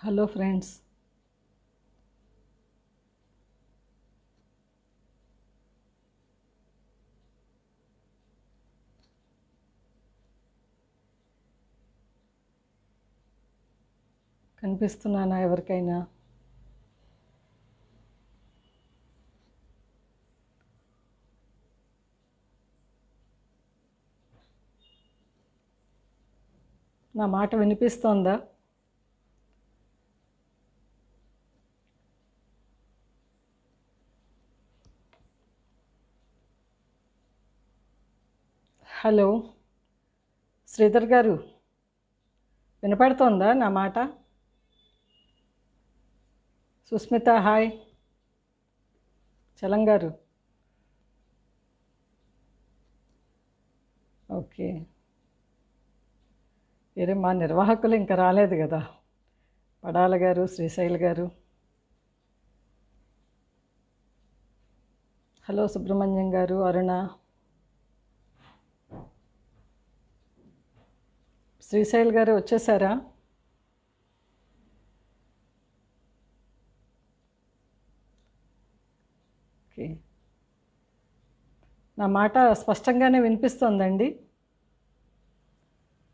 hello friends కనిపిస్తున్నానా ఎవరికైనా నా మాట వినిపిస్తోందా హలో శ్రీధర్ గారు వినపడుతోందా నా మాట సుస్మిత హాయ్ చలం గారు ఓకే వేరే మా నిర్వాహకులు ఇంకా రాలేదు కదా పడాల గారు శ్రీశైల్ గారు హలో సుబ్రహ్మణ్యం గారు అరుణ శ్రీశైల్ గారు వచ్చేసారా ఓకే నా మాట స్పష్టంగానే వినిపిస్తోందండి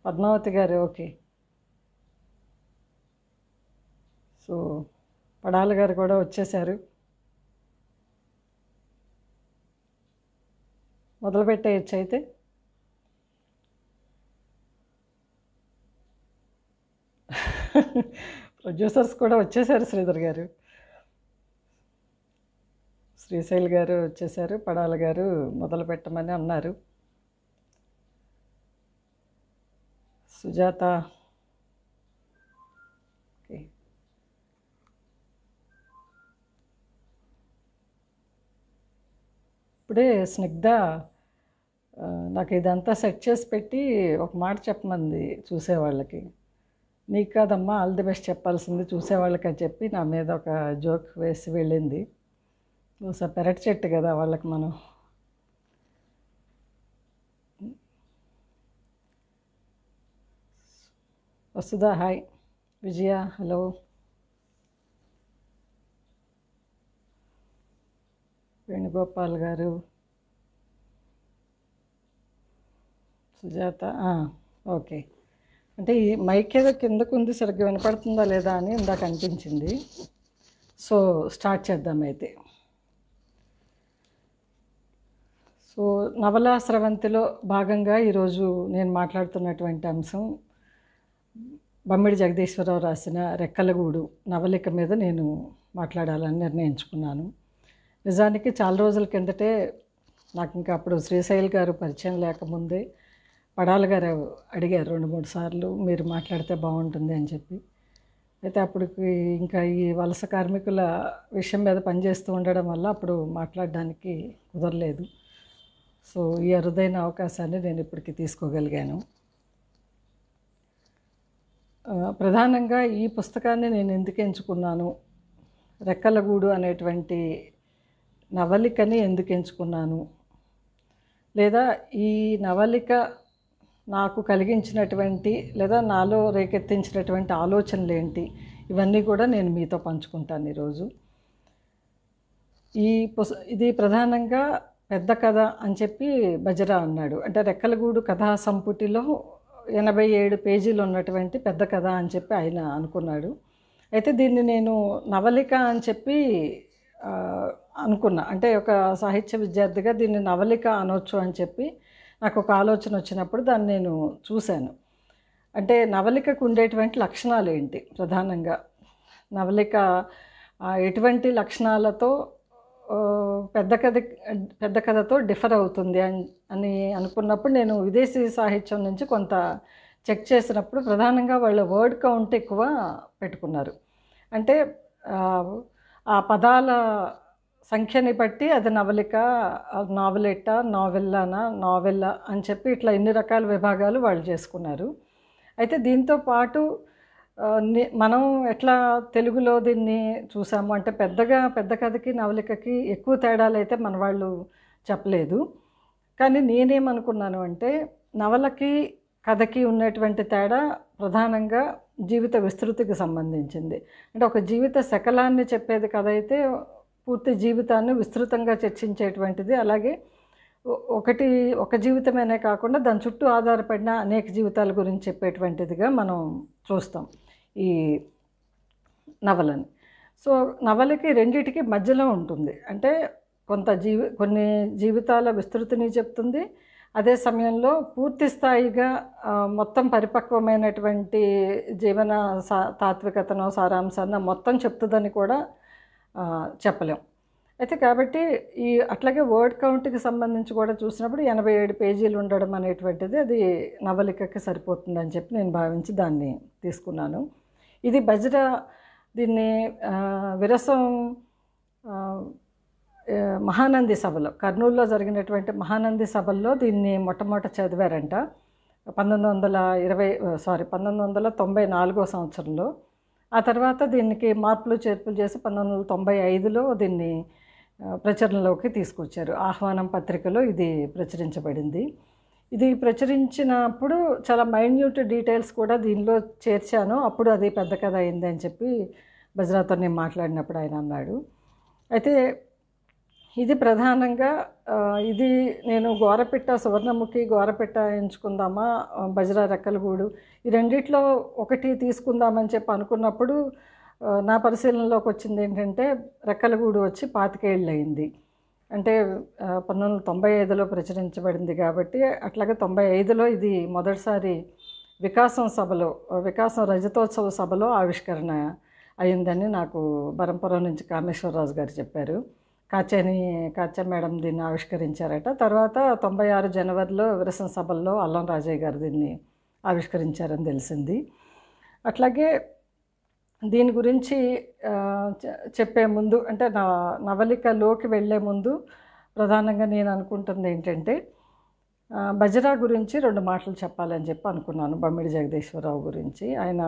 పద్మావతి గారు ఓకే సో పడాల గారు కూడా వచ్చేశారు మొదలుపెట్టేయచ్చు అయితే ప్రొడ్యూసర్స్ కూడా వచ్చేసారు శ్రీధర్ గారు శ్రీశైల్ గారు వచ్చేసారు పడాల గారు మొదలు పెట్టమని అన్నారు సుజాత ఇప్పుడే స్నిగ్ధ నాకు ఇదంతా సెట్ చేసి పెట్టి ఒక మాట చెప్పమంది చూసేవాళ్ళకి నీకు కాదమ్మా ఆల్ ది బెస్ట్ చెప్పాల్సింది అని చెప్పి నా మీద ఒక జోక్ వేసి వెళ్ళింది బహుశా పెరటి చెట్టు కదా వాళ్ళకి మనం Vasudha hi Vijaya hello Venugopal garu Sujatha okay అంటే ఈ మైక్ ఏదో కిందకు ఉంది సరిగ్గా వినపడుతుందా లేదా అని ఇందాక అనిపించింది సో స్టార్ట్ చేద్దాం అయితే సో నవల స్రవంతిలో భాగంగా ఈరోజు నేను మాట్లాడుతున్నటువంటి అంశం బమ్మిడి జగదీశ్వరరావు రాసిన రెక్కలగూడు నవలిక మీద నేను మాట్లాడాలని నిర్ణయించుకున్నాను నిజానికి చాలా రోజుల కిందటే నాకు ఇంకా అప్పుడు శ్రీశైల్ గారు పరిచయం లేకముందే పడాల గారు అడిగారు రెండు మూడు సార్లు మీరు మాట్లాడితే బాగుంటుంది అని చెప్పి అయితే అప్పుడు ఇంకా ఈ వలస కార్మికుల విషయం మీద పనిచేస్తూ ఉండడం వల్ల అప్పుడు మాట్లాడడానికి కుదరలేదు సో ఈ అరుదైన అవకాశాన్ని నేను ఇప్పటికి తీసుకోగలిగాను ప్రధానంగా ఈ పుస్తకాన్ని నేను ఎందుకు ఎంచుకున్నాను రెక్కలగూడు అనేటువంటి నవలికని ఎందుకు ఎంచుకున్నాను లేదా ఈ నవలిక నాకు కలిగించినటువంటి లేదా నాలో రేకెత్తించినటువంటి ఆలోచనలు ఏంటి ఇవన్నీ కూడా నేను మీతో పంచుకుంటాను ఈరోజు ఈ పుస్ ఇది ప్రధానంగా పెద్ద కథ అని చెప్పి బజరా అన్నాడు అంటే రెక్కలగూడు కథా సంపుటిలో ఎనభై ఏడు పేజీలు ఉన్నటువంటి పెద్ద కథ అని చెప్పి ఆయన అనుకున్నాడు అయితే దీన్ని నేను నవలిక అని చెప్పి అనుకున్నా అంటే ఒక సాహిత్య విద్యార్థిగా దీన్ని నవలిక అనొచ్చు అని చెప్పి నాకు ఒక ఆలోచన వచ్చినప్పుడు దాన్ని నేను చూశాను అంటే నవలికకు ఉండేటువంటి లక్షణాలు ఏంటి ప్రధానంగా నవలిక ఎటువంటి లక్షణాలతో పెద్ద కథ పెద్ద కథతో డిఫర్ అవుతుంది అని అనుకున్నప్పుడు నేను విదేశీ సాహిత్యం నుంచి కొంత చెక్ చేసినప్పుడు ప్రధానంగా వాళ్ళ వర్డ్ కౌంట్ ఎక్కువ పెట్టుకున్నారు అంటే ఆ పదాల సంఖ్యని బట్టి అది నవలిక నావలెట్ట నావెల్లానా నావెల్లా అని చెప్పి ఇట్లా ఇన్ని రకాల విభాగాలు వాళ్ళు చేసుకున్నారు అయితే దీంతో పాటు మనం ఎట్లా తెలుగులో దీన్ని చూసాము అంటే పెద్దగా పెద్ద కథకి నవలికకి ఎక్కువ తేడాలు అయితే మన వాళ్ళు చెప్పలేదు కానీ నేనేమనుకున్నాను అంటే నవలకి కథకి ఉన్నటువంటి తేడా ప్రధానంగా జీవిత విస్తృతికి సంబంధించింది అంటే ఒక జీవిత శకలాన్ని చెప్పేది కథ అయితే పూర్తి జీవితాన్ని విస్తృతంగా చర్చించేటువంటిది అలాగే ఒకటి ఒక జీవితమేనే కాకుండా దాని చుట్టూ ఆధారపడిన అనేక జీవితాల గురించి చెప్పేటువంటిదిగా మనం చూస్తాం ఈ నవలని సో నవలకి రెండిటికి మధ్యలో ఉంటుంది అంటే కొంత జీవి కొన్ని జీవితాల విస్తృతిని చెప్తుంది అదే సమయంలో పూర్తి స్థాయిగా మొత్తం పరిపక్వమైనటువంటి జీవన సా తాత్వికతను సారాంశాన్ని మొత్తం చెప్తుందని కూడా చెప్పలేం అయితే కాబట్టి ఈ అట్లాగే వర్డ్ కౌంట్కి సంబంధించి కూడా చూసినప్పుడు ఎనభై ఏడు పేజీలు ఉండడం అనేటువంటిది అది నవలికకి సరిపోతుందని చెప్పి నేను భావించి దాన్ని తీసుకున్నాను ఇది బజ్ర దీన్ని విరసం మహానంది సభలో కర్నూలులో జరిగినటువంటి మహానంది సభల్లో దీన్ని మొట్టమొదట చదివారంట పంతొమ్మిది వందల ఇరవై సారీ పంతొమ్మిది వందల తొంభై నాలుగో సంవత్సరంలో ఆ తర్వాత దీనికి మార్పులు చేర్పులు చేసి పంతొమ్మిది వందల తొంభై ఐదులో దీన్ని ప్రచురణలోకి తీసుకొచ్చారు ఆహ్వానం పత్రికలో ఇది ప్రచురించబడింది ఇది ప్రచురించినప్పుడు చాలా మైన్యూట్ డీటెయిల్స్ కూడా దీనిలో చేర్చాను అప్పుడు అది పెద్ద కథ అయింది అని చెప్పి బజ్రాతో నేను మాట్లాడినప్పుడు ఆయన అన్నాడు అయితే ఇది ప్రధానంగా ఇది నేను గోరపిట్ట సువర్ణముఖి గోరపిట్ట ఎంచుకుందామా బజరా రెక్కలగూడు ఈ రెండిట్లో ఒకటి తీసుకుందామని చెప్పి అనుకున్నప్పుడు నా పరిశీలనలోకి వచ్చింది ఏంటంటే రెక్కలగూడు వచ్చి పాతికేళ్ళు అయింది అంటే పంతొమ్మిది వందల తొంభై ఐదులో ప్రచురించబడింది కాబట్టి అట్లాగే తొంభై ఐదులో ఇది మొదటిసారి వికాసం సభలో వికాసం రజతోత్సవ సభలో ఆవిష్కరణ అయిందని నాకు బరంపురం నుంచి కామేశ్వరరాజు గారు చెప్పారు కాచేని కాచ మేడం దీన్ని ఆవిష్కరించారట తర్వాత తొంభై ఆరు జనవరిలో విరసన సభల్లో అల్లం రాజయ్య గారు దీన్ని ఆవిష్కరించారని తెలిసింది అట్లాగే దీని గురించి చెప్పే ముందు అంటే నా నవలికలోకి వెళ్ళే ముందు ప్రధానంగా నేను అనుకుంటుంది ఏంటంటే బజరా గురించి రెండు మాటలు చెప్పాలని చెప్పి అనుకున్నాను బమ్మిడి జగదీశ్వరరావు గురించి ఆయన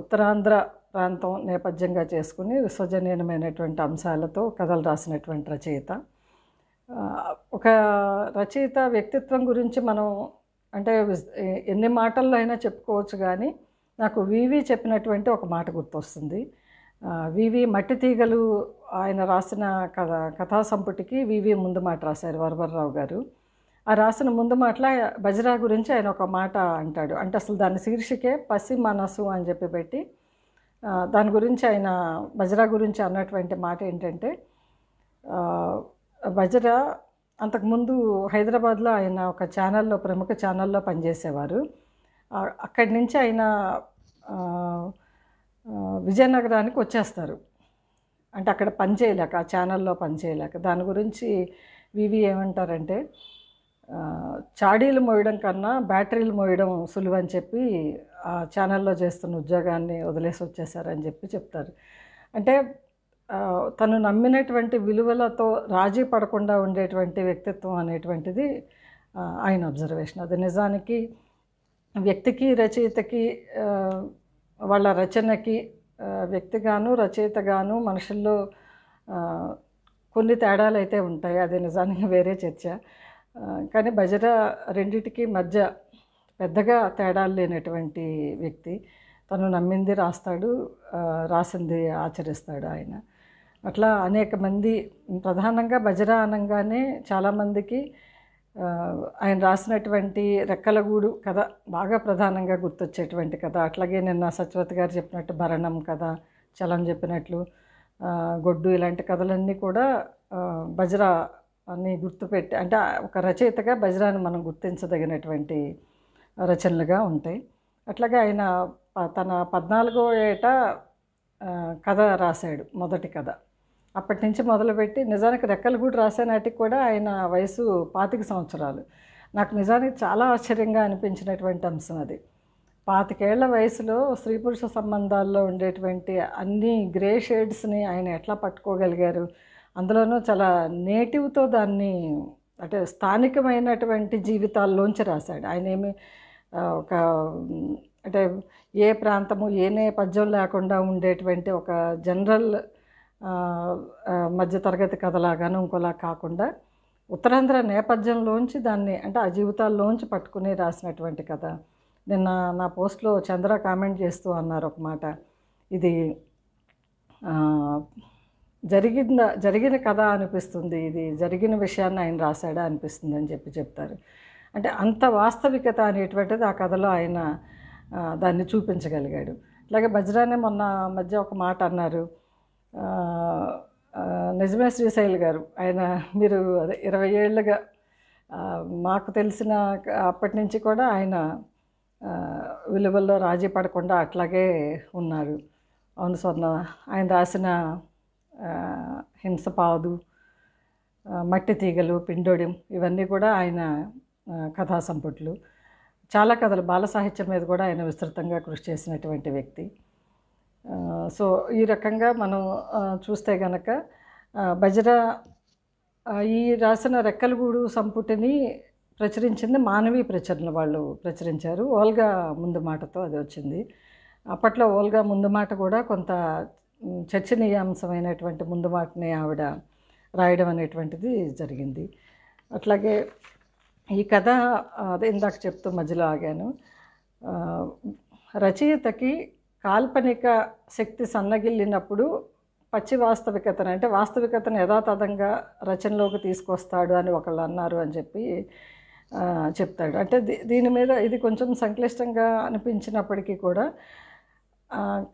ఉత్తరాంధ్ర ప్రాంతం నేపథ్యంగా చేసుకుని విశ్వజనీయమైనటువంటి అంశాలతో కథలు రాసినటువంటి రచయిత ఒక రచయిత వ్యక్తిత్వం గురించి మనం అంటే ఎన్ని మాటల్లో అయినా చెప్పుకోవచ్చు కానీ నాకు వివి చెప్పినటువంటి ఒక మాట గుర్తొస్తుంది వివి మట్టి తీగలు ఆయన రాసిన కథ కథా సంపుటికి వివి ముందు మాట రాశారు వరవరరావు గారు ఆ రాసిన ముందు మాటల బజరా గురించి ఆయన ఒక మాట అంటాడు అంటే అసలు దాని శీర్షికే పసి మనసు అని చెప్పి పెట్టి దాని గురించి ఆయన బజ్రా గురించి అన్నటువంటి మాట ఏంటంటే బజ్రా అంతకుముందు హైదరాబాద్లో ఆయన ఒక ఛానల్లో ప్రముఖ ఛానల్లో పనిచేసేవారు అక్కడి నుంచి ఆయన విజయనగరానికి వచ్చేస్తారు అంటే అక్కడ పనిచేయలేక ఆ ఛానల్లో పనిచేయలేక దాని గురించి వివి ఏమంటారంటే చాడీలు మోయడం కన్నా బ్యాటరీలు మోయడం సులువు అని చెప్పి ఛానల్లో చేస్తున్న ఉద్యోగాన్ని వదిలేసి వచ్చేసారని చెప్పి చెప్తారు అంటే తను నమ్మినటువంటి విలువలతో రాజీ పడకుండా ఉండేటువంటి వ్యక్తిత్వం అనేటువంటిది ఆయన అబ్జర్వేషన్ అది నిజానికి వ్యక్తికి రచయితకి వాళ్ళ రచనకి వ్యక్తిగాను రచయితగాను మనుషుల్లో కొన్ని తేడాలు అయితే ఉంటాయి అది నిజానికి వేరే చర్చ కానీ బజరా రెండిటికి మధ్య పెద్దగా తేడాలు లేనటువంటి వ్యక్తి తను నమ్మింది రాస్తాడు రాసింది ఆచరిస్తాడు ఆయన అట్లా అనేక మంది ప్రధానంగా బజరా అనగానే చాలామందికి ఆయన రాసినటువంటి రెక్కలగూడు కథ బాగా ప్రధానంగా గుర్తొచ్చేటువంటి కథ అట్లాగే నిన్న సత్యవతి గారు చెప్పినట్టు భరణం కథ చలం చెప్పినట్లు గొడ్డు ఇలాంటి కథలన్నీ కూడా బజ్రా అని గుర్తుపెట్టి అంటే ఒక రచయితగా బజరాని మనం గుర్తించదగినటువంటి రచనలుగా ఉంటాయి అట్లాగే ఆయన తన పద్నాలుగో ఏట కథ రాశాడు మొదటి కథ అప్పటి నుంచి మొదలుపెట్టి నిజానికి రెక్కలు రాసే నాటికి కూడా ఆయన వయసు పాతిక సంవత్సరాలు నాకు నిజానికి చాలా ఆశ్చర్యంగా అనిపించినటువంటి అంశం అది పాతికేళ్ల వయసులో స్త్రీ పురుష సంబంధాల్లో ఉండేటువంటి అన్ని గ్రే షేడ్స్ని ఆయన ఎట్లా పట్టుకోగలిగారు అందులోనూ చాలా నేటివ్తో దాన్ని అంటే స్థానికమైనటువంటి జీవితాల్లోంచి రాశాడు ఆయన ఏమి ఒక అంటే ఏ ప్రాంతము ఏ నేపథ్యం లేకుండా ఉండేటువంటి ఒక జనరల్ మధ్యతరగతి కథలాగాను ఇంకోలా కాకుండా ఉత్తరాంధ్ర నేపథ్యంలోంచి దాన్ని అంటే ఆ జీవితాల్లోంచి పట్టుకుని రాసినటువంటి కథ నిన్న నా పోస్ట్లో చంద్ర కామెంట్ చేస్తూ అన్నారు ఒక మాట ఇది జరిగిందా జరిగిన కథ అనిపిస్తుంది ఇది జరిగిన విషయాన్ని ఆయన రాశాడా అనిపిస్తుంది అని చెప్పి చెప్తారు అంటే అంత వాస్తవికత అనేటువంటిది ఆ కథలో ఆయన దాన్ని చూపించగలిగాడు అలాగే బజ్రానే మొన్న మధ్య ఒక మాట అన్నారు నిజమే శ్రీశైలి గారు ఆయన మీరు అదే ఇరవై ఏళ్ళుగా మాకు తెలిసిన అప్పటి నుంచి కూడా ఆయన విలువల్లో రాజీ పడకుండా అట్లాగే ఉన్నారు అవును స్వర్ణ ఆయన రాసిన హింస పాదు మట్టి తీగలు పిండోడి ఇవన్నీ కూడా ఆయన కథా సంపుట్లు చాలా కథలు బాల సాహిత్యం మీద కూడా ఆయన విస్తృతంగా కృషి చేసినటువంటి వ్యక్తి సో ఈ రకంగా మనం చూస్తే గనక బజరా ఈ రాసిన రెక్కలగూడు సంపుటిని ప్రచురించింది మానవీ ప్రచరణ వాళ్ళు ప్రచురించారు ఓల్గా ముందు మాటతో అది వచ్చింది అప్పట్లో ఓల్గా ముందు మాట కూడా కొంత చర్చనీయాంశమైనటువంటి ముందు మాటని ఆవిడ రాయడం అనేటువంటిది జరిగింది అట్లాగే ఈ కథ అదే ఇందాక చెప్తూ మధ్యలో ఆగాను రచయితకి కాల్పనిక శక్తి సన్నగిల్లినప్పుడు పచ్చి వాస్తవికతను అంటే వాస్తవికతను యథాతథంగా రచనలోకి తీసుకొస్తాడు అని ఒకళ్ళు అన్నారు అని చెప్పి చెప్తాడు అంటే దీని మీద ఇది కొంచెం సంక్లిష్టంగా అనిపించినప్పటికీ కూడా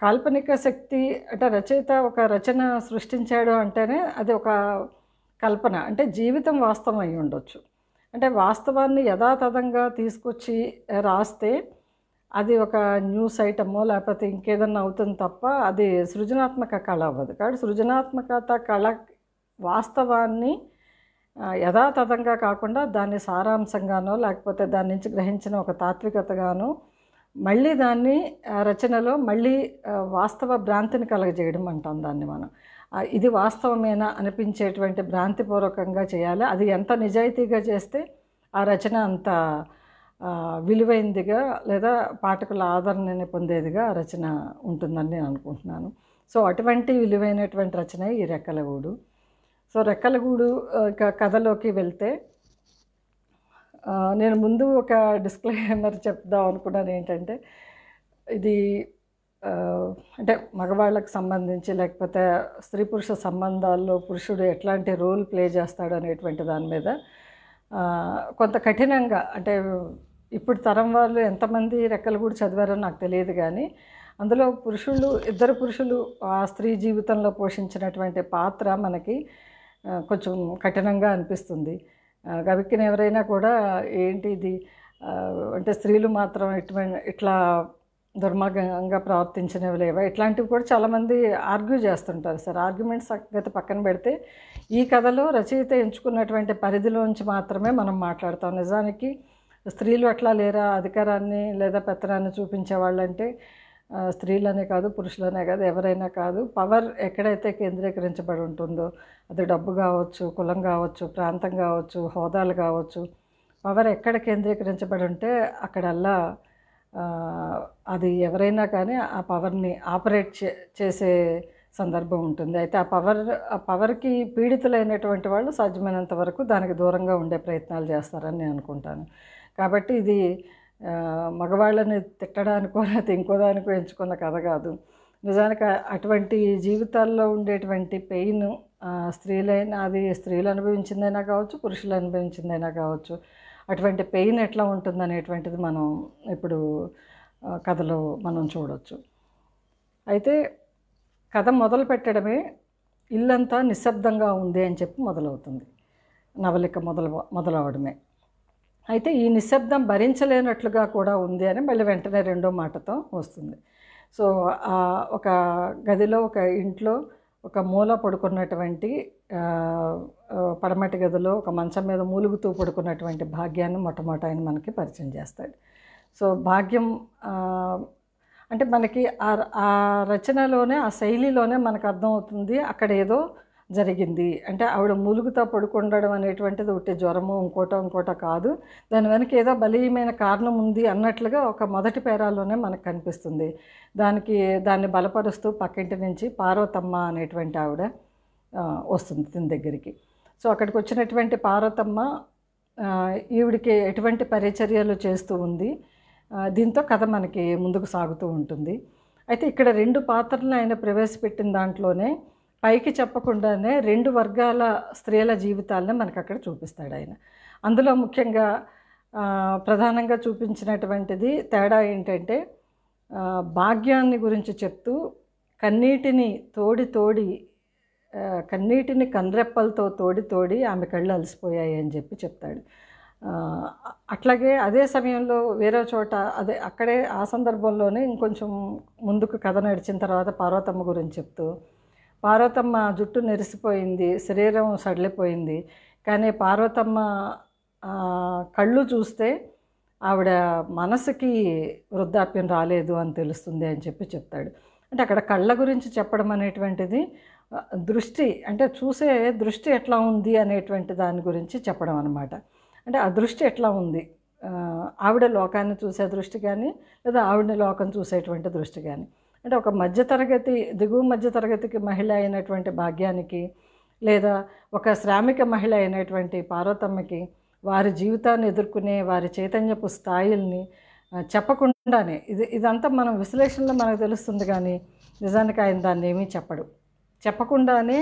కాల్పనిక శక్తి అంటే రచయిత ఒక రచన సృష్టించాడు అంటేనే అది ఒక కల్పన అంటే జీవితం వాస్తవం అయి ఉండొచ్చు అంటే వాస్తవాన్ని యథాతథంగా తీసుకొచ్చి రాస్తే అది ఒక న్యూస్ ఐటమో లేకపోతే ఇంకేదన్నా అవుతుంది తప్ప అది సృజనాత్మక కళ అవ్వదు కాబట్టి సృజనాత్మకత కళ వాస్తవాన్ని యథాతథంగా కాకుండా దాన్ని సారాంశంగానో లేకపోతే దాని నుంచి గ్రహించిన ఒక తాత్వికతగానో మళ్ళీ దాన్ని రచనలో మళ్ళీ వాస్తవ భ్రాంతిని కలగజేయడం అంటాం దాన్ని మనం ఇది వాస్తవమేనా అనిపించేటువంటి భ్రాంతిపూర్వకంగా చేయాలి అది ఎంత నిజాయితీగా చేస్తే ఆ రచన అంత విలువైందిగా లేదా పాఠకుల ఆదరణని పొందేదిగా ఆ రచన ఉంటుందని నేను అనుకుంటున్నాను సో అటువంటి విలువైనటువంటి రచన ఈ రెక్కలగూడు సో రెక్కలగూడు కథలోకి వెళ్తే నేను ముందు ఒక డిస్క్లైమర్ చెప్దాం అనుకున్నాను ఏంటంటే ఇది అంటే మగవాళ్ళకు సంబంధించి లేకపోతే స్త్రీ పురుష సంబంధాల్లో పురుషుడు ఎట్లాంటి రోల్ ప్లే చేస్తాడు అనేటువంటి దాని మీద కొంత కఠినంగా అంటే ఇప్పుడు తరం వాళ్ళు ఎంతమంది రెక్కలు కూడా చదివారో నాకు తెలియదు కానీ అందులో పురుషులు ఇద్దరు పురుషులు ఆ స్త్రీ జీవితంలో పోషించినటువంటి పాత్ర మనకి కొంచెం కఠినంగా అనిపిస్తుంది గవిక్కిన ఎవరైనా కూడా ఏంటి ఇది అంటే స్త్రీలు మాత్రం ఇటువంటి ఇట్లా దుర్మార్గంగా ప్రవర్తించినవి లేవా ఇట్లాంటివి కూడా చాలామంది ఆర్గ్యూ చేస్తుంటారు సార్ ఆర్గ్యుమెంట్స్ గత పక్కన పెడితే ఈ కథలో రచయిత ఎంచుకున్నటువంటి పరిధిలోంచి మాత్రమే మనం మాట్లాడతాం నిజానికి స్త్రీలు అట్లా లేరా అధికారాన్ని లేదా పెత్తనాన్ని చూపించే వాళ్ళంటే స్త్రీలనే కాదు పురుషులనే కాదు ఎవరైనా కాదు పవర్ ఎక్కడైతే కేంద్రీకరించబడి ఉంటుందో అది డబ్బు కావచ్చు కులం కావచ్చు ప్రాంతం కావచ్చు హోదాలు కావచ్చు పవర్ ఎక్కడ కేంద్రీకరించబడి ఉంటే అక్కడల్లా అది ఎవరైనా కానీ ఆ పవర్ని ఆపరేట్ చే చేసే సందర్భం ఉంటుంది అయితే ఆ పవర్ ఆ పవర్కి పీడితులైనటువంటి వాళ్ళు సాధ్యమైనంత వరకు దానికి దూరంగా ఉండే ప్రయత్నాలు చేస్తారని నేను అనుకుంటాను కాబట్టి ఇది మగవాళ్ళని తిట్టడానికో లేకపోతే దానికో ఎంచుకున్న కథ కాదు నిజానికి అటువంటి జీవితాల్లో ఉండేటువంటి పెయిన్ స్త్రీలైన అది స్త్రీలు అనుభవించిందైనా కావచ్చు పురుషులు అనుభవించిందైనా కావచ్చు అటువంటి పెయిన్ ఎట్లా ఉంటుంది అనేటువంటిది మనం ఇప్పుడు కథలో మనం చూడవచ్చు అయితే కథ మొదలు పెట్టడమే ఇల్లంతా నిశ్శబ్దంగా ఉంది అని చెప్పి మొదలవుతుంది నవలిక మొదలు మొదలవడమే అయితే ఈ నిశ్శబ్దం భరించలేనట్లుగా కూడా ఉంది అని మళ్ళీ వెంటనే రెండో మాటతో వస్తుంది సో ఒక గదిలో ఒక ఇంట్లో ఒక మూల పడుకున్నటువంటి పడమటి గదిలో ఒక మంచం మీద మూలుగుతూ పడుకున్నటువంటి భాగ్యాన్ని మొట్టమొదట ఆయన మనకి పరిచయం చేస్తాడు సో భాగ్యం అంటే మనకి ఆ రచనలోనే ఆ శైలిలోనే మనకు అర్థమవుతుంది అక్కడ ఏదో జరిగింది అంటే ఆవిడ మూలుగుతో పడుకుండడం అనేటువంటిది ఒకటి జ్వరము ఇంకోటో ఇంకోటో కాదు దాని వెనక ఏదో బలీయమైన కారణం ఉంది అన్నట్లుగా ఒక మొదటి పేరాల్లోనే మనకు కనిపిస్తుంది దానికి దాన్ని బలపరుస్తూ పక్కింటి నుంచి పార్వతమ్మ అనేటువంటి ఆవిడ వస్తుంది దీని దగ్గరికి సో అక్కడికి వచ్చినటువంటి పార్వతమ్మ ఈవిడికి ఎటువంటి పరిచర్యలు చేస్తూ ఉంది దీంతో కథ మనకి ముందుకు సాగుతూ ఉంటుంది అయితే ఇక్కడ రెండు పాత్రలను ఆయన ప్రవేశపెట్టిన దాంట్లోనే పైకి చెప్పకుండానే రెండు వర్గాల స్త్రీల జీవితాలను మనకు అక్కడ చూపిస్తాడు ఆయన అందులో ముఖ్యంగా ప్రధానంగా చూపించినటువంటిది తేడా ఏంటంటే భాగ్యాన్ని గురించి చెప్తూ కన్నీటిని తోడి తోడి కన్నీటిని కందరెప్పలతో తోడి తోడి ఆమె కళ్ళు అలసిపోయాయి అని చెప్పి చెప్తాడు అట్లాగే అదే సమయంలో వేరే చోట అదే అక్కడే ఆ సందర్భంలోనే ఇంకొంచెం ముందుకు కథ నడిచిన తర్వాత పార్వతమ్మ గురించి చెప్తూ పార్వతమ్మ జుట్టు నెరిసిపోయింది శరీరం సడలిపోయింది కానీ పార్వతమ్మ కళ్ళు చూస్తే ఆవిడ మనసుకి వృద్ధాప్యం రాలేదు అని తెలుస్తుంది అని చెప్పి చెప్తాడు అంటే అక్కడ కళ్ళ గురించి చెప్పడం అనేటువంటిది దృష్టి అంటే చూసే దృష్టి ఎట్లా ఉంది అనేటువంటి దాని గురించి చెప్పడం అనమాట అంటే ఆ దృష్టి ఎట్లా ఉంది ఆవిడ లోకాన్ని చూసే దృష్టి కానీ లేదా ఆవిడని లోకం చూసేటువంటి దృష్టి కానీ అంటే ఒక మధ్యతరగతి దిగువ మధ్యతరగతికి మహిళ అయినటువంటి భాగ్యానికి లేదా ఒక శ్రామిక మహిళ అయినటువంటి పార్వతమ్మకి వారి జీవితాన్ని ఎదుర్కొనే వారి చైతన్యపు స్థాయిల్ని చెప్పకుండానే ఇది ఇదంతా మనం విశ్లేషణలో మనకు తెలుస్తుంది కానీ నిజానికి ఆయన దాన్ని ఏమీ చెప్పడు చెప్పకుండానే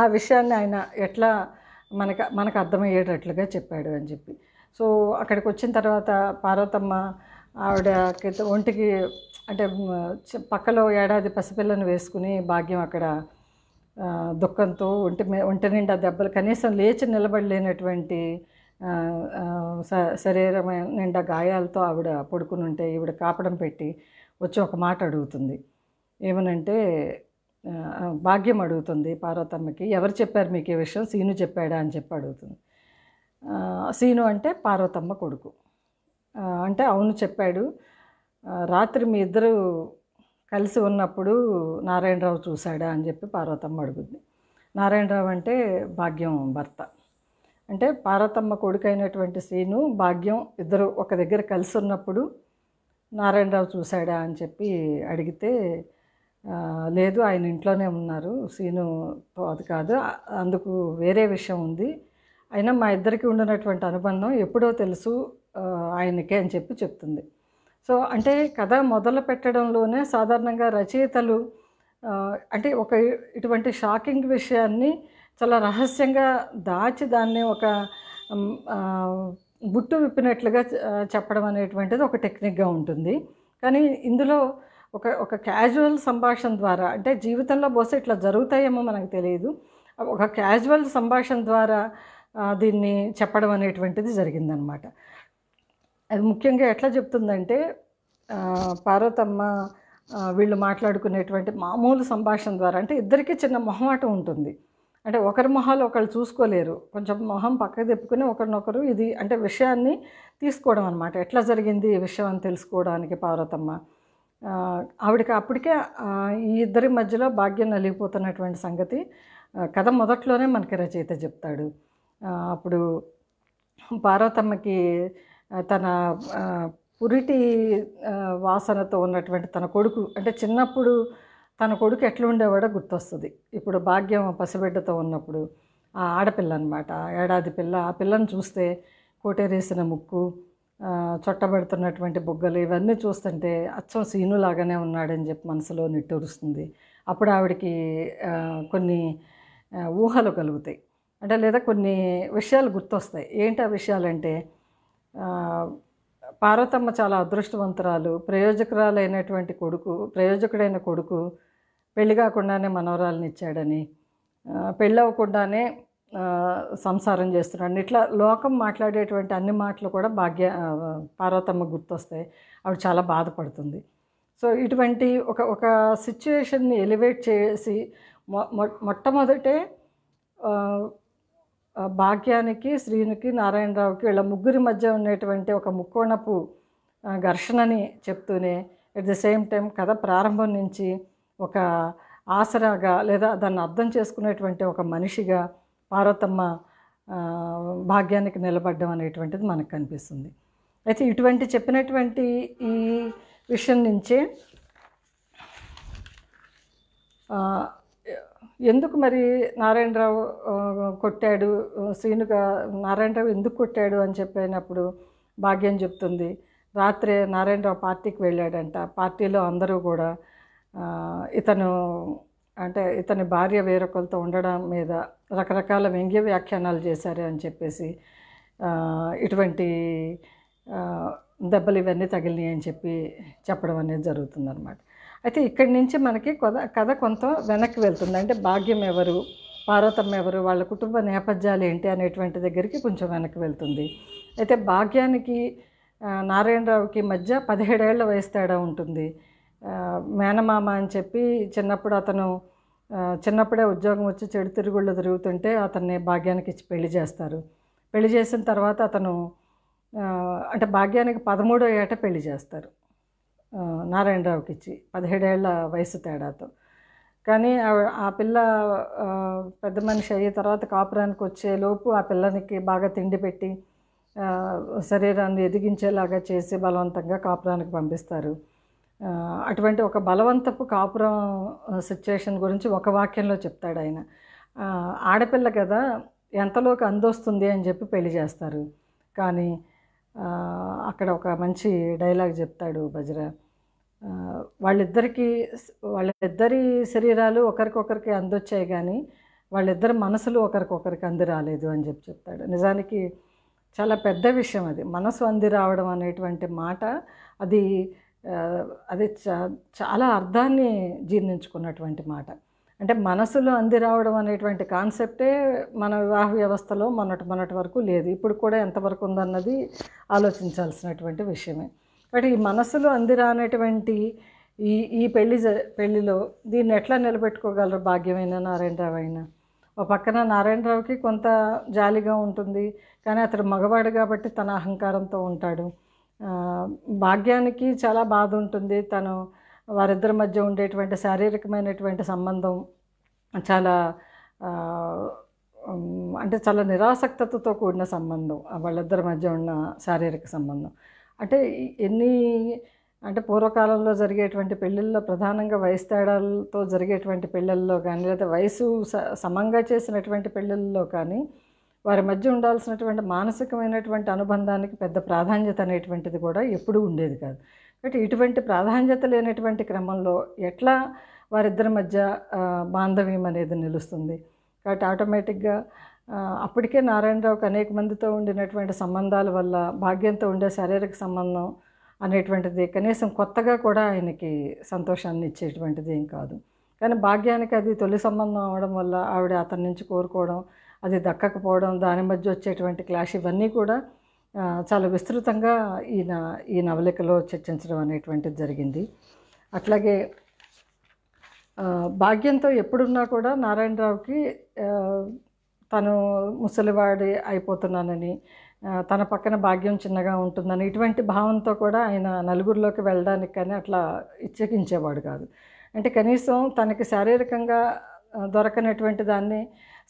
ఆ విషయాన్ని ఆయన ఎట్లా మనకు మనకు అర్థమయ్యేటట్లుగా చెప్పాడు అని చెప్పి సో అక్కడికి వచ్చిన తర్వాత పార్వతమ్మ ఆవిడ ఒంటికి అంటే పక్కలో ఏడాది పసిపిల్లను వేసుకుని భాగ్యం అక్కడ దుఃఖంతో ఒంటి ఒంటి నిండా దెబ్బలు కనీసం లేచి నిలబడలేనటువంటి శరీరమైన నిండా గాయాలతో ఆవిడ పడుకుని ఉంటే ఈవిడ కాపడం పెట్టి వచ్చి ఒక మాట అడుగుతుంది ఏమనంటే భాగ్యం అడుగుతుంది పార్వతమ్మకి ఎవరు చెప్పారు మీకు ఈ విషయం సీను చెప్పాడా అని చెప్పి అడుగుతుంది సీను అంటే పార్వతమ్మ కొడుకు అంటే అవును చెప్పాడు రాత్రి మీ ఇద్దరు కలిసి ఉన్నప్పుడు నారాయణరావు చూశాడా అని చెప్పి పార్వతమ్మ అడుగుద్ది నారాయణరావు అంటే భాగ్యం భర్త అంటే పార్వతమ్మ అయినటువంటి సీను భాగ్యం ఇద్దరు ఒక దగ్గర కలిసి ఉన్నప్పుడు నారాయణరావు చూశాడా అని చెప్పి అడిగితే లేదు ఆయన ఇంట్లోనే ఉన్నారు సీను అది కాదు అందుకు వేరే విషయం ఉంది అయినా మా ఇద్దరికి ఉండినటువంటి అనుబంధం ఎప్పుడో తెలుసు ఆయనకే అని చెప్పి చెప్తుంది సో అంటే కథ మొదలు పెట్టడంలోనే సాధారణంగా రచయితలు అంటే ఒక ఇటువంటి షాకింగ్ విషయాన్ని చాలా రహస్యంగా దాచి దాన్ని ఒక గుట్టు విప్పినట్లుగా చెప్పడం అనేటువంటిది ఒక టెక్నిక్గా ఉంటుంది కానీ ఇందులో ఒక ఒక క్యాజువల్ సంభాషణ ద్వారా అంటే జీవితంలో బహుశా ఇట్లా జరుగుతాయేమో మనకు తెలియదు ఒక క్యాజువల్ సంభాషణ ద్వారా దీన్ని చెప్పడం అనేటువంటిది జరిగిందనమాట అది ముఖ్యంగా ఎట్లా చెప్తుందంటే పార్వతమ్మ వీళ్ళు మాట్లాడుకునేటువంటి మామూలు సంభాషణ ద్వారా అంటే ఇద్దరికీ చిన్న మొహమాటం ఉంటుంది అంటే ఒకరి మొహాలు ఒకళ్ళు చూసుకోలేరు కొంచెం మొహం పక్కకు తెప్పుకుని ఒకరినొకరు ఇది అంటే విషయాన్ని తీసుకోవడం అనమాట ఎట్లా జరిగింది ఈ విషయం అని తెలుసుకోవడానికి పార్వతమ్మ ఆవిడకి అప్పటికే ఈ ఇద్దరి మధ్యలో భాగ్యం నలిగిపోతున్నటువంటి సంగతి కథ మొదట్లోనే మనకి రచయిత చెప్తాడు అప్పుడు పార్వతమ్మకి తన పురిటి వాసనతో ఉన్నటువంటి తన కొడుకు అంటే చిన్నప్పుడు తన కొడుకు ఎట్లా ఉండేవాడో గుర్తొస్తుంది ఇప్పుడు భాగ్యం పసిబిడ్డతో ఉన్నప్పుడు ఆ ఆడపిల్ల అనమాట ఏడాది పిల్ల ఆ పిల్లను చూస్తే కోటేరేసిన ముక్కు చొట్టబెడుతున్నటువంటి బుగ్గలు ఇవన్నీ చూస్తుంటే అచ్చం సీను లాగానే ఉన్నాడని చెప్పి మనసులో నిట్టూరుస్తుంది అప్పుడు ఆవిడకి కొన్ని ఊహలు కలుగుతాయి అంటే లేదా కొన్ని విషయాలు గుర్తొస్తాయి ఏంటి ఆ విషయాలంటే పార్వతమ్మ చాలా అదృష్టవంతురాలు ప్రయోజకురాలైనటువంటి కొడుకు ప్రయోజకుడైన కొడుకు పెళ్ళి కాకుండానే మనవరాలను ఇచ్చాడని పెళ్ళి అవ్వకుండానే సంసారం చేస్తున్నాడు ఇట్లా లోకం మాట్లాడేటువంటి అన్ని మాటలు కూడా భాగ్య పార్వతమ్మ గుర్తొస్తాయి ఆవిడ చాలా బాధపడుతుంది సో ఇటువంటి ఒక ఒక సిచ్యువేషన్ని ఎలివేట్ చేసి మొట్టమొదటే భాగ్యానికి శ్రీనికి నారాయణరావుకి వీళ్ళ ముగ్గురి మధ్య ఉండేటువంటి ఒక ముక్కోణపు ఘర్షణని చెప్తూనే అట్ ద సేమ్ టైం కథ ప్రారంభం నుంచి ఒక ఆసరాగా లేదా దాన్ని అర్థం చేసుకునేటువంటి ఒక మనిషిగా పార్వతమ్మ భాగ్యానికి నిలబడ్డం అనేటువంటిది మనకు కనిపిస్తుంది అయితే ఇటువంటి చెప్పినటువంటి ఈ విషయం నుంచే ఎందుకు మరి నారాయణరావు కొట్టాడు శ్రీనుగా నారాయణరావు ఎందుకు కొట్టాడు అని చెప్పినప్పుడు భాగ్యం చెప్తుంది రాత్రే నారాయణరావు పార్టీకి వెళ్ళాడంట పార్టీలో అందరూ కూడా ఇతను అంటే ఇతని భార్య వేరొకరితో ఉండడం మీద రకరకాల వ్యంగ్య వ్యాఖ్యానాలు చేశారు అని చెప్పేసి ఇటువంటి దెబ్బలు ఇవన్నీ తగిలినాయి అని చెప్పి చెప్పడం అనేది అనమాట అయితే ఇక్కడి నుంచి మనకి కథ కథ కొంత వెనక్కి వెళ్తుంది అంటే భాగ్యం ఎవరు పార్వతమ్మ ఎవరు వాళ్ళ కుటుంబ నేపథ్యాలు ఏంటి అనేటువంటి దగ్గరికి కొంచెం వెనక్కి వెళ్తుంది అయితే భాగ్యానికి నారాయణరావుకి మధ్య పదిహేడేళ్ల వయసు తేడా ఉంటుంది మేనమామ అని చెప్పి చిన్నప్పుడు అతను చిన్నప్పుడే ఉద్యోగం వచ్చి చెడు తిరుగుళ్ళు తిరుగుతుంటే అతన్ని భాగ్యానికి ఇచ్చి పెళ్లి చేస్తారు పెళ్లి చేసిన తర్వాత అతను అంటే భాగ్యానికి పదమూడో ఏట పెళ్లి చేస్తారు నారాయణరావుకి ఇచ్చి పదిహేడేళ్ల వయసు తేడాతో కానీ ఆ పిల్ల పెద్ద మనిషి అయ్యే తర్వాత కాపురానికి వచ్చేలోపు ఆ పిల్లనికి బాగా తిండి పెట్టి శరీరాన్ని ఎదిగించేలాగా చేసి బలవంతంగా కాపురానికి పంపిస్తారు అటువంటి ఒక బలవంతపు కాపురం సిచ్యువేషన్ గురించి ఒక వాక్యంలో చెప్తాడు ఆయన ఆడపిల్ల కదా ఎంతలోకి అందొస్తుంది అని చెప్పి పెళ్లి చేస్తారు కానీ అక్కడ ఒక మంచి డైలాగ్ చెప్తాడు బజ్ర వాళ్ళిద్దరికీ వాళ్ళిద్దరి శరీరాలు ఒకరికొకరికి అందొచ్చాయి కానీ వాళ్ళిద్దరి మనసులు ఒకరికొకరికి అంది రాలేదు అని చెప్పి చెప్తాడు నిజానికి చాలా పెద్ద విషయం అది మనసు అంది రావడం అనేటువంటి మాట అది అది చాలా అర్థాన్ని జీర్ణించుకున్నటువంటి మాట అంటే మనసులో అంది రావడం అనేటువంటి కాన్సెప్టే మన వివాహ వ్యవస్థలో మొన్నటి మొన్నటి వరకు లేదు ఇప్పుడు కూడా ఎంతవరకు ఉందన్నది ఆలోచించాల్సినటువంటి విషయమే బట్ ఈ మనసులో అంది రానటువంటి ఈ ఈ పెళ్ళి పెళ్ళిలో దీన్ని ఎట్లా నిలబెట్టుకోగలరు భాగ్యమైన నారాయణరావు అయినా ఒక పక్కన నారాయణరావుకి కొంత జాలిగా ఉంటుంది కానీ అతడు మగవాడు కాబట్టి తన అహంకారంతో ఉంటాడు భాగ్యానికి చాలా బాధ ఉంటుంది తను వారిద్దరి మధ్య ఉండేటువంటి శారీరకమైనటువంటి సంబంధం చాలా అంటే చాలా నిరాసక్తతో కూడిన సంబంధం వాళ్ళిద్దరి మధ్య ఉన్న శారీరక సంబంధం అంటే ఎన్ని అంటే పూర్వకాలంలో జరిగేటువంటి పెళ్ళిళ్ళలో ప్రధానంగా వయసు తేడాలతో జరిగేటువంటి పెళ్ళిళ్ళలో కానీ లేదా వయసు సమంగా చేసినటువంటి పెళ్ళిళ్ళలో కానీ వారి మధ్య ఉండాల్సినటువంటి మానసికమైనటువంటి అనుబంధానికి పెద్ద ప్రాధాన్యత అనేటువంటిది కూడా ఎప్పుడూ ఉండేది కాదు కాబట్టి ఇటువంటి ప్రాధాన్యత లేనటువంటి క్రమంలో ఎట్లా వారిద్దరి మధ్య బాంధవ్యం అనేది నిలుస్తుంది కాబట్టి ఆటోమేటిక్గా అప్పటికే నారాయణరావుకి అనేక మందితో ఉండినటువంటి సంబంధాల వల్ల భాగ్యంతో ఉండే శారీరక సంబంధం అనేటువంటిది కనీసం కొత్తగా కూడా ఆయనకి సంతోషాన్ని ఇచ్చేటువంటిది ఏం కాదు కానీ భాగ్యానికి అది తొలి సంబంధం అవడం వల్ల ఆవిడ అతని నుంచి కోరుకోవడం అది దక్కకపోవడం దాని మధ్య వచ్చేటువంటి క్లాష్ ఇవన్నీ కూడా చాలా విస్తృతంగా ఈయన ఈ నవలికలో చర్చించడం అనేటువంటిది జరిగింది అట్లాగే భాగ్యంతో ఎప్పుడున్నా కూడా నారాయణరావుకి తను ముసలివాడి అయిపోతున్నానని తన పక్కన భాగ్యం చిన్నగా ఉంటుందని ఇటువంటి భావంతో కూడా ఆయన నలుగురిలోకి వెళ్ళడానికి కానీ అట్లా ఇచ్చకించేవాడు కాదు అంటే కనీసం తనకి శారీరకంగా దొరకనటువంటి దాన్ని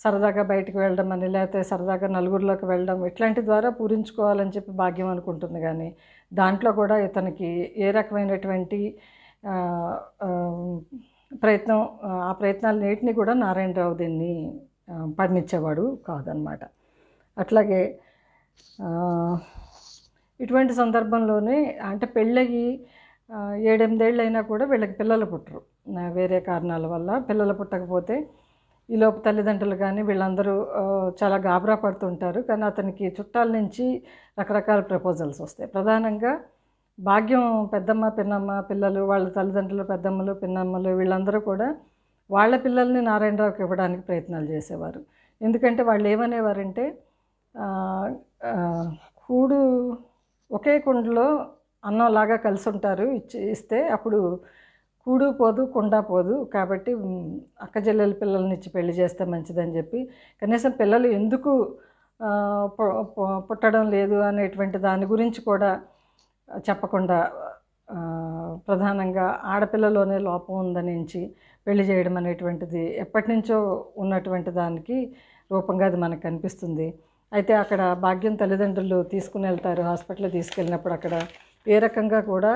సరదాగా బయటకు వెళ్ళడం అని లేకపోతే సరదాగా నలుగురిలోకి వెళ్ళడం ఇట్లాంటి ద్వారా పూరించుకోవాలని చెప్పి భాగ్యం అనుకుంటుంది కానీ దాంట్లో కూడా ఇతనికి ఏ రకమైనటువంటి ప్రయత్నం ఆ ప్రయత్నాలు నేటిని కూడా నారాయణరావు దీన్ని పడినిచ్చేవాడు కాదనమాట అట్లాగే ఇటువంటి సందర్భంలోనే అంటే పెళ్ళయి ఏడెనిమిదేళ్ళు అయినా కూడా వీళ్ళకి పిల్లలు పుట్టరు వేరే కారణాల వల్ల పిల్లలు పుట్టకపోతే ఈలోపు తల్లిదండ్రులు కానీ వీళ్ళందరూ చాలా గాబరా పడుతుంటారు కానీ అతనికి చుట్టాల నుంచి రకరకాల ప్రపోజల్స్ వస్తాయి ప్రధానంగా భాగ్యం పెద్దమ్మ పిన్నమ్మ పిల్లలు వాళ్ళ తల్లిదండ్రులు పెద్దమ్మలు పిన్నమ్మలు వీళ్ళందరూ కూడా వాళ్ళ పిల్లల్ని నారాయణరావుకి ఇవ్వడానికి ప్రయత్నాలు చేసేవారు ఎందుకంటే వాళ్ళు ఏమనేవారంటే కూడు ఒకే కుండలో అన్నంలాగా కలిసి ఉంటారు ఇచ్చి ఇస్తే అప్పుడు కూడు పోదు కుండా పోదు కాబట్టి అక్క చెల్లెల పిల్లల్ని ఇచ్చి పెళ్లి చేస్తే మంచిదని చెప్పి కనీసం పిల్లలు ఎందుకు పుట్టడం లేదు అనేటువంటి దాని గురించి కూడా చెప్పకుండా ప్రధానంగా ఆడపిల్లలోనే లోపం ఉందనించి పెళ్లి చేయడం అనేటువంటిది ఎప్పటి నుంచో ఉన్నటువంటి దానికి రూపంగా అది మనకు కనిపిస్తుంది అయితే అక్కడ భాగ్యం తల్లిదండ్రులు తీసుకుని వెళ్తారు హాస్పిటల్ తీసుకెళ్ళినప్పుడు అక్కడ ఏ రకంగా కూడా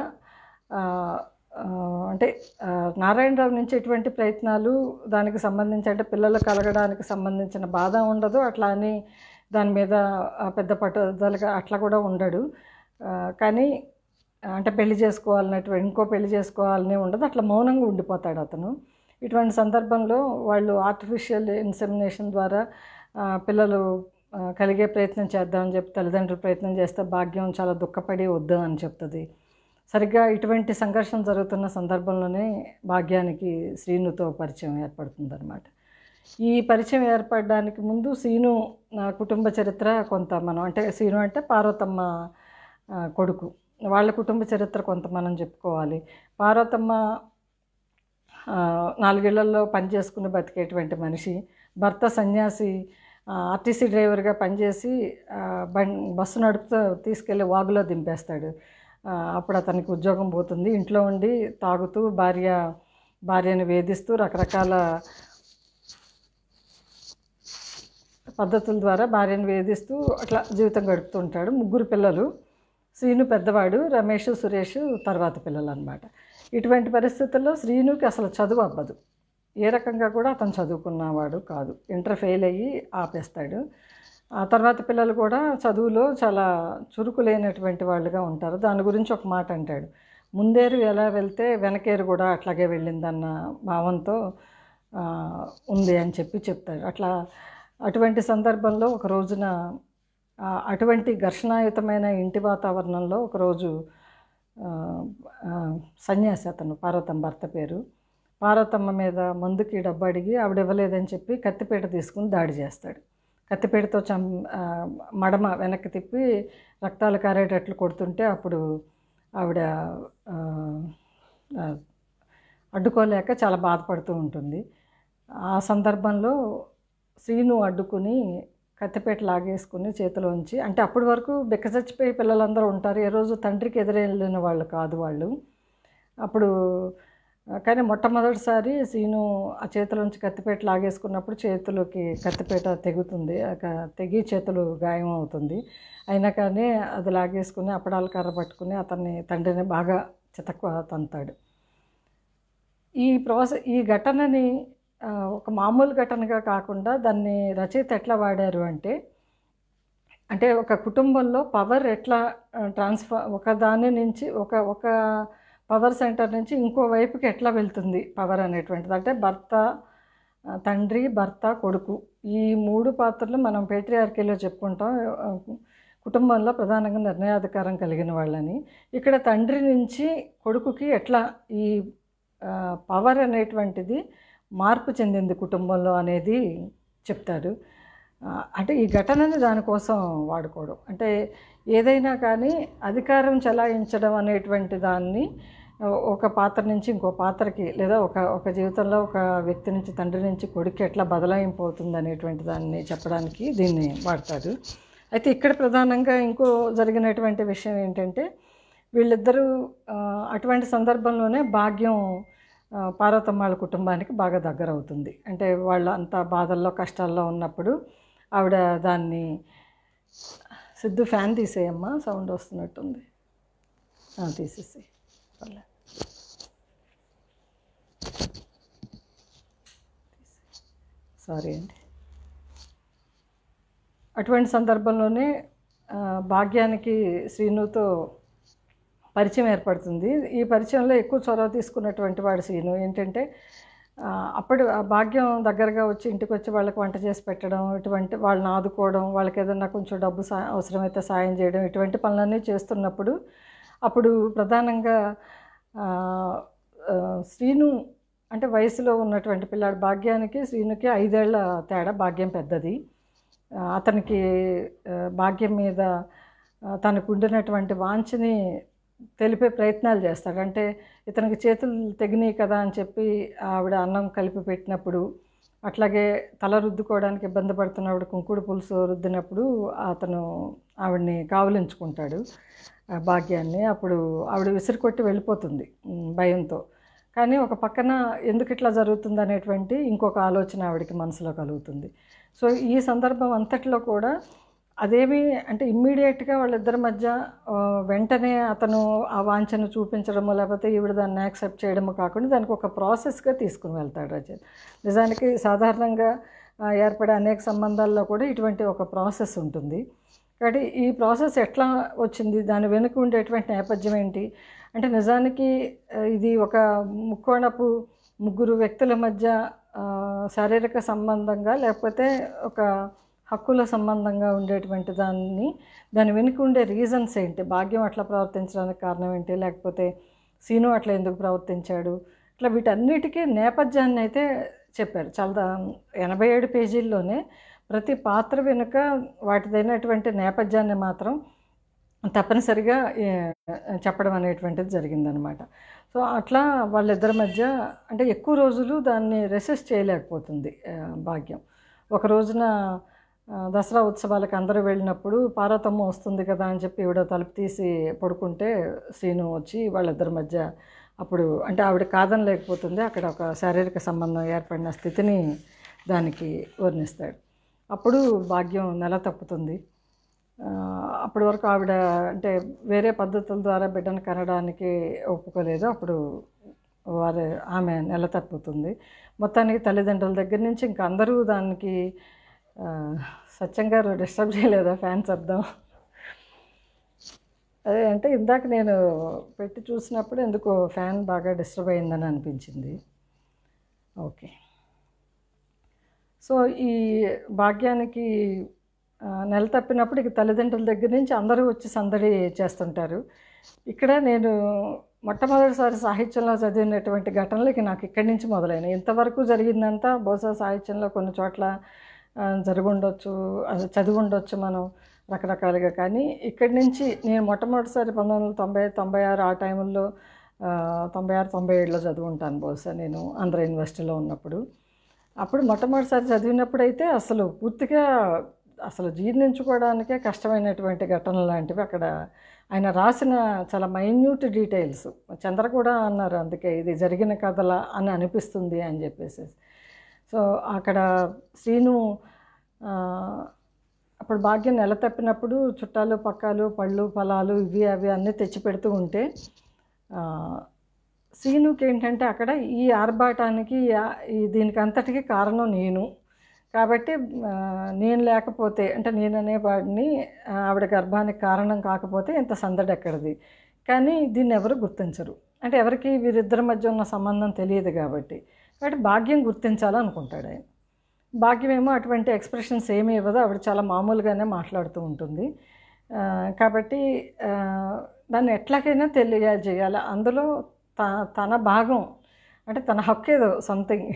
అంటే నారాయణరావు నుంచి ఎటువంటి ప్రయత్నాలు దానికి సంబంధించి అంటే పిల్లలు కలగడానికి సంబంధించిన బాధ ఉండదు అట్లా అని దాని మీద పెద్ద పట్టుదలగా అట్లా కూడా ఉండడు కానీ అంటే పెళ్లి చేసుకోవాలన్నట్టు ఇంకో పెళ్లి చేసుకోవాలనే ఉండదు అట్లా మౌనంగా ఉండిపోతాడు అతను ఇటువంటి సందర్భంలో వాళ్ళు ఆర్టిఫిషియల్ ఇన్సెమినేషన్ ద్వారా పిల్లలు కలిగే ప్రయత్నం చేద్దామని చెప్పి తల్లిదండ్రులు ప్రయత్నం చేస్తే భాగ్యం చాలా దుఃఖపడి వద్దు అని చెప్తుంది సరిగ్గా ఇటువంటి సంఘర్షణ జరుగుతున్న సందర్భంలోనే భాగ్యానికి శ్రీనుతో పరిచయం అనమాట ఈ పరిచయం ఏర్పడడానికి ముందు శ్రీను నా కుటుంబ చరిత్ర కొంత మనం అంటే శ్రీను అంటే పార్వతమ్మ కొడుకు వాళ్ళ కుటుంబ చరిత్ర కొంత మనం చెప్పుకోవాలి పార్వతమ్మ నాలుగేళ్లలో పనిచేసుకుని బతికేటువంటి మనిషి భర్త సన్యాసి ఆర్టీసీ డ్రైవర్గా పనిచేసి బస్సు నడుపుతూ తీసుకెళ్ళి వాగులో దింపేస్తాడు అప్పుడు అతనికి ఉద్యోగం పోతుంది ఇంట్లో ఉండి తాగుతూ భార్య భార్యను వేధిస్తూ రకరకాల పద్ధతుల ద్వారా భార్యను వేధిస్తూ అట్లా జీవితం గడుపుతూ ఉంటాడు ముగ్గురు పిల్లలు శ్రీను పెద్దవాడు రమేష్ సురేష్ తర్వాత పిల్లలు అనమాట ఇటువంటి పరిస్థితుల్లో శ్రీనుకి అసలు చదువు అవ్వదు ఏ రకంగా కూడా అతను చదువుకున్నవాడు కాదు ఇంటర్ ఫెయిల్ అయ్యి ఆపేస్తాడు ఆ తర్వాత పిల్లలు కూడా చదువులో చాలా చురుకు లేనటువంటి వాళ్ళుగా ఉంటారు దాని గురించి ఒక మాట అంటాడు ముందేరు ఎలా వెళ్తే వెనకేరు కూడా అట్లాగే వెళ్ళిందన్న భావంతో ఉంది అని చెప్పి చెప్తాడు అట్లా అటువంటి సందర్భంలో ఒక రోజున అటువంటి ఘర్షణాయుతమైన ఇంటి వాతావరణంలో ఒకరోజు సన్యాసి అతను పార్వతమ్మ భర్త పేరు పార్వతమ్మ మీద మందుకి డబ్బు అడిగి ఆవిడ ఇవ్వలేదని చెప్పి కత్తిపేట తీసుకుని దాడి చేస్తాడు కత్తిపేటతో చం మడమ వెనక్కి తిప్పి రక్తాలు కారేటట్లు కొడుతుంటే అప్పుడు ఆవిడ అడ్డుకోలేక చాలా బాధపడుతూ ఉంటుంది ఆ సందర్భంలో శ్రీను అడ్డుకుని కత్తిపేట లాగేసుకుని చేతిలోంచి అంటే అప్పటి వరకు చచ్చిపోయి పిల్లలందరూ ఉంటారు ఏ రోజు తండ్రికి ఎదురెళ్ళిన వాళ్ళు కాదు వాళ్ళు అప్పుడు కానీ మొట్టమొదటిసారి సీను ఆ చేతిలోంచి కత్తిపేట లాగేసుకున్నప్పుడు చేతులకి కత్తిపేట తెగుతుంది తెగి చేతులు గాయం అవుతుంది అయినా కానీ అది లాగేసుకుని అప్పడాలు కర్ర పట్టుకుని అతన్ని తండ్రిని బాగా చితక్కు తంతాడు ఈ ప్రాసెస్ ఈ ఘటనని ఒక మామూలు ఘటనగా కాకుండా దాన్ని రచయిత ఎట్లా వాడారు అంటే అంటే ఒక కుటుంబంలో పవర్ ఎట్లా ట్రాన్స్ఫర్ ఒకదాని నుంచి ఒక ఒక పవర్ సెంటర్ నుంచి ఇంకోవైపుకి ఎట్లా వెళ్తుంది పవర్ అనేటువంటిది అంటే భర్త తండ్రి భర్త కొడుకు ఈ మూడు పాత్రలు మనం పేట్రియార్కీలో చెప్పుకుంటాం కుటుంబంలో ప్రధానంగా నిర్ణయాధికారం కలిగిన వాళ్ళని ఇక్కడ తండ్రి నుంచి కొడుకుకి ఎట్లా ఈ పవర్ అనేటువంటిది మార్పు చెందింది కుటుంబంలో అనేది చెప్తారు అంటే ఈ ఘటనని దానికోసం వాడుకోవడం అంటే ఏదైనా కానీ అధికారం చెలాయించడం అనేటువంటి దాన్ని ఒక పాత్ర నుంచి ఇంకో పాత్రకి లేదా ఒక ఒక జీవితంలో ఒక వ్యక్తి నుంచి తండ్రి నుంచి కొడుకు ఎట్లా బదలాయింపు అవుతుంది అనేటువంటి దాన్ని చెప్పడానికి దీన్ని వాడతారు అయితే ఇక్కడ ప్రధానంగా ఇంకో జరిగినటువంటి విషయం ఏంటంటే వీళ్ళిద్దరూ అటువంటి సందర్భంలోనే భాగ్యం పార్వతమ్మ వాళ్ళ కుటుంబానికి బాగా దగ్గర అవుతుంది అంటే వాళ్ళంతా బాధల్లో కష్టాల్లో ఉన్నప్పుడు ఆవిడ దాన్ని సిద్ధు ఫ్యాన్ తీసేయమ్మా సౌండ్ వస్తున్నట్టుంది తీసేసి సారీ అండి అటువంటి సందర్భంలోనే భాగ్యానికి శ్రీనుతో పరిచయం ఏర్పడుతుంది ఈ పరిచయంలో ఎక్కువ చొరవ తీసుకున్నటువంటి వాడు శ్రీను ఏంటంటే అప్పుడు భాగ్యం దగ్గరగా వచ్చి ఇంటికి వచ్చి వాళ్ళకి వంట చేసి పెట్టడం ఇటువంటి వాళ్ళని ఆదుకోవడం వాళ్ళకి ఏదన్నా కొంచెం డబ్బు సా అవసరమైతే సాయం చేయడం ఇటువంటి పనులన్నీ చేస్తున్నప్పుడు అప్పుడు ప్రధానంగా శ్రీను అంటే వయసులో ఉన్నటువంటి పిల్లాడు భాగ్యానికి శ్రీనుకి ఐదేళ్ల తేడా భాగ్యం పెద్దది అతనికి భాగ్యం మీద తనకు ఉండినటువంటి వాంఛని తెలిపే ప్రయత్నాలు చేస్తాడు అంటే ఇతనికి చేతులు తెగినాయి కదా అని చెప్పి ఆవిడ అన్నం కలిపి పెట్టినప్పుడు అట్లాగే తల రుద్దుకోవడానికి ఇబ్బంది ఆవిడ కుంకుడు పులుసు రుద్దినప్పుడు అతను ఆవిడ్ని కావలించుకుంటాడు భాగ్యాన్ని అప్పుడు ఆవిడ విసిరికొట్టి వెళ్ళిపోతుంది భయంతో కానీ ఒక పక్కన ఎందుకు ఇట్లా జరుగుతుంది అనేటువంటి ఇంకొక ఆలోచన ఆవిడకి మనసులో కలుగుతుంది సో ఈ సందర్భం అంతట్లో కూడా అదేమి అంటే ఇమ్మీడియట్గా వాళ్ళిద్దరి మధ్య వెంటనే అతను ఆ వాంఛను చూపించడము లేకపోతే ఈవిడ దాన్ని యాక్సెప్ట్ చేయడము కాకుండా దానికి ఒక ప్రాసెస్గా తీసుకుని వెళ్తాడు రచయిత నిజానికి సాధారణంగా ఏర్పడే అనేక సంబంధాల్లో కూడా ఇటువంటి ఒక ప్రాసెస్ ఉంటుంది కాబట్టి ఈ ప్రాసెస్ ఎట్లా వచ్చింది దాని వెనుక ఉండేటువంటి నేపథ్యం ఏంటి అంటే నిజానికి ఇది ఒక ముక్కోణపు ముగ్గురు వ్యక్తుల మధ్య శారీరక సంబంధంగా లేకపోతే ఒక హక్కుల సంబంధంగా ఉండేటువంటి దాన్ని దాని వెనుక ఉండే రీజన్స్ ఏంటి భాగ్యం అట్లా ప్రవర్తించడానికి కారణం ఏంటి లేకపోతే సీను అట్లా ఎందుకు ప్రవర్తించాడు ఇట్లా వీటన్నిటికీ నేపథ్యాన్ని అయితే చెప్పారు చాలా ఎనభై ఏడు పేజీల్లోనే ప్రతి పాత్ర వెనుక వాటిదైనటువంటి నేపథ్యాన్ని మాత్రం తప్పనిసరిగా చెప్పడం అనేటువంటిది జరిగిందనమాట సో అట్లా వాళ్ళిద్దరి మధ్య అంటే ఎక్కువ రోజులు దాన్ని రెసెస్ట్ చేయలేకపోతుంది భాగ్యం ఒక రోజున దసరా ఉత్సవాలకు అందరూ వెళ్ళినప్పుడు పారతమ్మ వస్తుంది కదా అని చెప్పి ఈవిడ తలుపు తీసి పడుకుంటే శ్రీను వచ్చి వాళ్ళిద్దరి మధ్య అప్పుడు అంటే ఆవిడ కాదని లేకపోతుంది అక్కడ ఒక శారీరక సంబంధం ఏర్పడిన స్థితిని దానికి వర్ణిస్తాడు అప్పుడు భాగ్యం నెల తప్పుతుంది అప్పటి వరకు ఆవిడ అంటే వేరే పద్ధతుల ద్వారా బిడ్డను కనడానికి ఒప్పుకోలేదు అప్పుడు వారు ఆమె నెల తప్పుతుంది మొత్తానికి తల్లిదండ్రుల దగ్గర నుంచి ఇంకా అందరూ దానికి సత్యం గారు డిస్టర్బ్ చేయలేదా ఫ్యాన్స్ అర్థం అదే అంటే ఇందాక నేను పెట్టి చూసినప్పుడు ఎందుకు ఫ్యాన్ బాగా డిస్టర్బ్ అయిందని అనిపించింది ఓకే సో ఈ భాగ్యానికి నెల తప్పినప్పుడు ఇక తల్లిదండ్రుల దగ్గర నుంచి అందరూ వచ్చి సందడి చేస్తుంటారు ఇక్కడ నేను మొట్టమొదటిసారి సాహిత్యంలో చదివినటువంటి ఘటనలు నాకు ఇక్కడి నుంచి మొదలైనవి ఇంతవరకు జరిగిందంతా బహుశా సాహిత్యంలో కొన్ని చోట్ల జరుగుండొచ్చు చదివి ఉండొచ్చు మనం రకరకాలుగా కానీ ఇక్కడి నుంచి నేను మొట్టమొదటిసారి పంతొమ్మిది వందల తొంభై తొంభై ఆరు ఆ టైంలో తొంభై ఆరు తొంభై ఏడులో చదువుకుంటాను బహుశా నేను ఆంధ్ర యూనివర్సిటీలో ఉన్నప్పుడు అప్పుడు మొట్టమొదటిసారి చదివినప్పుడైతే అసలు పూర్తిగా అసలు జీర్ణించుకోవడానికే కష్టమైనటువంటి ఘటనలు లాంటివి అక్కడ ఆయన రాసిన చాలా మైన్యూట్ డీటెయిల్స్ చంద్ర కూడా అన్నారు అందుకే ఇది జరిగిన కథల అని అనిపిస్తుంది అని చెప్పేసి సో అక్కడ శ్రీను అప్పుడు భాగ్యం నెల తప్పినప్పుడు చుట్టాలు పక్కాలు పళ్ళు ఫలాలు ఇవి అవి అన్నీ తెచ్చి పెడుతూ ఉంటే శ్రీనుకి ఏంటంటే అక్కడ ఈ ఆర్భాటానికి దీనికి అంతటికి కారణం నేను కాబట్టి నేను లేకపోతే అంటే నేననే వాడిని ఆవిడ గర్భానికి కారణం కాకపోతే ఇంత సందడి ఎక్కడిది కానీ దీన్ని ఎవరు గుర్తించరు అంటే ఎవరికి వీరిద్దరి మధ్య ఉన్న సంబంధం తెలియదు కాబట్టి వాటి భాగ్యం గుర్తించాలనుకుంటాడు ఆయన భాగ్యమేమో అటువంటి ఎక్స్ప్రెషన్స్ ఏమి ఇవ్వదు ఆవిడ చాలా మామూలుగానే మాట్లాడుతూ ఉంటుంది కాబట్టి దాన్ని ఎట్లాగైనా తెలియజేయాలి అందులో తన భాగం అంటే తన హక్కు ఏదో సంథింగ్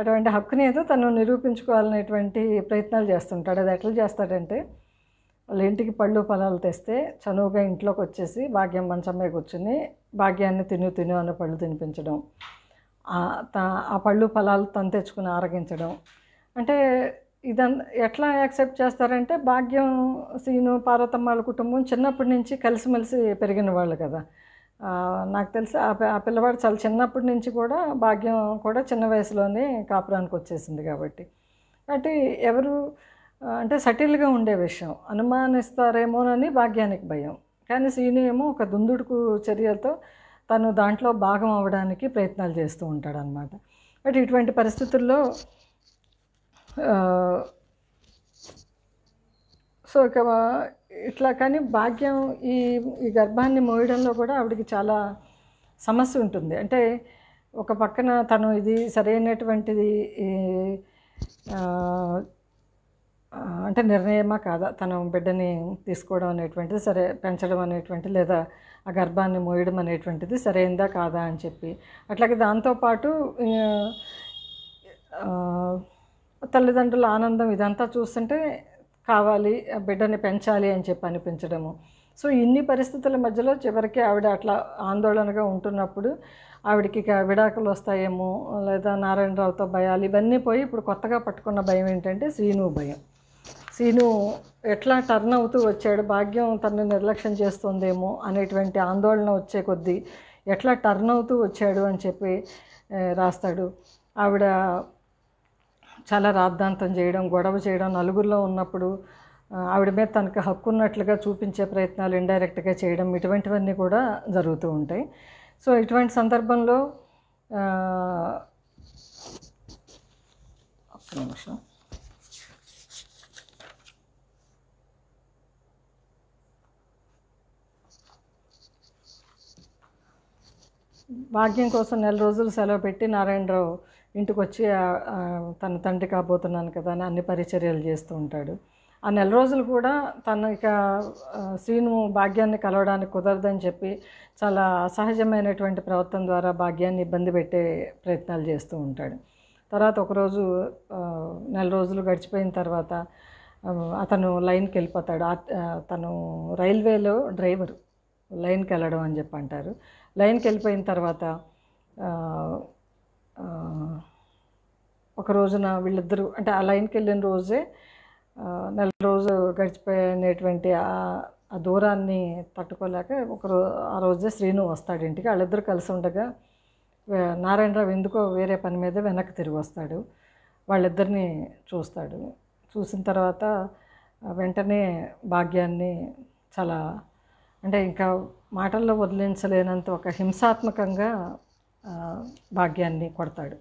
అటువంటి హక్కుని ఏదో తను నిరూపించుకోవాలనేటువంటి ప్రయత్నాలు చేస్తుంటాడు అది ఎట్లా చేస్తాడంటే వాళ్ళ ఇంటికి పళ్ళు ఫలాలు తెస్తే చనువుగా ఇంట్లోకి వచ్చేసి భాగ్యం మంచమే కూర్చుని భాగ్యాన్ని తిను తిను అని పళ్ళు తినిపించడం ఆ పళ్ళు ఫలాలు తను తెచ్చుకుని ఆరగించడం అంటే ఇదన్ ఎట్లా యాక్సెప్ట్ చేస్తారంటే భాగ్యం సీను పార్వతమ్మ వాళ్ళ కుటుంబం చిన్నప్పటి నుంచి కలిసిమెలిసి పెరిగిన వాళ్ళు కదా నాకు తెలిసి ఆ పిల్లవాడు చాలా చిన్నప్పటి నుంచి కూడా భాగ్యం కూడా చిన్న వయసులోనే కాపురానికి వచ్చేసింది కాబట్టి కాబట్టి ఎవరు అంటే సటిల్గా ఉండే విషయం అనుమానిస్తారేమోనని భాగ్యానికి భయం కానీ సీను ఏమో ఒక దుందుడుకు చర్యలతో తను దాంట్లో భాగం అవ్వడానికి ప్రయత్నాలు చేస్తూ ఉంటాడనమాట బట్ ఇటువంటి పరిస్థితుల్లో సో ఇక ఇట్లా కానీ భాగ్యం ఈ ఈ గర్భాన్ని మోయడంలో కూడా ఆవిడకి చాలా సమస్య ఉంటుంది అంటే ఒక పక్కన తను ఇది సరైనటువంటిది అంటే నిర్ణయమా కాదా తను బిడ్డని తీసుకోవడం అనేటువంటిది సరే పెంచడం అనేటువంటిది లేదా ఆ గర్భాన్ని మోయడం అనేటువంటిది సరైందా కాదా అని చెప్పి అట్లాగే దాంతోపాటు తల్లిదండ్రుల ఆనందం ఇదంతా చూస్తుంటే కావాలి బిడ్డని పెంచాలి అని చెప్పి అనిపించడము సో ఇన్ని పరిస్థితుల మధ్యలో చివరికి ఆవిడ అట్లా ఆందోళనగా ఉంటున్నప్పుడు ఆవిడకి విడాకులు వస్తాయేమో లేదా నారాయణరావుతో భయాలు ఇవన్నీ పోయి ఇప్పుడు కొత్తగా పట్టుకున్న భయం ఏంటంటే శ్రీను భయం శీను ఎట్లా టర్న్ అవుతూ వచ్చాడు భాగ్యం తనని నిర్లక్ష్యం చేస్తుందేమో అనేటువంటి ఆందోళన వచ్చే కొద్దీ ఎట్లా టర్న్ అవుతూ వచ్చాడు అని చెప్పి రాస్తాడు ఆవిడ చాలా రాద్ధాంతం చేయడం గొడవ చేయడం నలుగురిలో ఉన్నప్పుడు ఆవిడ మీద తనకు హక్కు ఉన్నట్లుగా చూపించే ప్రయత్నాలు ఇండైరెక్ట్గా చేయడం ఇటువంటివన్నీ కూడా జరుగుతూ ఉంటాయి సో ఇటువంటి సందర్భంలో ఒక్క నిమిషం భాగ్యం కోసం నెల రోజులు సెలవు పెట్టి నారాయణరావు ఇంటికి వచ్చి తన తండ్రి కాబోతున్నాను కదా అని అన్ని పరిచర్యలు చేస్తూ ఉంటాడు ఆ నెల రోజులు కూడా తన ఇక శ్రీను భాగ్యాన్ని కలవడానికి కుదరదని చెప్పి చాలా అసహజమైనటువంటి ప్రవర్తన ద్వారా భాగ్యాన్ని ఇబ్బంది పెట్టే ప్రయత్నాలు చేస్తూ ఉంటాడు తర్వాత ఒకరోజు నెల రోజులు గడిచిపోయిన తర్వాత అతను లైన్కి వెళ్ళిపోతాడు తను రైల్వేలో డ్రైవరు లైన్కి వెళ్ళడం అని చెప్పి అంటారు లైన్కి వెళ్ళిపోయిన తర్వాత ఒక రోజున వీళ్ళిద్దరూ అంటే ఆ లైన్కి వెళ్ళిన రోజే నెల రోజు గడిచిపోయినటువంటి ఆ దూరాన్ని తట్టుకోలేక ఒకరో ఆ రోజే శ్రీను వస్తాడు ఇంటికి వాళ్ళిద్దరూ కలిసి ఉండగా నారాయణరావు ఎందుకో వేరే పని మీద వెనక్కి తిరిగి వస్తాడు వాళ్ళిద్దరిని చూస్తాడు చూసిన తర్వాత వెంటనే భాగ్యాన్ని చాలా అంటే ఇంకా మాటల్లో వదిలించలేనంత ఒక హింసాత్మకంగా భాగ్యాన్ని కొడతాడు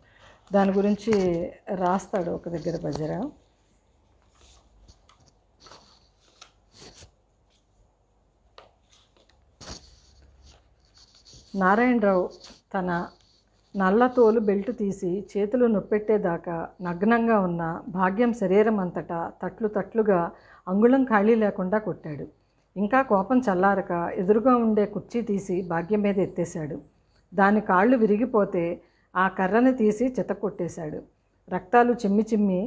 దాని గురించి రాస్తాడు ఒక దగ్గర బజరా నారాయణరావు తన నల్ల తోలు బెల్ట్ తీసి చేతులు నొప్పెట్టేదాకా నగ్నంగా ఉన్న భాగ్యం శరీరం అంతటా తట్లు తట్లుగా అంగుళం ఖాళీ లేకుండా కొట్టాడు ఇంకా కోపం చల్లారక ఎదురుగా ఉండే కుర్చీ తీసి భాగ్యం మీద ఎత్తేశాడు దాని కాళ్ళు విరిగిపోతే ఆ కర్రని తీసి చితకొట్టేశాడు రక్తాలు చిమ్మి చిమ్మి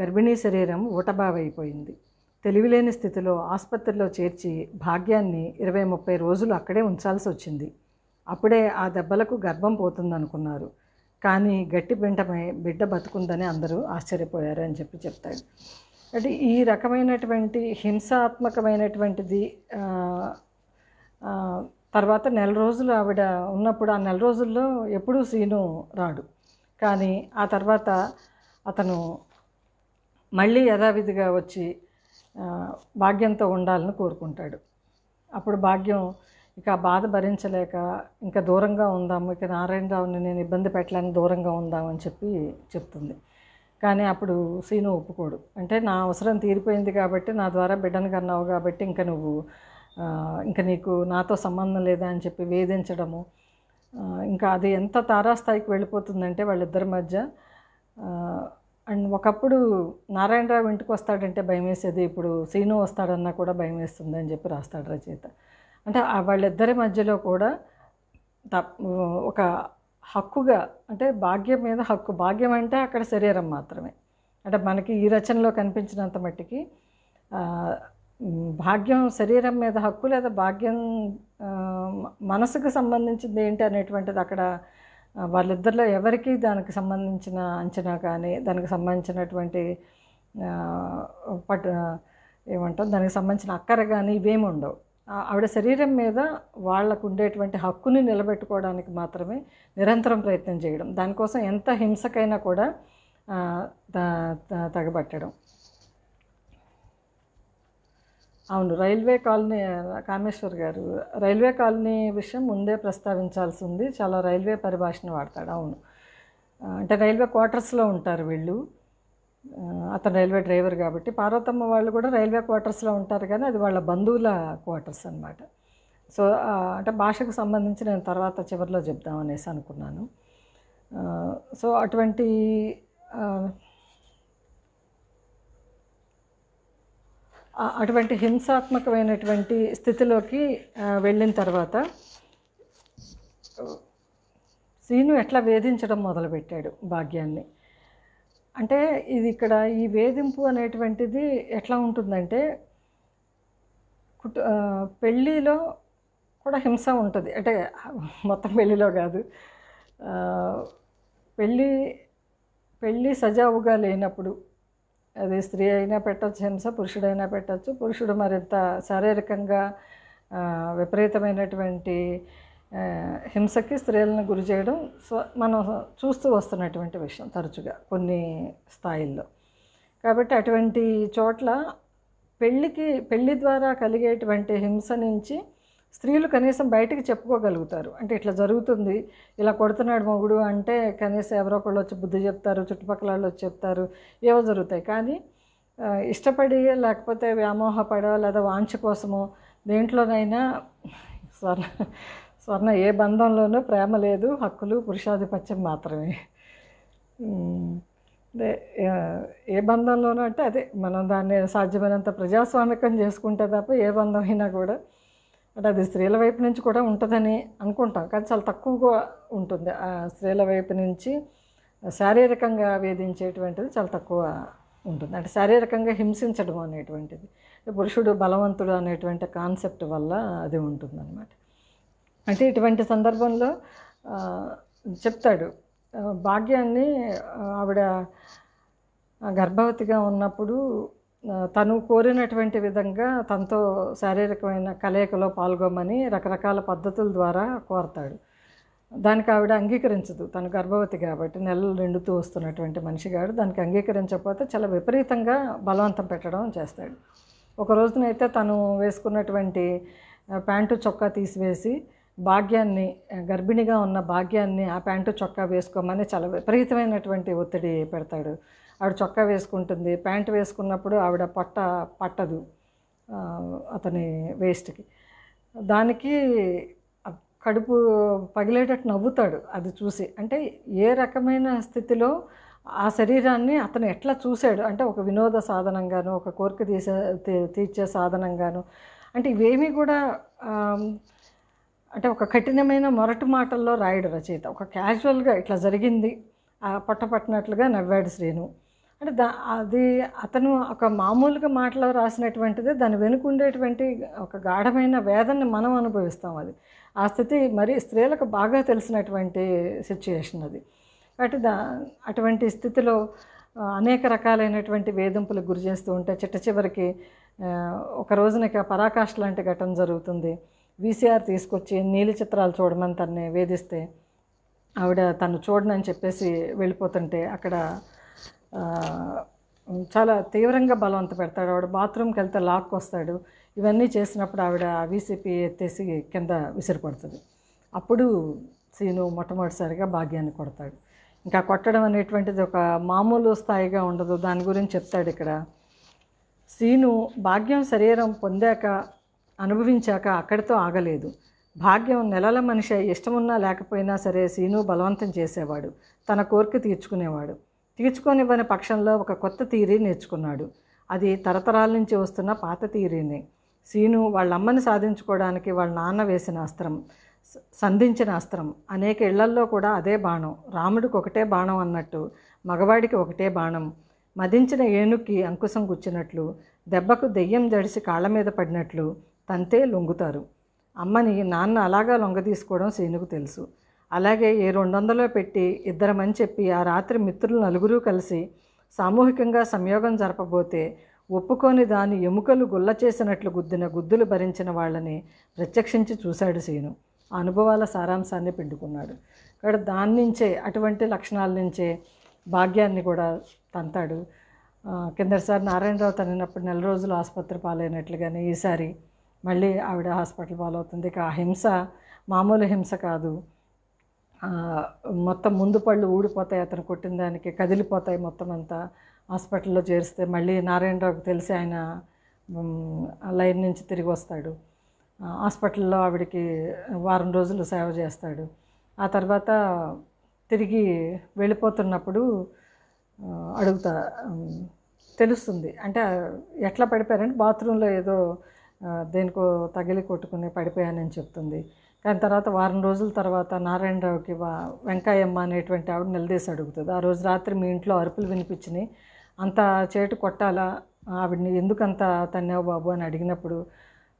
గర్భిణీ శరీరం ఊటబావైపోయింది తెలివిలేని స్థితిలో ఆసుపత్రిలో చేర్చి భాగ్యాన్ని ఇరవై ముప్పై రోజులు అక్కడే ఉంచాల్సి వచ్చింది అప్పుడే ఆ దెబ్బలకు గర్భం పోతుందనుకున్నారు కానీ గట్టి పింటమై బిడ్డ బతుకుందని అందరూ ఆశ్చర్యపోయారు అని చెప్పి చెప్తాడు అంటే ఈ రకమైనటువంటి హింసాత్మకమైనటువంటిది తర్వాత నెల రోజులు ఆవిడ ఉన్నప్పుడు ఆ నెల రోజుల్లో ఎప్పుడూ సీను రాడు కానీ ఆ తర్వాత అతను మళ్ళీ యథావిధిగా వచ్చి భాగ్యంతో ఉండాలని కోరుకుంటాడు అప్పుడు భాగ్యం ఇక ఆ బాధ భరించలేక ఇంకా దూరంగా ఉందాము ఇక నారాయణరావుని నేను ఇబ్బంది పెట్టలేని దూరంగా ఉందామని చెప్పి చెప్తుంది కానీ అప్పుడు సీను ఒప్పుకోడు అంటే నా అవసరం తీరిపోయింది కాబట్టి నా ద్వారా బిడ్డను కన్నావు కాబట్టి ఇంకా నువ్వు ఇంకా నీకు నాతో సంబంధం లేదా అని చెప్పి వేధించడము ఇంకా అది ఎంత తారాస్థాయికి వెళ్ళిపోతుందంటే వాళ్ళిద్దరి మధ్య అండ్ ఒకప్పుడు నారాయణరావు ఇంటికి వస్తాడంటే భయం వేసేది ఇప్పుడు సీను వస్తాడన్నా కూడా భయం వేస్తుంది అని చెప్పి రాస్తాడు రచయిత అంటే వాళ్ళిద్దరి మధ్యలో కూడా ఒక హక్కుగా అంటే భాగ్యం మీద హక్కు భాగ్యం అంటే అక్కడ శరీరం మాత్రమే అంటే మనకి ఈ రచనలో కనిపించినంత మట్టికి భాగ్యం శరీరం మీద హక్కు లేదా భాగ్యం మనసుకు సంబంధించింది ఏంటి అనేటువంటిది అక్కడ వాళ్ళిద్దరిలో ఎవరికి దానికి సంబంధించిన అంచనా కానీ దానికి సంబంధించినటువంటి పట్ ఏమంటాం దానికి సంబంధించిన అక్కర కానీ ఇవేమి ఉండవు ఆవిడ శరీరం మీద వాళ్లకు ఉండేటువంటి హక్కుని నిలబెట్టుకోవడానికి మాత్రమే నిరంతరం ప్రయత్నం చేయడం దానికోసం ఎంత హింసకైనా కూడా తగబట్టడం అవును రైల్వే కాలనీ కామేశ్వర్ గారు రైల్వే కాలనీ విషయం ముందే ప్రస్తావించాల్సి ఉంది చాలా రైల్వే పరిభాషను వాడతాడు అవును అంటే రైల్వే క్వార్టర్స్లో ఉంటారు వీళ్ళు అతను రైల్వే డ్రైవర్ కాబట్టి పార్వతమ్మ వాళ్ళు కూడా రైల్వే క్వార్టర్స్లో ఉంటారు కానీ అది వాళ్ళ బంధువుల క్వార్టర్స్ అనమాట సో అంటే భాషకు సంబంధించి నేను తర్వాత చివరిలో చెప్దామనేసి అనుకున్నాను సో అటువంటి అటువంటి హింసాత్మకమైనటువంటి స్థితిలోకి వెళ్ళిన తర్వాత శ్రీను ఎట్లా వేధించడం మొదలుపెట్టాడు భాగ్యాన్ని అంటే ఇది ఇక్కడ ఈ వేధింపు అనేటువంటిది ఎట్లా ఉంటుందంటే కుట పెళ్ళిలో కూడా హింస ఉంటుంది అంటే మొత్తం పెళ్ళిలో కాదు పెళ్ళి పెళ్ళి సజావుగా లేనప్పుడు అది స్త్రీ అయినా పెట్టచ్చు హింస పురుషుడైనా పెట్టచ్చు పురుషుడు మరింత శారీరకంగా విపరీతమైనటువంటి హింసకి స్త్రీలను గురి చేయడం స్వ మనం చూస్తూ వస్తున్నటువంటి విషయం తరచుగా కొన్ని స్థాయిల్లో కాబట్టి అటువంటి చోట్ల పెళ్ళికి పెళ్ళి ద్వారా కలిగేటువంటి హింస నుంచి స్త్రీలు కనీసం బయటికి చెప్పుకోగలుగుతారు అంటే ఇట్లా జరుగుతుంది ఇలా కొడుతున్నాడు మొగుడు అంటే కనీసం ఎవరో ఒకళ్ళు వచ్చి బుద్ధి చెప్తారు చుట్టుపక్కల వాళ్ళు వచ్చి చెప్తారు ఏవో జరుగుతాయి కానీ ఇష్టపడి లేకపోతే వ్యామోహపడో లేదా వాంఛ కోసమో దేంట్లోనైనా సార్ స్వర్ణ ఏ బంధంలోనూ ప్రేమ లేదు హక్కులు పురుషాధిపత్యం మాత్రమే అదే ఏ బంధంలోనూ అంటే అదే మనం దాన్ని సాధ్యమైనంత ప్రజాస్వామికం చేసుకుంటే తప్ప ఏ బంధం అయినా కూడా అంటే అది స్త్రీల వైపు నుంచి కూడా ఉంటుందని అనుకుంటాం కానీ చాలా తక్కువగా ఉంటుంది ఆ స్త్రీల వైపు నుంచి శారీరకంగా వేధించేటువంటిది చాలా తక్కువ ఉంటుంది అంటే శారీరకంగా హింసించడం అనేటువంటిది పురుషుడు బలవంతుడు అనేటువంటి కాన్సెప్ట్ వల్ల అది అనమాట అంటే ఇటువంటి సందర్భంలో చెప్తాడు భాగ్యాన్ని ఆవిడ గర్భవతిగా ఉన్నప్పుడు తను కోరినటువంటి విధంగా తనతో శారీరకమైన కలయికలో పాల్గొమని రకరకాల పద్ధతుల ద్వారా కోరతాడు దానికి ఆవిడ అంగీకరించదు తను గర్భవతి కాబట్టి నెలలు నిండుతూ వస్తున్నటువంటి మనిషి కాడు దానికి అంగీకరించకపోతే చాలా విపరీతంగా బలవంతం పెట్టడం చేస్తాడు ఒక రోజునైతే తను వేసుకున్నటువంటి ప్యాంటు చొక్కా తీసివేసి భాగ్యాన్ని గర్భిణిగా ఉన్న భాగ్యాన్ని ఆ ప్యాంటు చొక్కా వేసుకోమని చాలా విపరీతమైనటువంటి ఒత్తిడి పెడతాడు ఆవిడ చొక్కా వేసుకుంటుంది ప్యాంట్ వేసుకున్నప్పుడు ఆవిడ పొట్ట పట్టదు అతని వేస్ట్కి దానికి కడుపు పగిలేటట్టు నవ్వుతాడు అది చూసి అంటే ఏ రకమైన స్థితిలో ఆ శరీరాన్ని అతను ఎట్లా చూశాడు అంటే ఒక వినోద సాధనంగాను ఒక కోరిక తీసే తీర్చే సాధనంగాను అంటే ఇవేమీ కూడా అంటే ఒక కఠినమైన మొరటు మాటల్లో రాయడు రచయిత ఒక క్యాజువల్గా ఇట్లా జరిగింది పట్టపట్టినట్లుగా నవ్వాడు శ్రీను అంటే దా అది అతను ఒక మామూలుగా మాటలో రాసినటువంటిదే దాని వెనుక ఉండేటువంటి ఒక గాఢమైన వేదనని మనం అనుభవిస్తాం అది ఆ స్థితి మరి స్త్రీలకు బాగా తెలిసినటువంటి సిచ్యుయేషన్ అది కాబట్టి దా అటువంటి స్థితిలో అనేక రకాలైనటువంటి వేధింపులకు గురి చేస్తూ ఉంటే చిట్ట చివరికి ఒక రోజునకి ఆ పరాకాష్ఠ లాంటి ఘటన జరుగుతుంది వీసీఆర్ తీసుకొచ్చి నీలి చిత్రాలు చూడమని తనని వేధిస్తే ఆవిడ తను చూడనని చెప్పేసి వెళ్ళిపోతుంటే అక్కడ చాలా తీవ్రంగా బలవంత పెడతాడు ఆవిడ బాత్రూమ్కి వెళ్తే లాక్ వస్తాడు ఇవన్నీ చేసినప్పుడు ఆవిడ వీసీపీ ఎత్తేసి కింద విసిరిపడుతుంది అప్పుడు సీను మొట్టమొదటిసారిగా భాగ్యాన్ని కొడతాడు ఇంకా కొట్టడం అనేటువంటిది ఒక మామూలు స్థాయిగా ఉండదు దాని గురించి చెప్తాడు ఇక్కడ సీను భాగ్యం శరీరం పొందాక అనుభవించాక అక్కడితో ఆగలేదు భాగ్యం నెలల మనిషి ఇష్టమున్నా లేకపోయినా సరే సీను బలవంతం చేసేవాడు తన కోరిక తీర్చుకునేవాడు తీర్చుకొనివ్వని పక్షంలో ఒక కొత్త తీరీ నేర్చుకున్నాడు అది తరతరాల నుంచి వస్తున్న పాత తీరీనే సీను వాళ్ళమ్మని సాధించుకోవడానికి వాళ్ళ నాన్న వేసిన అస్త్రం సంధించిన అస్త్రం అనేక ఇళ్లల్లో కూడా అదే బాణం రాముడికి ఒకటే బాణం అన్నట్టు మగవాడికి ఒకటే బాణం మదించిన ఏనుక్కి అంకుశం గుచ్చినట్లు దెబ్బకు దెయ్యం జడిసి కాళ్ళ మీద పడినట్లు తంతే లొంగుతారు అమ్మని నాన్న అలాగా లొంగ తీసుకోవడం శీనుకు తెలుసు అలాగే ఏ రెండొందలో పెట్టి ఇద్దరమని చెప్పి ఆ రాత్రి మిత్రులు నలుగురు కలిసి సామూహికంగా సంయోగం జరపబోతే ఒప్పుకొని దాని ఎముకలు గుల్ల చేసినట్లు గుద్దిన గుద్దులు భరించిన వాళ్ళని ప్రత్యక్షించి చూశాడు ఆ అనుభవాల సారాంశాన్ని పిండుకున్నాడు ఇక్కడ దాని నుంచే అటువంటి లక్షణాల నుంచే భాగ్యాన్ని కూడా తంతాడు కిందసారి నారాయణరావు తనప్పుడు నెల రోజులు ఆసుపత్రి పాలైనట్లుగానే ఈసారి మళ్ళీ ఆవిడ హాస్పిటల్ ఫాలో అవుతుంది ఇక ఆ హింస మామూలు హింస కాదు మొత్తం ముందు పళ్ళు ఊడిపోతాయి అతను కొట్టిన దానికి కదిలిపోతాయి మొత్తం అంతా హాస్పిటల్లో చేరిస్తే మళ్ళీ నారాయణరావుకి తెలిసి ఆయన లైన్ నుంచి తిరిగి వస్తాడు హాస్పిటల్లో ఆవిడకి వారం రోజులు సేవ చేస్తాడు ఆ తర్వాత తిరిగి వెళ్ళిపోతున్నప్పుడు అడుగుతా తెలుస్తుంది అంటే ఎట్లా పడిపోయారంటే బాత్రూంలో ఏదో దేనికో తగిలి కొట్టుకుని పడిపోయానని చెప్తుంది కానీ తర్వాత వారం రోజుల తర్వాత నారాయణరావుకి వా వెంకాయమ్మ అనేటువంటి ఆవిడ నిలదీసి అడుగుతుంది ఆ రోజు రాత్రి మీ ఇంట్లో అరుపులు వినిపించినాయి అంత చేటు కొట్టాలా ఆవిడని ఎందుకంత తన్నావు బాబు అని అడిగినప్పుడు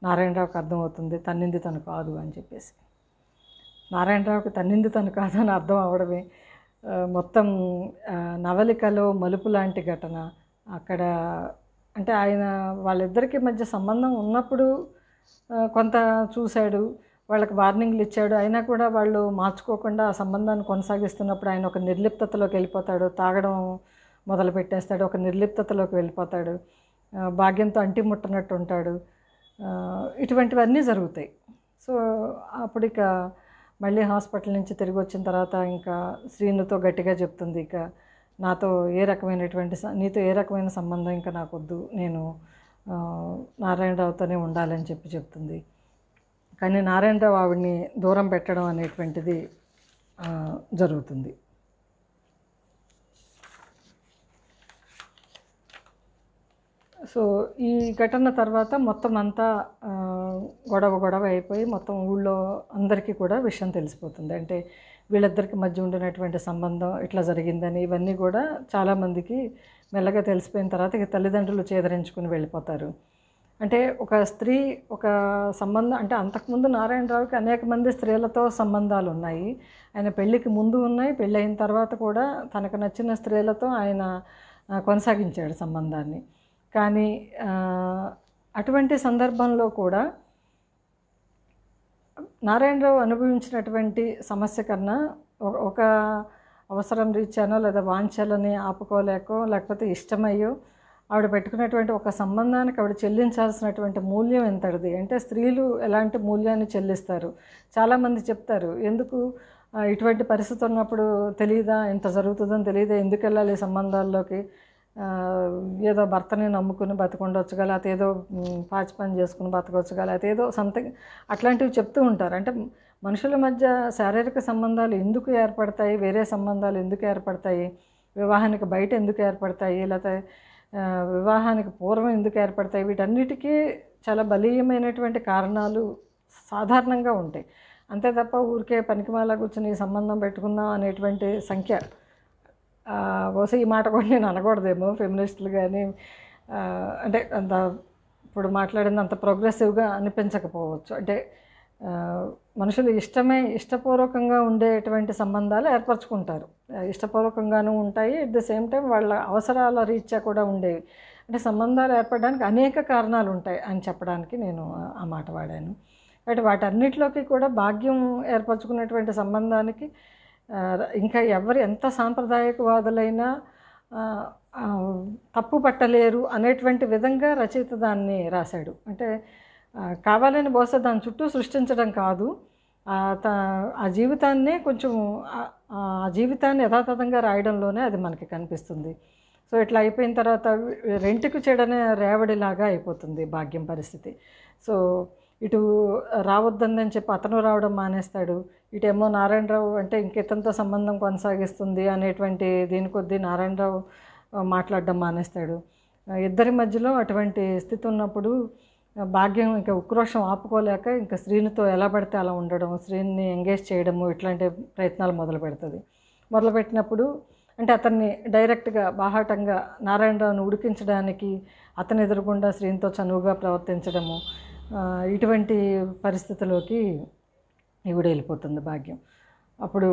నారాయణరావుకి అర్థమవుతుంది తన్నింది తను కాదు అని చెప్పేసి నారాయణరావుకి తన్నింది తను కాదు అని అర్థం అవడమే మొత్తం నవలికలో మలుపు లాంటి ఘటన అక్కడ అంటే ఆయన వాళ్ళిద్దరికి మధ్య సంబంధం ఉన్నప్పుడు కొంత చూశాడు వాళ్ళకి వార్నింగ్లు ఇచ్చాడు అయినా కూడా వాళ్ళు మార్చుకోకుండా ఆ సంబంధాన్ని కొనసాగిస్తున్నప్పుడు ఆయన ఒక నిర్లిప్తలోకి వెళ్ళిపోతాడు తాగడం మొదలు పెట్టేస్తాడు ఒక నిర్లిప్తలోకి వెళ్ళిపోతాడు భాగ్యంతో అంటి ముట్టనట్టు ఉంటాడు ఇటువంటివన్నీ జరుగుతాయి సో అప్పుడు ఇక మళ్ళీ హాస్పిటల్ నుంచి తిరిగి వచ్చిన తర్వాత ఇంకా శ్రీనుతో గట్టిగా చెప్తుంది ఇక నాతో ఏ రకమైనటువంటి నీతో ఏ రకమైన సంబంధం ఇంకా వద్దు నేను నారాయణరావుతోనే ఉండాలని చెప్పి చెప్తుంది కానీ నారాయణరావు ఆవిడ్ని దూరం పెట్టడం అనేటువంటిది జరుగుతుంది సో ఈ ఘటన తర్వాత మొత్తం అంతా గొడవ గొడవ అయిపోయి మొత్తం ఊళ్ళో అందరికీ కూడా విషయం తెలిసిపోతుంది అంటే వీళ్ళిద్దరికి మధ్య ఉండినటువంటి సంబంధం ఇట్లా జరిగిందని ఇవన్నీ కూడా చాలామందికి మెల్లగా తెలిసిపోయిన తర్వాత ఇక తల్లిదండ్రులు చేదరించుకుని వెళ్ళిపోతారు అంటే ఒక స్త్రీ ఒక సంబంధం అంటే అంతకుముందు నారాయణరావుకి అనేక మంది స్త్రీలతో సంబంధాలు ఉన్నాయి ఆయన పెళ్ళికి ముందు ఉన్నాయి పెళ్ళి అయిన తర్వాత కూడా తనకు నచ్చిన స్త్రీలతో ఆయన కొనసాగించాడు సంబంధాన్ని కానీ అటువంటి సందర్భంలో కూడా నారాయణరావు అనుభవించినటువంటి సమస్య కన్నా ఒక అవసరం రీత్యానో లేదా వాంఛలని ఆపుకోలేకో లేకపోతే ఇష్టమయ్యో ఆవిడ పెట్టుకున్నటువంటి ఒక సంబంధానికి ఆవిడ చెల్లించాల్సినటువంటి మూల్యం ఎంతటిది అంటే స్త్రీలు ఎలాంటి మూల్యాన్ని చెల్లిస్తారు చాలామంది చెప్తారు ఎందుకు ఇటువంటి పరిస్థితి ఉన్నప్పుడు తెలియదా ఇంత జరుగుతుందని తెలియదా ఎందుకు వెళ్ళాలి సంబంధాల్లోకి ఏదో భర్తని నమ్ముకుని కదా లేకపోతే ఏదో పాచి పని చేసుకుని కదా లేకపోతే ఏదో సంథింగ్ అట్లాంటివి చెప్తూ ఉంటారు అంటే మనుషుల మధ్య శారీరక సంబంధాలు ఎందుకు ఏర్పడతాయి వేరే సంబంధాలు ఎందుకు ఏర్పడతాయి వివాహానికి బయట ఎందుకు ఏర్పడతాయి లేకపోతే వివాహానికి పూర్వం ఎందుకు ఏర్పడతాయి వీటన్నిటికీ చాలా బలీయమైనటువంటి కారణాలు సాధారణంగా ఉంటాయి అంతే తప్ప ఊరికే పనికిమాల కూర్చుని సంబంధం పెట్టుకుందాం అనేటువంటి సంఖ్య బహుశా ఈ మాట కూడా నేను అనకూడదేమో ఫెమినిస్టులు కానీ అంటే అంత ఇప్పుడు మాట్లాడింది అంత ప్రోగ్రెసివ్గా అనిపించకపోవచ్చు అంటే మనుషులు ఇష్టమే ఇష్టపూర్వకంగా ఉండేటువంటి సంబంధాలు ఏర్పరచుకుంటారు ఇష్టపూర్వకంగానూ ఉంటాయి అట్ ద సేమ్ టైం వాళ్ళ అవసరాల రీత్యా కూడా ఉండేవి అంటే సంబంధాలు ఏర్పడడానికి అనేక కారణాలు ఉంటాయి అని చెప్పడానికి నేను ఆ మాట వాడాను కాబట్టి వాటన్నిటిలోకి కూడా భాగ్యం ఏర్పరచుకున్నటువంటి సంబంధానికి ఇంకా ఎవరు ఎంత సాంప్రదాయకవాదులైనా తప్పు పట్టలేరు అనేటువంటి విధంగా రచయిత దాన్ని రాశాడు అంటే కావాలని బహుశా దాని చుట్టూ సృష్టించడం కాదు ఆ జీవితాన్నే కొంచెం ఆ జీవితాన్ని యథాతథంగా రాయడంలోనే అది మనకి కనిపిస్తుంది సో ఇట్లా అయిపోయిన తర్వాత రెంట్కు చెడనే రేవడిలాగా అయిపోతుంది భాగ్యం పరిస్థితి సో ఇటు రావద్దని చెప్పి అతను రావడం మానేస్తాడు ఇటేమో నారాయణరావు అంటే ఇంకెతనితో సంబంధం కొనసాగిస్తుంది అనేటువంటి దీని కొద్దీ నారాయణరావు మాట్లాడడం మానేస్తాడు ఇద్దరి మధ్యలో అటువంటి స్థితి ఉన్నప్పుడు భాగ్యం ఇంకా ఉక్రోషం ఆపుకోలేక ఇంకా శ్రీనితో ఎలా పడితే అలా ఉండడం శ్రీని ఎంగేజ్ చేయడము ఇట్లాంటి ప్రయత్నాలు మొదలు పెడుతుంది మొదలుపెట్టినప్పుడు అంటే అతన్ని డైరెక్ట్గా బాహాటంగా నారాయణరావును ఉడికించడానికి అతను ఎదురుకుండా శ్రీనితో చనువుగా ప్రవర్తించడము ఇటువంటి పరిస్థితుల్లోకి ఈవిడ వెళ్ళిపోతుంది భాగ్యం అప్పుడు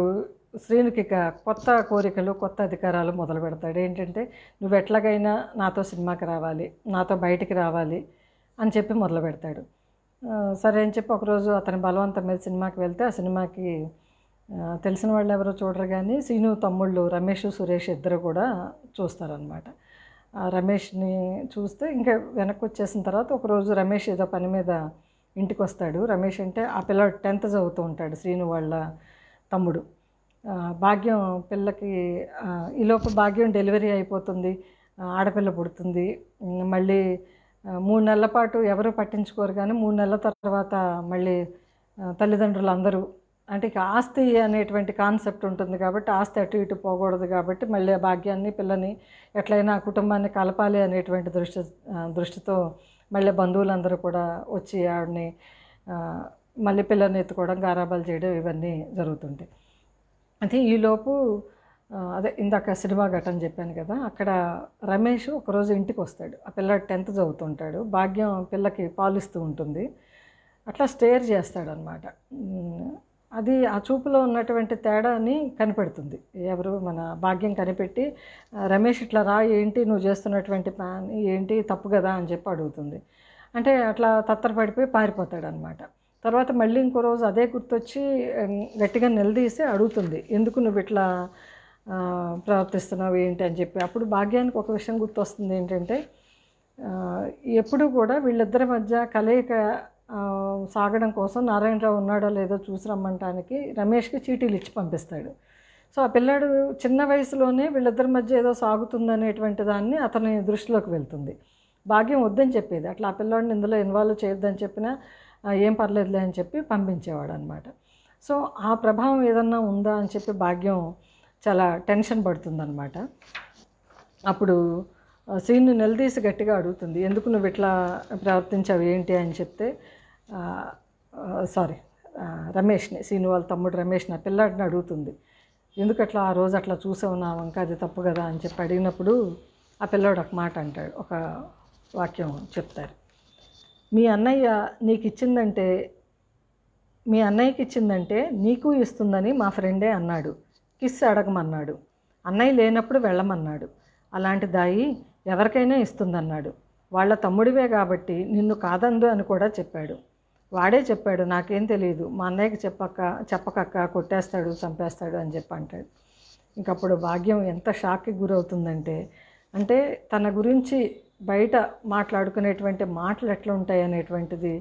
శ్రీనికి ఇక కొత్త కోరికలు కొత్త అధికారాలు మొదలు పెడతాడు ఏంటంటే నువ్వు ఎట్లాగైనా నాతో సినిమాకి రావాలి నాతో బయటికి రావాలి అని చెప్పి మొదలు పెడతాడు సరే అని చెప్పి ఒకరోజు అతని బలవంతం మీద సినిమాకి వెళ్తే ఆ సినిమాకి తెలిసిన వాళ్ళు ఎవరో చూడరు కానీ శ్రీను తమ్ముళ్ళు రమేష్ సురేష్ ఇద్దరు కూడా చూస్తారనమాట రమేష్ని చూస్తే ఇంకా వెనక్కి వచ్చేసిన తర్వాత ఒకరోజు రమేష్ ఏదో పని మీద ఇంటికి వస్తాడు రమేష్ అంటే ఆ పిల్లడు టెన్త్ చదువుతూ ఉంటాడు శ్రీను వాళ్ళ తమ్ముడు భాగ్యం పిల్లకి ఈలోపు భాగ్యం డెలివరీ అయిపోతుంది ఆడపిల్ల పుడుతుంది మళ్ళీ మూడు నెలల పాటు ఎవరు పట్టించుకోరు కానీ మూడు నెలల తర్వాత మళ్ళీ తల్లిదండ్రులు అందరూ అంటే ఇక ఆస్తి అనేటువంటి కాన్సెప్ట్ ఉంటుంది కాబట్టి ఆస్తి అటు ఇటు పోకూడదు కాబట్టి మళ్ళీ భాగ్యాన్ని పిల్లని ఎట్లయినా కుటుంబాన్ని కలపాలి అనేటువంటి దృష్టి దృష్టితో మళ్ళీ బంధువులందరూ కూడా వచ్చి ఆవిడని మళ్ళీ పిల్లని ఎత్తుకోవడం గారాబాలు చేయడం ఇవన్నీ జరుగుతుంటాయి అయితే ఈలోపు అదే ఇందాక సినిమా ఘటన చెప్పాను కదా అక్కడ రమేష్ ఒకరోజు ఇంటికి వస్తాడు ఆ పిల్ల టెన్త్ చదువుతుంటాడు భాగ్యం పిల్లకి పాలిస్తూ ఉంటుంది అట్లా స్టేర్ చేస్తాడనమాట అది ఆ చూపులో ఉన్నటువంటి తేడాని కనిపెడుతుంది ఎవరు మన భాగ్యం కనిపెట్టి రమేష్ ఇట్లా రా ఏంటి నువ్వు చేస్తున్నటువంటి ప్లాన్ ఏంటి తప్పు కదా అని చెప్పి అడుగుతుంది అంటే అట్లా తత్తరపడిపోయి పారిపోతాడనమాట తర్వాత మళ్ళీ ఇంకో రోజు అదే గుర్తొచ్చి గట్టిగా నిలదీసి అడుగుతుంది ఎందుకు నువ్వు ఇట్లా ప్రవర్తిస్తున్నావు ఏంటి అని చెప్పి అప్పుడు భాగ్యానికి ఒక విషయం గుర్తొస్తుంది ఏంటంటే ఎప్పుడు కూడా వీళ్ళిద్దరి మధ్య కలయిక సాగడం కోసం నారాయణరావు ఉన్నాడో లేదో చూసి రమ్మంటానికి రమేష్కి చీటీలు ఇచ్చి పంపిస్తాడు సో ఆ పిల్లాడు చిన్న వయసులోనే వీళ్ళిద్దరి మధ్య ఏదో సాగుతుందనేటువంటి దాన్ని అతని దృష్టిలోకి వెళ్తుంది భాగ్యం వద్దని చెప్పేది అట్లా ఆ పిల్లాడిని ఇందులో ఇన్వాల్వ్ చేయొద్దని చెప్పినా ఏం పర్లేదులే అని చెప్పి పంపించేవాడు అనమాట సో ఆ ప్రభావం ఏదన్నా ఉందా అని చెప్పి భాగ్యం చాలా టెన్షన్ పడుతుందనమాట అప్పుడు సీన్ను నిలదీసి గట్టిగా అడుగుతుంది ఎందుకు నువ్వు ఇట్లా ప్రవర్తించావు ఏంటి అని చెప్తే సారీ రమేష్ని సీను వాళ్ళ తమ్ముడు రమేష్ నా పిల్లాడిని అడుగుతుంది ఎందుకు అట్లా ఆ రోజు అట్లా చూసావు నా వంక అది తప్పు కదా అని చెప్పి అడిగినప్పుడు ఆ పిల్లోడు ఒక మాట అంటాడు ఒక వాక్యం చెప్తారు మీ అన్నయ్య నీకు ఇచ్చిందంటే మీ అన్నయ్యకి ఇచ్చిందంటే నీకు ఇస్తుందని మా ఫ్రెండే అన్నాడు కిస్ అడగమన్నాడు అన్నయ్య లేనప్పుడు వెళ్ళమన్నాడు అలాంటి దాయి ఎవరికైనా ఇస్తుందన్నాడు వాళ్ళ తమ్ముడివే కాబట్టి నిన్ను కాదందు అని కూడా చెప్పాడు వాడే చెప్పాడు నాకేం తెలియదు మా అన్నయ్యకి చెప్పక్క చెప్పకక్క కొట్టేస్తాడు చంపేస్తాడు అని చెప్పి అంటాడు ఇంకప్పుడు భాగ్యం ఎంత షాక్కి గురవుతుందంటే అంటే తన గురించి బయట మాట్లాడుకునేటువంటి మాటలు ఎట్లా ఉంటాయి అనేటువంటిది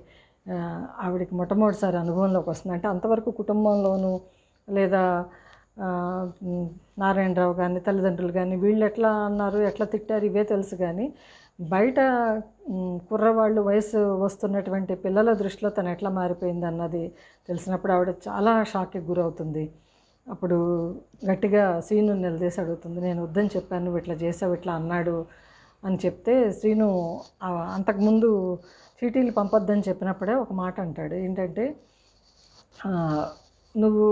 ఆవిడకి మొట్టమొదటిసారి అనుభవంలోకి వస్తుంది అంటే అంతవరకు కుటుంబంలోనూ లేదా నారాయణరావు కానీ తల్లిదండ్రులు కానీ వీళ్ళు ఎట్లా అన్నారు ఎట్లా తిట్టారు ఇవే తెలుసు కానీ బయట కుర్రవాళ్ళు వయసు వస్తున్నటువంటి పిల్లల దృష్టిలో తను ఎట్లా మారిపోయింది అన్నది తెలిసినప్పుడు ఆవిడ చాలా షాక్కి గురవుతుంది అప్పుడు గట్టిగా శ్రీను నిలదీసి అడుగుతుంది నేను వద్దని చెప్పాను ఇట్లా చేసావు ఇట్లా అన్నాడు అని చెప్తే శ్రీను అంతకుముందు చీటీలు పంపొద్దని చెప్పినప్పుడే ఒక మాట అంటాడు ఏంటంటే నువ్వు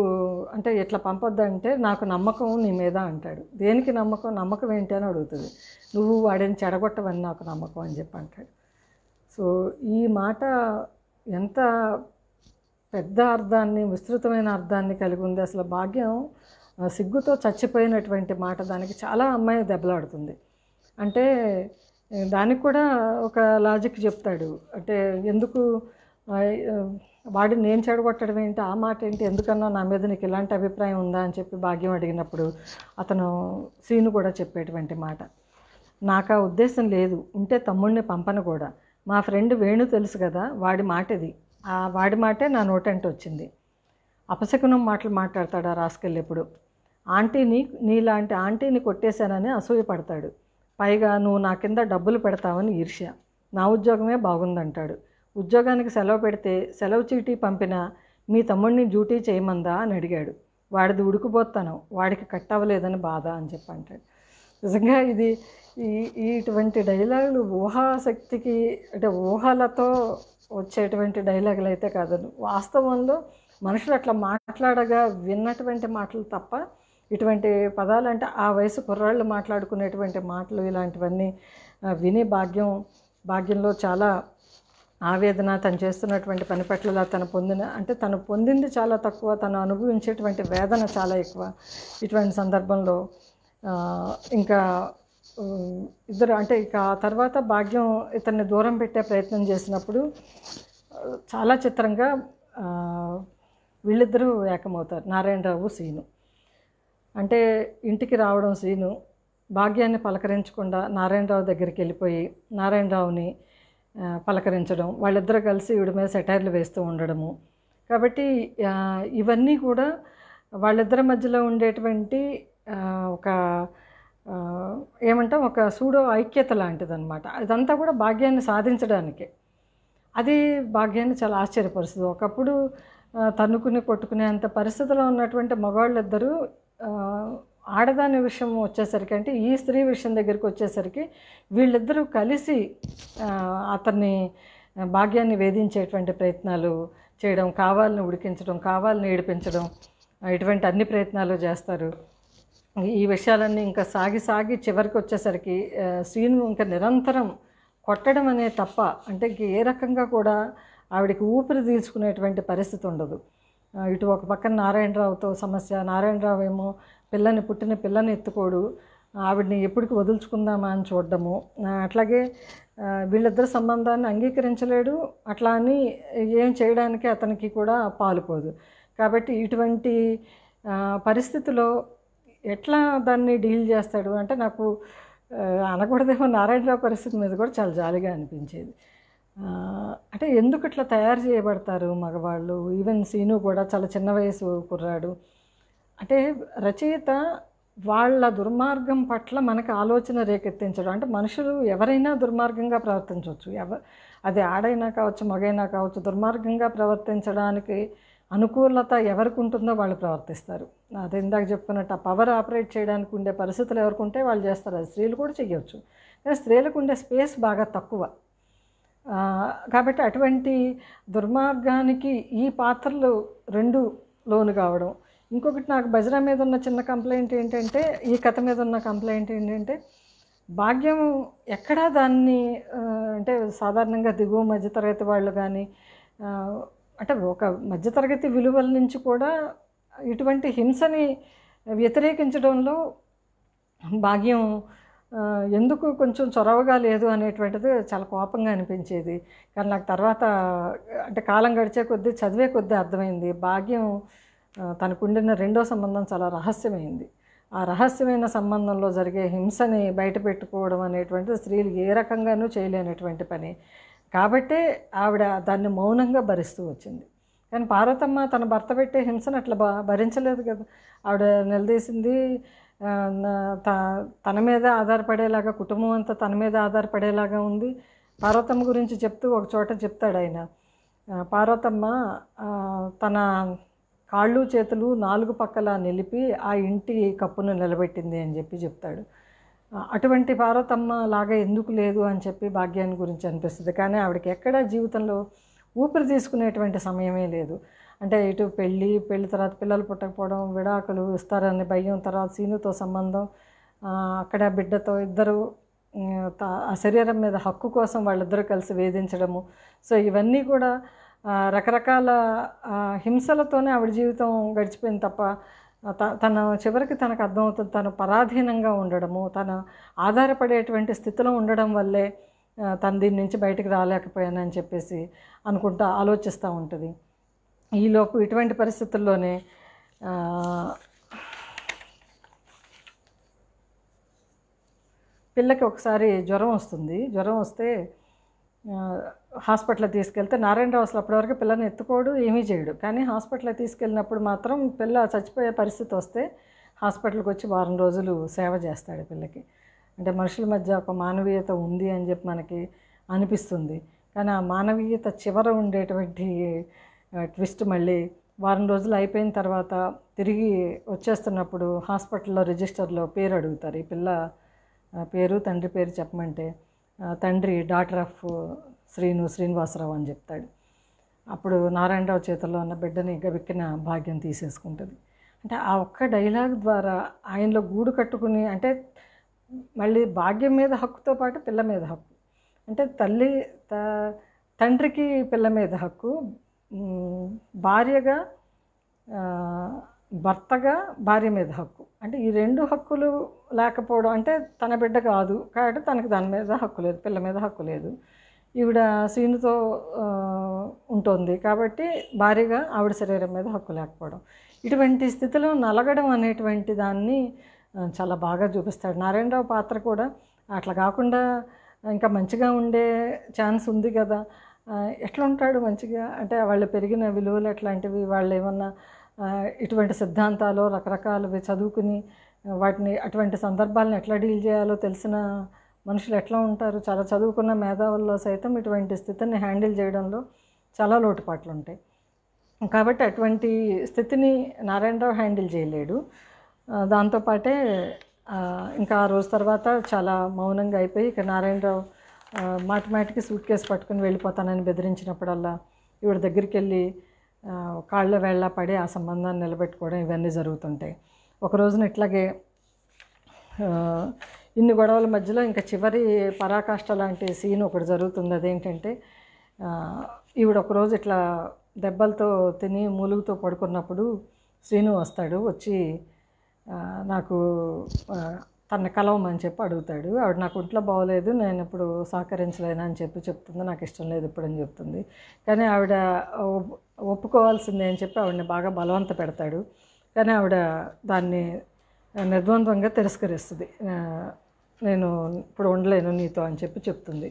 అంటే ఇట్లా పంపొద్దంటే నాకు నమ్మకం నీ మీద అంటాడు దేనికి నమ్మకం నమ్మకం ఏంటి అని అడుగుతుంది నువ్వు వాడిని చెడగొట్టవని నాకు నమ్మకం అని చెప్పి అంటాడు సో ఈ మాట ఎంత పెద్ద అర్థాన్ని విస్తృతమైన అర్థాన్ని కలిగి ఉంది అసలు భాగ్యం సిగ్గుతో చచ్చిపోయినటువంటి మాట దానికి చాలా అమ్మాయి దెబ్బలాడుతుంది అంటే దానికి కూడా ఒక లాజిక్ చెప్తాడు అంటే ఎందుకు వాడు నేను చెడగొట్టడం ఏంటి ఆ మాట ఏంటి ఎందుకన్నా నా మీద నీకు ఇలాంటి అభిప్రాయం ఉందా అని చెప్పి భాగ్యం అడిగినప్పుడు అతను సీను కూడా చెప్పేటువంటి మాట నాకు ఆ ఉద్దేశం లేదు ఉంటే తమ్ముడిని పంపను కూడా మా ఫ్రెండ్ వేణు తెలుసు కదా వాడి మాట ఇది ఆ వాడి మాటే నా నోటంటే వచ్చింది అపశకునం మాటలు మాట్లాడతాడు ఆ రాసుకెళ్ళేప్పుడు ఆంటీని నీలాంటి ఆంటీని కొట్టేశానని పడతాడు పైగా నువ్వు నా కింద డబ్బులు పెడతావని ఈర్ష్య నా ఉద్యోగమే బాగుందంటాడు ఉద్యోగానికి సెలవు పెడితే సెలవు చీటీ పంపిన మీ తమ్ముడిని డ్యూటీ చేయమందా అని అడిగాడు వాడిది ఉడుకుపోతాను వాడికి కట్ అవ్వలేదని బాధ అని చెప్పి అంటాడు నిజంగా ఇది ఈ ఇటువంటి డైలాగులు ఊహాశక్తికి అంటే ఊహలతో వచ్చేటువంటి డైలాగులు అయితే కాదు వాస్తవంలో మనుషులు అట్లా మాట్లాడగా విన్నటువంటి మాటలు తప్ప ఇటువంటి పదాలు అంటే ఆ వయసు కుర్రాళ్ళు మాట్లాడుకునేటువంటి మాటలు ఇలాంటివన్నీ విని భాగ్యం భాగ్యంలో చాలా ఆవేదన తను చేస్తున్నటువంటి పని పట్ల తను పొందిన అంటే తను పొందింది చాలా తక్కువ తను అనుభవించేటువంటి వేదన చాలా ఎక్కువ ఇటువంటి సందర్భంలో ఇంకా ఇద్దరు అంటే ఇక ఆ తర్వాత భాగ్యం ఇతన్ని దూరం పెట్టే ప్రయత్నం చేసినప్పుడు చాలా చిత్రంగా వీళ్ళిద్దరూ ఏకమవుతారు నారాయణరావు సీను అంటే ఇంటికి రావడం సీను భాగ్యాన్ని పలకరించకుండా నారాయణరావు దగ్గరికి వెళ్ళిపోయి నారాయణరావుని పలకరించడం వాళ్ళిద్దరూ కలిసి వీడి మీద సెటైర్లు వేస్తూ ఉండడము కాబట్టి ఇవన్నీ కూడా వాళ్ళిద్దరి మధ్యలో ఉండేటువంటి ఒక ఏమంటాం ఒక సూడో ఐక్యత లాంటిదన్నమాట ఇదంతా కూడా భాగ్యాన్ని సాధించడానికే అది భాగ్యాన్ని చాలా ఆశ్చర్యపరుస్తుంది ఒకప్పుడు తన్నుకుని కొట్టుకునేంత పరిస్థితిలో ఉన్నటువంటి మగవాళ్ళిద్దరూ ఆడదాని విషయం వచ్చేసరికి అంటే ఈ స్త్రీ విషయం దగ్గరికి వచ్చేసరికి వీళ్ళిద్దరూ కలిసి అతన్ని భాగ్యాన్ని వేధించేటువంటి ప్రయత్నాలు చేయడం కావాలని ఉడికించడం కావాలని ఏడిపించడం ఇటువంటి అన్ని ప్రయత్నాలు చేస్తారు ఈ విషయాలన్నీ ఇంకా సాగి సాగి చివరికి వచ్చేసరికి శ్రీను ఇంకా నిరంతరం కొట్టడం అనే తప్ప అంటే ఏ రకంగా కూడా ఆవిడకి ఊపిరి తీసుకునేటువంటి పరిస్థితి ఉండదు ఇటు ఒక పక్కన నారాయణరావుతో సమస్య నారాయణరావు ఏమో పిల్లని పుట్టిన పిల్లని ఎత్తుకోడు ఆవిడని ఎప్పటికి వదులుచుకుందామా అని చూడడము అట్లాగే వీళ్ళిద్దరి సంబంధాన్ని అంగీకరించలేడు అట్లా అని ఏం చేయడానికి అతనికి కూడా పాలుపోదు కాబట్టి ఇటువంటి పరిస్థితిలో ఎట్లా దాన్ని డీల్ చేస్తాడు అంటే నాకు అనకూడదేమో నారాయణరావు పరిస్థితి మీద కూడా చాలా జాలిగా అనిపించేది అంటే ఎందుకు ఇట్లా తయారు చేయబడతారు మగవాళ్ళు ఈవెన్ సీను కూడా చాలా చిన్న వయసు కుర్రాడు అంటే రచయిత వాళ్ళ దుర్మార్గం పట్ల మనకు ఆలోచన రేకెత్తించడం అంటే మనుషులు ఎవరైనా దుర్మార్గంగా ప్రవర్తించవచ్చు ఎవ అది ఆడైనా కావచ్చు మగైనా కావచ్చు దుర్మార్గంగా ప్రవర్తించడానికి అనుకూలత ఎవరికి ఉంటుందో వాళ్ళు ప్రవర్తిస్తారు అదే ఇందాక చెప్పుకున్నట్టు ఆ పవర్ ఆపరేట్ చేయడానికి ఉండే పరిస్థితులు ఎవరికి ఉంటే వాళ్ళు చేస్తారు అది స్త్రీలు కూడా చేయవచ్చు కానీ స్త్రీలకు ఉండే స్పేస్ బాగా తక్కువ కాబట్టి అటువంటి దుర్మార్గానికి ఈ పాత్రలు రెండు లోను కావడం ఇంకొకటి నాకు బజరా మీద ఉన్న చిన్న కంప్లైంట్ ఏంటంటే ఈ కథ మీద ఉన్న కంప్లైంట్ ఏంటంటే భాగ్యం ఎక్కడా దాన్ని అంటే సాధారణంగా దిగువ మధ్యతరగతి వాళ్ళు కానీ అంటే ఒక మధ్యతరగతి విలువల నుంచి కూడా ఇటువంటి హింసని వ్యతిరేకించడంలో భాగ్యం ఎందుకు కొంచెం చొరవగా లేదు అనేటువంటిది చాలా కోపంగా అనిపించేది కానీ నాకు తర్వాత అంటే కాలం గడిచే కొద్దీ చదివే కొద్దీ అర్థమైంది భాగ్యం తనకుండిన రెండో సంబంధం చాలా రహస్యమైంది ఆ రహస్యమైన సంబంధంలో జరిగే హింసని బయట పెట్టుకోవడం అనేటువంటిది స్త్రీలు ఏ రకంగానూ చేయలేనటువంటి పని కాబట్టే ఆవిడ దాన్ని మౌనంగా భరిస్తూ వచ్చింది కానీ పార్వతమ్మ తన భర్త పెట్టే హింసను అట్లా భరించలేదు కదా ఆవిడ నిలదీసింది తన మీద ఆధారపడేలాగా కుటుంబం అంతా తన మీద ఆధారపడేలాగా ఉంది పార్వతమ్మ గురించి చెప్తూ ఒక చోట చెప్తాడు ఆయన పార్వతమ్మ తన కాళ్ళు చేతులు నాలుగు పక్కల నిలిపి ఆ ఇంటి కప్పును నిలబెట్టింది అని చెప్పి చెప్తాడు అటువంటి పార్వతమ్మ లాగా ఎందుకు లేదు అని చెప్పి భాగ్యాన్ని గురించి అనిపిస్తుంది కానీ ఆవిడకి ఎక్కడా జీవితంలో ఊపిరి తీసుకునేటువంటి సమయమే లేదు అంటే ఇటు పెళ్ళి పెళ్లి తర్వాత పిల్లలు పుట్టకపోవడం విడాకులు ఇస్తారని భయం తర్వాత సీనుతో సంబంధం అక్కడ బిడ్డతో ఇద్దరు ఆ శరీరం మీద హక్కు కోసం వాళ్ళిద్దరూ కలిసి వేధించడము సో ఇవన్నీ కూడా రకరకాల హింసలతోనే ఆవిడ జీవితం గడిచిపోయింది తప్ప తన చివరికి తనకు అర్థమవుతుంది తను పరాధీనంగా ఉండడము తన ఆధారపడేటువంటి స్థితిలో ఉండడం వల్లే తను దీని నుంచి బయటకు రాలేకపోయానని చెప్పేసి అనుకుంటా ఆలోచిస్తూ ఉంటుంది ఈలోపు ఇటువంటి పరిస్థితుల్లోనే పిల్లకి ఒకసారి జ్వరం వస్తుంది జ్వరం వస్తే హాస్పిటల్ తీసుకెళ్తే నారాయణరావు అసలు అప్పటివరకు పిల్లని ఎత్తుకోడు ఏమీ చేయడు కానీ హాస్పిటల్ తీసుకెళ్ళినప్పుడు మాత్రం పిల్ల చచ్చిపోయే పరిస్థితి వస్తే హాస్పిటల్కి వచ్చి వారం రోజులు సేవ చేస్తాడు పిల్లకి అంటే మనుషుల మధ్య ఒక మానవీయత ఉంది అని చెప్పి మనకి అనిపిస్తుంది కానీ ఆ మానవీయత చివర ఉండేటువంటి ట్విస్ట్ మళ్ళీ వారం రోజులు అయిపోయిన తర్వాత తిరిగి వచ్చేస్తున్నప్పుడు హాస్పిటల్లో రిజిస్టర్లో పేరు అడుగుతారు ఈ పిల్ల పేరు తండ్రి పేరు చెప్పమంటే తండ్రి డాటర్ ఆఫ్ శ్రీను శ్రీనివాసరావు అని చెప్తాడు అప్పుడు నారాయణరావు చేతుల్లో ఉన్న బిడ్డని గబిక్కిన భాగ్యం తీసేసుకుంటుంది అంటే ఆ ఒక్క డైలాగ్ ద్వారా ఆయనలో గూడు కట్టుకుని అంటే మళ్ళీ భాగ్యం మీద హక్కుతో పాటు పిల్ల మీద హక్కు అంటే తల్లి తండ్రికి పిల్ల మీద హక్కు భార్యగా భర్తగా భార్య మీద హక్కు అంటే ఈ రెండు హక్కులు లేకపోవడం అంటే తన బిడ్డ కాదు కాబట్టి తనకు దాని మీద హక్కు లేదు పిల్ల మీద హక్కు లేదు ఈవిడ సీనుతో ఉంటుంది కాబట్టి భార్యగా ఆవిడ శరీరం మీద హక్కు లేకపోవడం ఇటువంటి స్థితిలో నలగడం అనేటువంటి దాన్ని చాలా బాగా చూపిస్తాడు నారాయణరావు పాత్ర కూడా అట్లా కాకుండా ఇంకా మంచిగా ఉండే ఛాన్స్ ఉంది కదా ఎట్లా ఉంటాడు మంచిగా అంటే వాళ్ళు పెరిగిన విలువలు ఎట్లాంటివి వాళ్ళు ఏమన్నా ఇటువంటి సిద్ధాంతాలు రకరకాలవి చదువుకుని వాటిని అటువంటి సందర్భాలను ఎట్లా డీల్ చేయాలో తెలిసిన మనుషులు ఎట్లా ఉంటారు చాలా చదువుకున్న మేధావుల్లో సైతం ఇటువంటి స్థితిని హ్యాండిల్ చేయడంలో చాలా లోటుపాట్లు ఉంటాయి కాబట్టి అటువంటి స్థితిని నారాయణరావు హ్యాండిల్ చేయలేడు దాంతోపాటే ఇంకా ఆ రోజు తర్వాత చాలా మౌనంగా అయిపోయి ఇక నారాయణరావు మాటమాటికి సూట్ కేసు పట్టుకుని వెళ్ళిపోతానని బెదిరించినప్పుడల్లా ఇవి దగ్గరికి వెళ్ళి కాళ్ళ వేళ్ళ పడి ఆ సంబంధాన్ని నిలబెట్టుకోవడం ఇవన్నీ జరుగుతుంటాయి ఒక రోజున ఇట్లాగే ఇన్ని గొడవల మధ్యలో ఇంకా చివరి పరాకాష్ట లాంటి సీన్ ఒకటి జరుగుతుంది అదేంటంటే ఈవిడ ఒకరోజు ఇట్లా దెబ్బలతో తిని మూలుగుతో పడుకున్నప్పుడు శ్రీను వస్తాడు వచ్చి నాకు తన కలవమని చెప్పి అడుగుతాడు ఆవిడ నాకు ఒంట్లో బాగోలేదు నేను ఇప్పుడు సహకరించలేను అని చెప్పి చెప్తుంది నాకు ఇష్టం లేదు ఇప్పుడు అని చెప్తుంది కానీ ఆవిడ ఒప్పుకోవాల్సిందే అని చెప్పి ఆవిడని బాగా బలవంత పెడతాడు కానీ ఆవిడ దాన్ని నిర్ద్వంద్వంగా తిరస్కరిస్తుంది నేను ఇప్పుడు ఉండలేను నీతో అని చెప్పి చెప్తుంది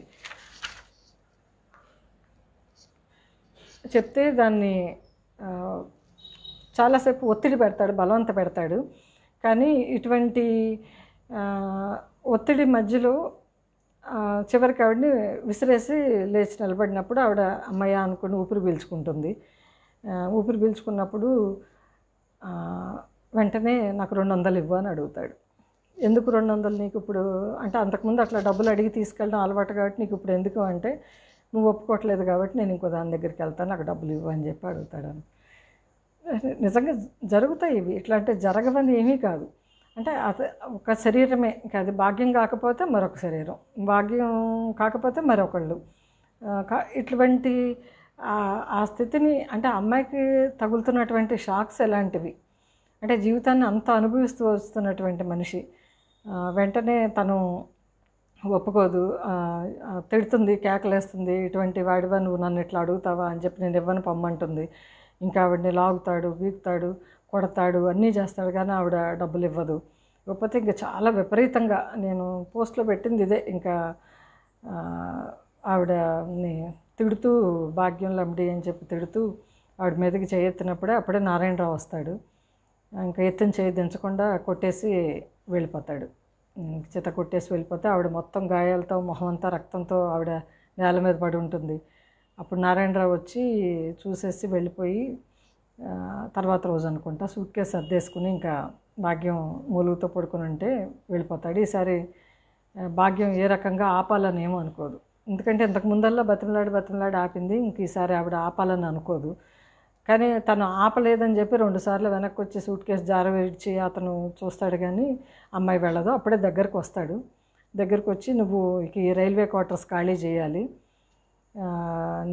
చెప్తే దాన్ని చాలాసేపు ఒత్తిడి పెడతాడు బలవంత పెడతాడు కానీ ఇటువంటి ఒత్తిడి మధ్యలో చివరికి ఆవిడని విసిరేసి లేచి నిలబడినప్పుడు ఆవిడ అమ్మయ్య అనుకుని ఊపిరి పీల్చుకుంటుంది ఊపిరి పీల్చుకున్నప్పుడు వెంటనే నాకు రెండు వందలు ఇవ్వు అని అడుగుతాడు ఎందుకు రెండు వందలు నీకు ఇప్పుడు అంటే అంతకుముందు అట్లా డబ్బులు అడిగి తీసుకెళ్ళడం అలవాటు కాబట్టి నీకు ఇప్పుడు ఎందుకు అంటే నువ్వు ఒప్పుకోవట్లేదు కాబట్టి నేను ఇంకో దాని దగ్గరికి వెళ్తాను నాకు డబ్బులు ఇవ్వు అని చెప్పి అడుగుతాడు నిజంగా జరుగుతాయి ఇవి ఇట్లా అంటే జరగవని ఏమీ కాదు అంటే అది ఒక శరీరమే ఇంకా అది భాగ్యం కాకపోతే మరొక శరీరం భాగ్యం కాకపోతే మరొకళ్ళు ఇటువంటి ఆ స్థితిని అంటే అమ్మాయికి తగులుతున్నటువంటి షాక్స్ ఎలాంటివి అంటే జీవితాన్ని అంత అనుభవిస్తూ వస్తున్నటువంటి మనిషి వెంటనే తను ఒప్పుకోదు తిడుతుంది కేకలేస్తుంది ఇటువంటి వాడివా నువ్వు నన్ను ఇట్లా అడుగుతావా అని చెప్పి నేను ఇవ్వను పొమ్మంటుంది ఇంకా ఆవిడని లాగుతాడు బీగుతాడు కొడతాడు అన్నీ చేస్తాడు కానీ ఆవిడ డబ్బులు ఇవ్వదు ఇవ్వకపోతే ఇంకా చాలా విపరీతంగా నేను పోస్ట్లో పెట్టింది ఇదే ఇంకా ఆవిడని తిడుతూ భాగ్యం లమ్డి అని చెప్పి తిడుతూ ఆవిడ మీదకి చేయెత్తినప్పుడే అప్పుడే నారాయణరావు వస్తాడు ఇంకా ఎత్తిన చేయి దించకుండా కొట్టేసి వెళ్ళిపోతాడు చిత కొట్టేసి వెళ్ళిపోతే ఆవిడ మొత్తం గాయాలతో మొహం అంతా రక్తంతో ఆవిడ నేల మీద పడి ఉంటుంది అప్పుడు నారాయణరావు వచ్చి చూసేసి వెళ్ళిపోయి తర్వాత రోజు అనుకుంటా సూట్ కేసు సర్దేసుకుని ఇంకా భాగ్యం మూలుగుతో పడుకుని ఉంటే వెళ్ళిపోతాడు ఈసారి భాగ్యం ఏ రకంగా ఆపాలని ఏమో అనుకోదు ఎందుకంటే ఇంతకు ముందల్లా బతిమలాడి బతిమలాడి ఆపింది ఇంక ఈసారి ఆవిడ ఆపాలని అనుకోదు కానీ తను ఆపలేదని చెప్పి రెండుసార్లు వెనక్కి వచ్చి సూట్ కేసు జారవేడ్చి అతను చూస్తాడు కానీ అమ్మాయి వెళ్ళదు అప్పుడే దగ్గరకు వస్తాడు దగ్గరకు వచ్చి నువ్వు ఈ రైల్వే క్వార్టర్స్ ఖాళీ చేయాలి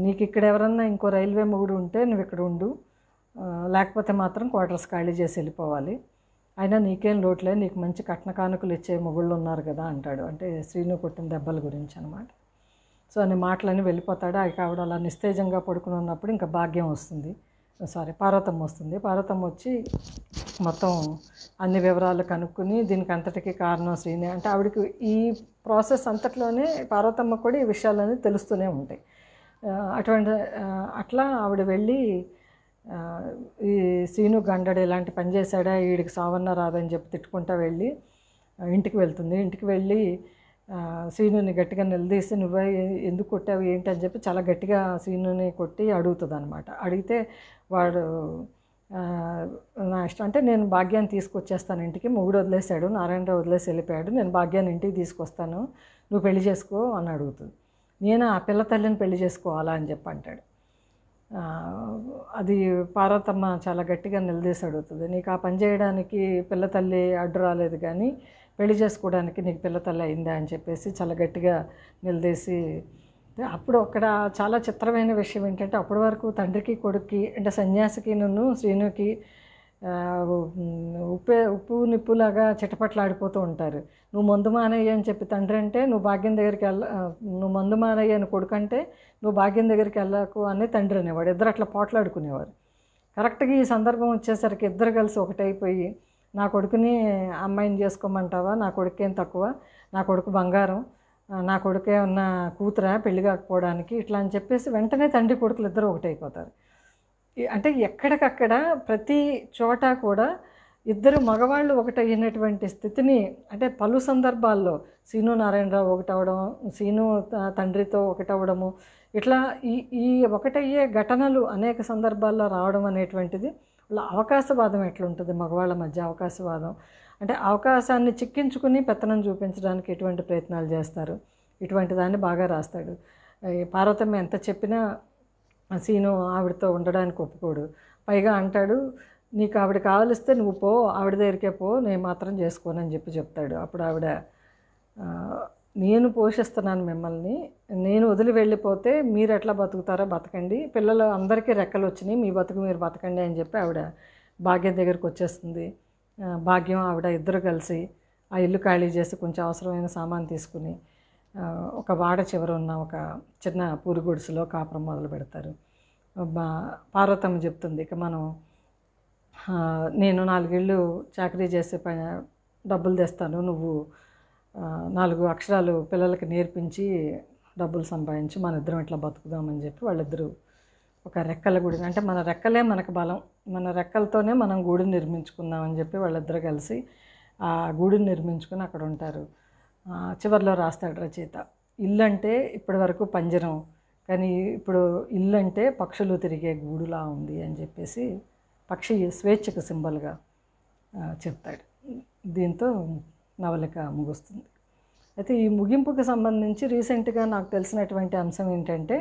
నీకు ఇక్కడ ఎవరన్నా ఇంకో రైల్వే మొగుడు ఉంటే నువ్వు ఇక్కడ ఉండు లేకపోతే మాత్రం క్వార్టర్స్ ఖాళీ చేసి వెళ్ళిపోవాలి అయినా నీకేం లోట్లే నీకు మంచి కట్న కానుకలు ఇచ్చే మొగుళ్ళు ఉన్నారు కదా అంటాడు అంటే శ్రీను కొట్టిన దెబ్బల గురించి అనమాట సో అనే మాటలని వెళ్ళిపోతాడు అవి కావడం అలా నిస్తేజంగా పడుకుని ఉన్నప్పుడు ఇంకా భాగ్యం వస్తుంది సారీ పార్వతం వస్తుంది పార్వతం వచ్చి మొత్తం అన్ని వివరాలు కనుక్కుని దీనికి అంతటికి కారణం శ్రీని అంటే ఆవిడకి ఈ ప్రాసెస్ అంతట్లోనే పార్వతమ్మ కూడా ఈ విషయాలన్నీ తెలుస్తూనే ఉంటాయి అటువంటి అట్లా ఆవిడ వెళ్ళి ఈ శీను గండడు ఇలాంటి పని చేశాడా వీడికి సావన్న రాదని చెప్పి తిట్టుకుంటా వెళ్ళి ఇంటికి వెళ్తుంది ఇంటికి వెళ్ళి సీనుని గట్టిగా నిలదీసి నువ్వే ఎందుకు కొట్టావు ఏంటి అని చెప్పి చాలా గట్టిగా సీనుని కొట్టి అడుగుతుంది అనమాట అడిగితే వాడు నా ఇష్టం అంటే నేను భాగ్యాన్ని తీసుకొచ్చేస్తాను ఇంటికి మొగుడు వదిలేశాడు నారాయణరావు వదిలేసి వెళ్ళిపోయాడు నేను భాగ్యాన్ని ఇంటికి తీసుకొస్తాను నువ్వు పెళ్లి చేసుకో అని అడుగుతుంది నేను ఆ పిల్ల తల్లిని పెళ్లి చేసుకోవాలా అని చెప్పి అంటాడు అది పారతమ్మ చాలా గట్టిగా నిలదీసి అడుగుతుంది నీకు ఆ పని చేయడానికి పిల్ల తల్లి అడ్డు రాలేదు కానీ పెళ్లి చేసుకోవడానికి నీకు పిల్ల తల్లి అయిందా అని చెప్పేసి చాలా గట్టిగా నిలదీసి అప్పుడు అక్కడ చాలా చిత్రమైన విషయం ఏంటంటే అప్పటి వరకు తండ్రికి కొడుక్కి అంటే సన్యాసికి నన్ను శ్రీనుకి ఉప్పే ఉప్పు నిప్పులాగా చిటపట్లాడిపోతూ ఉంటారు నువ్వు మందు మానయ్య అని చెప్పి తండ్రి అంటే నువ్వు భాగ్యం దగ్గరికి వెళ్ళ నువ్వు మందు మానయ్య అని కొడుకంటే నువ్వు భాగ్యం దగ్గరికి వెళ్ళకు అని తండ్రి అనేవాడు ఇద్దరు అట్లా పోట్లాడుకునేవారు కరెక్ట్గా ఈ సందర్భం వచ్చేసరికి ఇద్దరు కలిసి ఒకటైపోయి నా కొడుకుని అమ్మాయిని చేసుకోమంటావా నా కొడుకేం తక్కువ నా కొడుకు బంగారం నా కొడుకే ఉన్న కూతురా పెళ్లి కాకపోవడానికి ఇట్లా అని చెప్పేసి వెంటనే తండ్రి కొడుకులు ఇద్దరు ఒకటైపోతారు అంటే ఎక్కడికక్కడ ప్రతి చోట కూడా ఇద్దరు మగవాళ్ళు ఒకటయ్యినటువంటి స్థితిని అంటే పలు సందర్భాల్లో సీను నారాయణరావు ఒకటవడం సీను తండ్రితో ఒకటవడము ఇట్లా ఈ ఈ ఒకటయ్యే ఘటనలు అనేక సందర్భాల్లో రావడం అనేటువంటిది అవకాశవాదం ఎట్లుంటుంది మగవాళ్ళ మధ్య అవకాశవాదం అంటే అవకాశాన్ని చిక్కించుకుని పెత్తనం చూపించడానికి ఎటువంటి ప్రయత్నాలు చేస్తారు ఇటువంటి దాన్ని బాగా రాస్తాడు పార్వతమ్మ ఎంత చెప్పినా సీను ఆవిడతో ఉండడానికి ఒప్పుకోడు పైగా అంటాడు నీకు ఆవిడ కావలిస్తే నువ్వు పో ఆవిడ దగ్గరికే పో నేను మాత్రం చేసుకోనని చెప్పి చెప్తాడు అప్పుడు ఆవిడ నేను పోషిస్తున్నాను మిమ్మల్ని నేను వదిలి వెళ్ళిపోతే మీరు ఎట్లా బతుకుతారో బతకండి పిల్లలు అందరికీ రెక్కలు వచ్చినాయి మీ బతుకు మీరు బతకండి అని చెప్పి ఆవిడ భాగ్యం దగ్గరికి వచ్చేస్తుంది భాగ్యం ఆవిడ ఇద్దరు కలిసి ఆ ఇల్లు ఖాళీ చేసి కొంచెం అవసరమైన సామాన్ తీసుకుని ఒక వాడ చివర ఉన్న ఒక చిన్న పూరి గుడిసెలో కాపురం మొదలు పెడతారు పార్వతమ్మ చెప్తుంది ఇక మనం నేను నాలుగేళ్ళు చాకరీ చేసే ప డబ్బులు తెస్తాను నువ్వు నాలుగు అక్షరాలు పిల్లలకి నేర్పించి డబ్బులు సంపాదించి మన ఇద్దరం ఇట్లా బతుకుదామని చెప్పి వాళ్ళిద్దరూ ఒక రెక్కల గుడి అంటే మన రెక్కలే మనకు బలం మన రెక్కలతోనే మనం గూడు నిర్మించుకుందామని చెప్పి వాళ్ళిద్దరూ కలిసి ఆ గూడిని నిర్మించుకుని అక్కడ ఉంటారు చివరిలో రాస్తాడు రచయిత ఇల్లు అంటే ఇప్పటి వరకు పంజరం కానీ ఇప్పుడు ఇల్లు అంటే పక్షులు తిరిగే గూడులా ఉంది అని చెప్పేసి పక్షి స్వేచ్ఛకు సింబల్గా చెప్తాడు దీంతో నవలిక ముగుస్తుంది అయితే ఈ ముగింపుకు సంబంధించి రీసెంట్గా నాకు తెలిసినటువంటి అంశం ఏంటంటే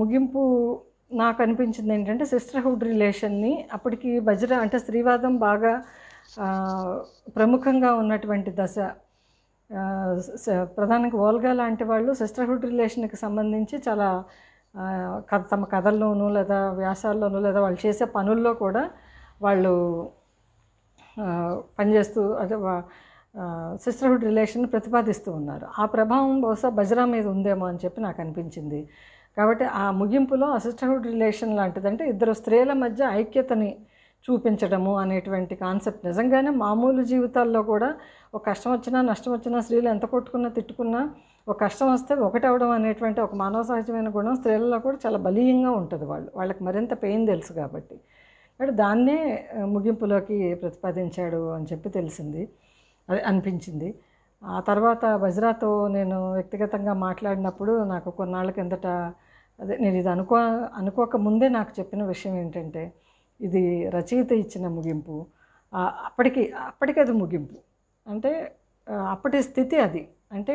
ముగింపు నాకు అనిపించింది ఏంటంటే సిస్టర్హుడ్ రిలేషన్ని అప్పటికి బజ్ర అంటే స్త్రీవాదం బాగా ప్రముఖంగా ఉన్నటువంటి దశ ప్రధానంగా ఓల్గా లాంటి వాళ్ళు సిస్టర్హుడ్ రిలేషన్కి సంబంధించి చాలా కథ తమ కథల్లోనూ లేదా వ్యాసాల్లోనూ లేదా వాళ్ళు చేసే పనుల్లో కూడా వాళ్ళు పనిచేస్తూ అదే సిస్టర్హుడ్ రిలేషన్ ప్రతిపాదిస్తూ ఉన్నారు ఆ ప్రభావం బహుశా బజ్రా మీద ఉందేమో అని చెప్పి నాకు అనిపించింది కాబట్టి ఆ ముగింపులో సిస్టర్హుడ్ రిలేషన్ లాంటిదంటే ఇద్దరు స్త్రీల మధ్య ఐక్యతని చూపించడము అనేటువంటి కాన్సెప్ట్ నిజంగానే మామూలు జీవితాల్లో కూడా ఒక కష్టం వచ్చినా నష్టం వచ్చినా స్త్రీలు ఎంత కొట్టుకున్నా తిట్టుకున్నా ఒక కష్టం వస్తే ఒకటి అవడం అనేటువంటి ఒక మానవ సహజమైన గుణం స్త్రీలలో కూడా చాలా బలీయంగా ఉంటుంది వాళ్ళు వాళ్ళకి మరింత పెయిన్ తెలుసు కాబట్టి కాబట్టి దాన్నే ముగింపులోకి ప్రతిపాదించాడు అని చెప్పి తెలిసింది అది అనిపించింది ఆ తర్వాత వజ్రాతో నేను వ్యక్తిగతంగా మాట్లాడినప్పుడు నాకు కొన్నాళ్ళ కిందట అదే నేను ఇది అనుకో అనుకోక ముందే నాకు చెప్పిన విషయం ఏంటంటే ఇది రచయిత ఇచ్చిన ముగింపు అప్పటికి అప్పటికి అది ముగింపు అంటే అప్పటి స్థితి అది అంటే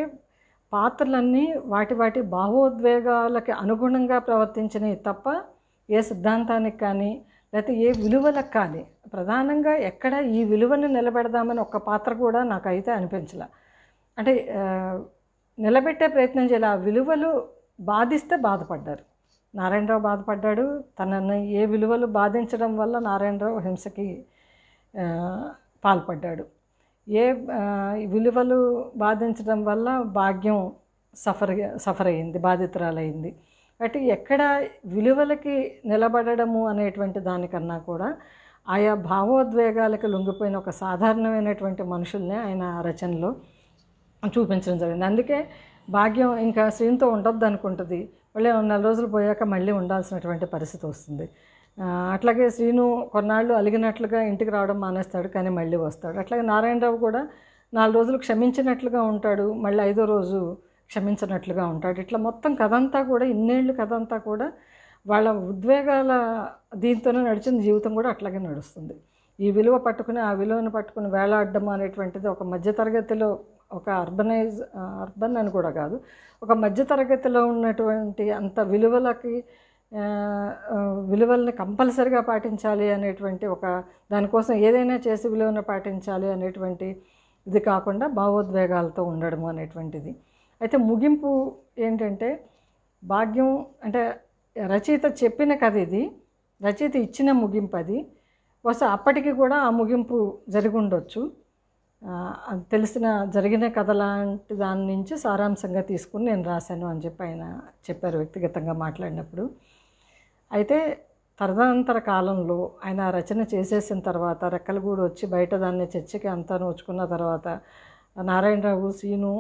పాత్రలన్నీ వాటి వాటి భావోద్వేగాలకి అనుగుణంగా ప్రవర్తించినవి తప్ప ఏ సిద్ధాంతానికి కానీ లేకపోతే ఏ విలువలకు కానీ ప్రధానంగా ఎక్కడ ఈ విలువను నిలబెడదామని ఒక్క పాత్ర కూడా నాకైతే అనిపించలే అంటే నిలబెట్టే ప్రయత్నం చేయాలి ఆ విలువలు బాధిస్తే బాధపడ్డారు నారాయణరావు బాధపడ్డాడు తనని ఏ విలువలు బాధించడం వల్ల నారాయణరావు హింసకి పాల్పడ్డాడు ఏ విలువలు బాధించడం వల్ల భాగ్యం సఫర్ సఫర్ అయింది బాధితురాలైంది కాబట్టి ఎక్కడ విలువలకి నిలబడము అనేటువంటి దానికన్నా కూడా ఆయా భావోద్వేగాలకు లొంగిపోయిన ఒక సాధారణమైనటువంటి మనుషుల్ని ఆయన రచనలో చూపించడం జరిగింది అందుకే భాగ్యం ఇంకా శ్రీనితో ఉండొద్దు అనుకుంటుంది మళ్ళీ నెల రోజులు పోయాక మళ్ళీ ఉండాల్సినటువంటి పరిస్థితి వస్తుంది అట్లాగే శ్రీను కొన్నాళ్ళు అలిగినట్లుగా ఇంటికి రావడం మానేస్తాడు కానీ మళ్ళీ వస్తాడు అట్లాగే నారాయణరావు కూడా నాలుగు రోజులు క్షమించినట్లుగా ఉంటాడు మళ్ళీ ఐదో రోజు క్షమించినట్లుగా ఉంటాడు ఇట్లా మొత్తం కథ అంతా కూడా ఇన్నేళ్ళు కథ అంతా కూడా వాళ్ళ ఉద్వేగాల దీంతోనే నడిచిన జీవితం కూడా అట్లాగే నడుస్తుంది ఈ విలువ పట్టుకుని ఆ విలువను పట్టుకుని వేలాడడం అనేటువంటిది ఒక మధ్యతరగతిలో ఒక అర్బనైజ్ అర్బన్ అని కూడా కాదు ఒక మధ్యతరగతిలో ఉన్నటువంటి అంత విలువలకి విలువలను కంపల్సరిగా పాటించాలి అనేటువంటి ఒక దానికోసం ఏదైనా చేసి విలువను పాటించాలి అనేటువంటి ఇది కాకుండా భావోద్వేగాలతో ఉండడం అనేటువంటిది అయితే ముగింపు ఏంటంటే భాగ్యం అంటే రచయిత చెప్పిన కథ ఇది రచయిత ఇచ్చిన ముగింపు అది బహుశా అప్పటికి కూడా ఆ ముగింపు జరిగి ఉండొచ్చు తెలిసిన జరిగిన కథ లాంటి దాని నుంచి సారాంశంగా తీసుకుని నేను రాశాను అని చెప్పి ఆయన చెప్పారు వ్యక్తిగతంగా మాట్లాడినప్పుడు అయితే తరదాంతర కాలంలో ఆయన రచన చేసేసిన తర్వాత రెక్కలగూడు వచ్చి బయట దాన్ని చర్చకి అంతా నోచుకున్న తర్వాత నారాయణరావు సీను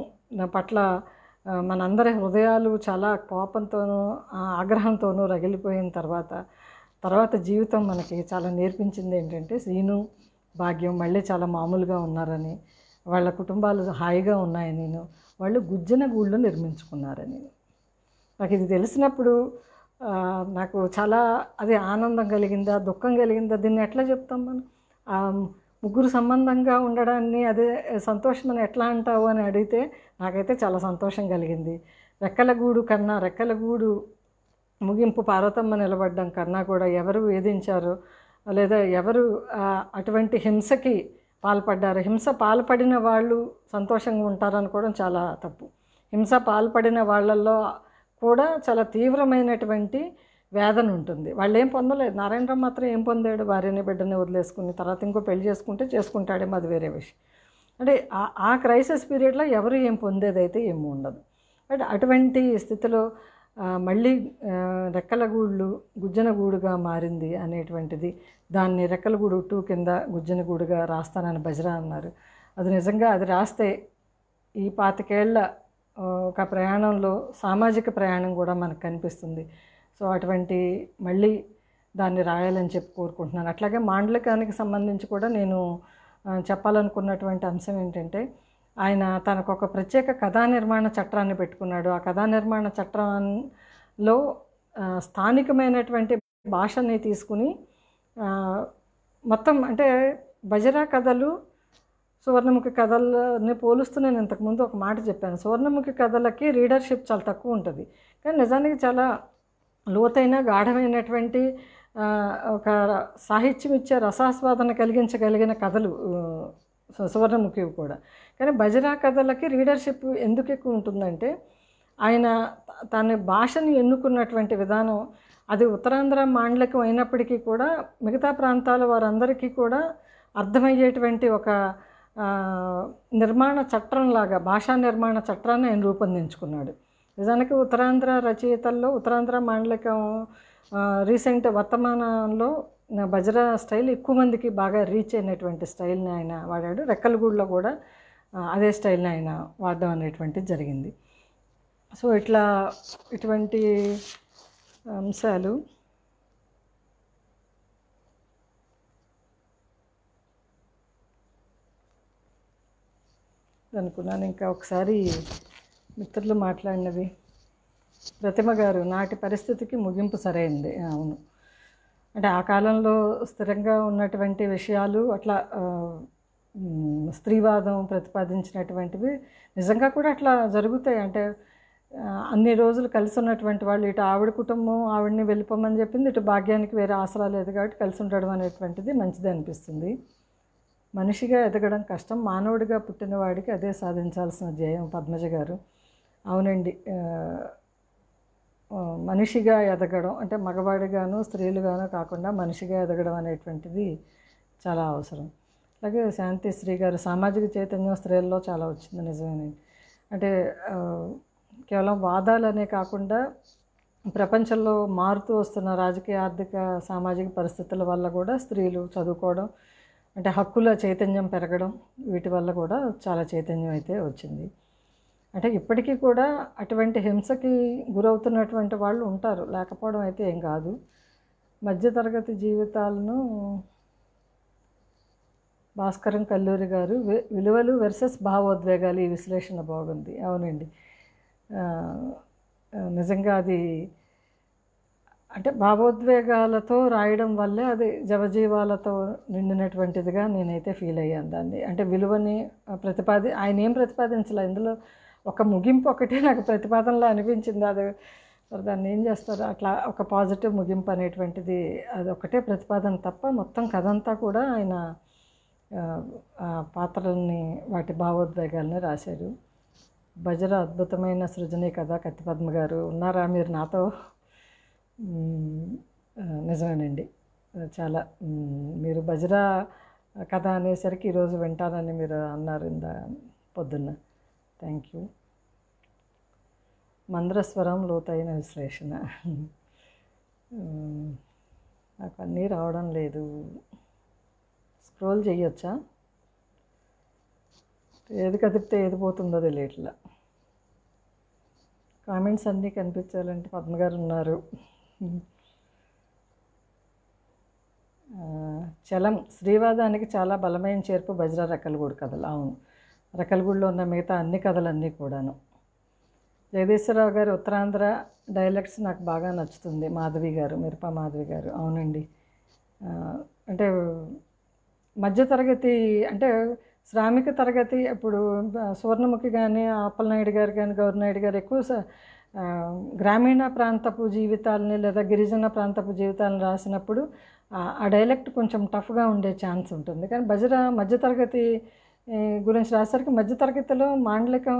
పట్ల మనందరి హృదయాలు చాలా కోపంతోనూ ఆగ్రహంతోనూ రగిలిపోయిన తర్వాత తర్వాత జీవితం మనకి చాలా నేర్పించింది ఏంటంటే సీను భాగ్యం మళ్ళీ చాలా మామూలుగా ఉన్నారని వాళ్ళ కుటుంబాలు హాయిగా ఉన్నాయని వాళ్ళు గుజ్జన గూళ్ళు నిర్మించుకున్నారని నాకు ఇది తెలిసినప్పుడు నాకు చాలా అది ఆనందం కలిగిందా దుఃఖం కలిగిందా దీన్ని ఎట్లా చెప్తాం మనం ముగ్గురు సంబంధంగా ఉండడాన్ని అదే సంతోషం అని ఎట్లా అంటావు అని అడిగితే నాకైతే చాలా సంతోషం కలిగింది రెక్కల గూడు కన్నా రెక్కల గూడు ముగింపు పార్వతమ్మ నిలబడ్డం కన్నా కూడా ఎవరు వేధించారు లేదా ఎవరు అటువంటి హింసకి పాల్పడ్డారు హింస పాల్పడిన వాళ్ళు సంతోషంగా ఉంటారనుకోవడం చాలా తప్పు హింస పాల్పడిన వాళ్ళల్లో కూడా చాలా తీవ్రమైనటువంటి వేదన ఉంటుంది వాళ్ళు ఏం పొందలేదు నారాయణరావు మాత్రం ఏం పొందాడు భార్యని బిడ్డని వదిలేసుకుని తర్వాత ఇంకో పెళ్లి చేసుకుంటే చేసుకుంటాడేమో అది వేరే విషయం అంటే ఆ క్రైసిస్ పీరియడ్లో ఎవరు ఏం పొందేదైతే ఏమి ఉండదు బట్ అటువంటి స్థితిలో మళ్ళీ రెక్కల గూళ్ళు గుజ్జన గూడుగా మారింది అనేటువంటిది దాన్ని రెక్కల గూడు టూ కింద గుజ్జన గూడుగా రాస్తానని భజన అన్నారు అది నిజంగా అది రాస్తే ఈ పాతికేళ్ల ఒక ప్రయాణంలో సామాజిక ప్రయాణం కూడా మనకు కనిపిస్తుంది సో అటువంటి మళ్ళీ దాన్ని రాయాలని చెప్పి కోరుకుంటున్నాను అట్లాగే మాండలికానికి సంబంధించి కూడా నేను చెప్పాలనుకున్నటువంటి అంశం ఏంటంటే ఆయన తనకు ఒక ప్రత్యేక కథా నిర్మాణ చట్రాన్ని పెట్టుకున్నాడు ఆ కథా నిర్మాణ చట్టంలో స్థానికమైనటువంటి భాషని తీసుకుని మొత్తం అంటే బజరా కథలు సువర్ణముఖి కథలని పోలుస్తూ నేను ఇంతకుముందు ఒక మాట చెప్పాను సువర్ణముఖి కథలకి రీడర్షిప్ చాలా తక్కువ ఉంటుంది కానీ నిజానికి చాలా లోతైన గాఢమైనటువంటి ఒక సాహిత్యం ఇచ్చే రసాస్వాదన కలిగించగలిగిన కథలు సువర్ణముఖివి కూడా కానీ బజరా కథలకి రీడర్షిప్ ఎందుకు ఎక్కువ ఉంటుందంటే ఆయన తన భాషను ఎన్నుకున్నటువంటి విధానం అది ఉత్తరాంధ్ర మాండలికం అయినప్పటికీ కూడా మిగతా ప్రాంతాల వారందరికీ కూడా అర్థమయ్యేటువంటి ఒక నిర్మాణ చట్టంలాగా భాషా నిర్మాణ చట్టాన్ని ఆయన రూపొందించుకున్నాడు నిజానికి ఉత్తరాంధ్ర రచయితల్లో ఉత్తరాంధ్ర మాండలికం రీసెంట్ వర్తమానంలో బజరా స్టైల్ ఎక్కువ మందికి బాగా రీచ్ అయినటువంటి స్టైల్ని ఆయన వాడాడు రెక్కలగూడలో కూడా అదే స్టైల్ని ఆయన వాడడం అనేటువంటిది జరిగింది సో ఇట్లా ఇటువంటి అంశాలు అనుకున్నాను ఇంకా ఒకసారి మిత్రులు మాట్లాడినవి ప్రతిమ గారు నాటి పరిస్థితికి ముగింపు సరైంది అవును అంటే ఆ కాలంలో స్థిరంగా ఉన్నటువంటి విషయాలు అట్లా స్త్రీవాదం ప్రతిపాదించినటువంటివి నిజంగా కూడా అట్లా జరుగుతాయి అంటే అన్ని రోజులు కలిసి ఉన్నటువంటి వాళ్ళు ఇటు ఆవిడ కుటుంబం ఆవిడని వెళ్ళిపోమని చెప్పింది ఇటు భాగ్యానికి వేరే ఆసరా లేదు కాబట్టి కలిసి ఉండడం అనేటువంటిది మంచిది అనిపిస్తుంది మనిషిగా ఎదగడం కష్టం మానవుడిగా పుట్టినవాడికి అదే సాధించాల్సిన ధ్యేయం పద్మజ గారు అవునండి మనిషిగా ఎదగడం అంటే మగవాడిగాను స్త్రీలుగాను కాకుండా మనిషిగా ఎదగడం అనేటువంటిది చాలా అవసరం అలాగే శాంతి శ్రీ గారు సామాజిక చైతన్యం స్త్రీల్లో చాలా వచ్చింది నిజమేనండి అంటే కేవలం వాదాలనే కాకుండా ప్రపంచంలో మారుతూ వస్తున్న రాజకీయ ఆర్థిక సామాజిక పరిస్థితుల వల్ల కూడా స్త్రీలు చదువుకోవడం అంటే హక్కుల చైతన్యం పెరగడం వీటి వల్ల కూడా చాలా చైతన్యం అయితే వచ్చింది అంటే ఇప్పటికీ కూడా అటువంటి హింసకి గురవుతున్నటువంటి వాళ్ళు ఉంటారు లేకపోవడం అయితే ఏం కాదు మధ్యతరగతి జీవితాలను భాస్కరం కల్లూరి గారు విలువలు వెర్సెస్ భావోద్వేగాలు ఈ విశ్లేషణ బాగుంది అవునండి నిజంగా అది అంటే భావోద్వేగాలతో రాయడం వల్లే అది జవజీవాలతో నిండినటువంటిదిగా నేనైతే ఫీల్ అయ్యాను దాన్ని అంటే విలువని ప్రతిపాది ఆయన ఏం ప్రతిపాదించలే ఇందులో ఒక ముగింపు ఒకటే నాకు ప్రతిపాదనలా అనిపించింది అది మరి దాన్ని ఏం చేస్తారు అట్లా ఒక పాజిటివ్ ముగింపు అనేటువంటిది అది ఒకటే ప్రతిపాదన తప్ప మొత్తం కథ అంతా కూడా ఆయన పాత్రల్ని వాటి భావోద్వేగాల్ని రాశారు భజన అద్భుతమైన సృజనే కథ కత్తిపద్మ గారు ఉన్నారా మీరు నాతో నిజమేనండి చాలా మీరు బజరా కథ అనేసరికి ఈరోజు వింటానని మీరు అన్నారు ఇందా పొద్దున్న థ్యాంక్ యూ మంద్రస్వరం లోతైన విశ్లేషణ నాకు అన్నీ రావడం లేదు స్క్రోల్ చేయొచ్చా ఏది కదిపితే ఏది పోతుందో తెలియట్లా కామెంట్స్ అన్నీ కనిపించాలంటే పద్మగారు ఉన్నారు చలం శ్రీవాదానికి చాలా బలమైన చేర్పు బజ్ర రకలగూడు కథలు అవును రకలగూడులో ఉన్న మిగతా అన్ని కథలన్నీ కూడాను జగదీశ్వరరావు గారి ఉత్తరాంధ్ర డైలెక్ట్స్ నాకు బాగా నచ్చుతుంది మాధవి గారు మిరప మాధవి గారు అవునండి అంటే మధ్యతరగతి అంటే శ్రామిక తరగతి ఇప్పుడు సువర్ణముఖి కానీ అప్పలనాయుడు గారు కానీ గౌరనాయుడు గారు ఎక్కువ గ్రామీణ ప్రాంతపు జీవితాలని లేదా గిరిజన ప్రాంతపు జీవితాలను రాసినప్పుడు ఆ డైలెక్ట్ కొంచెం టఫ్గా ఉండే ఛాన్స్ ఉంటుంది కానీ బజర మధ్యతరగతి గురించి రాసరికి మధ్యతరగతిలో మాండలికం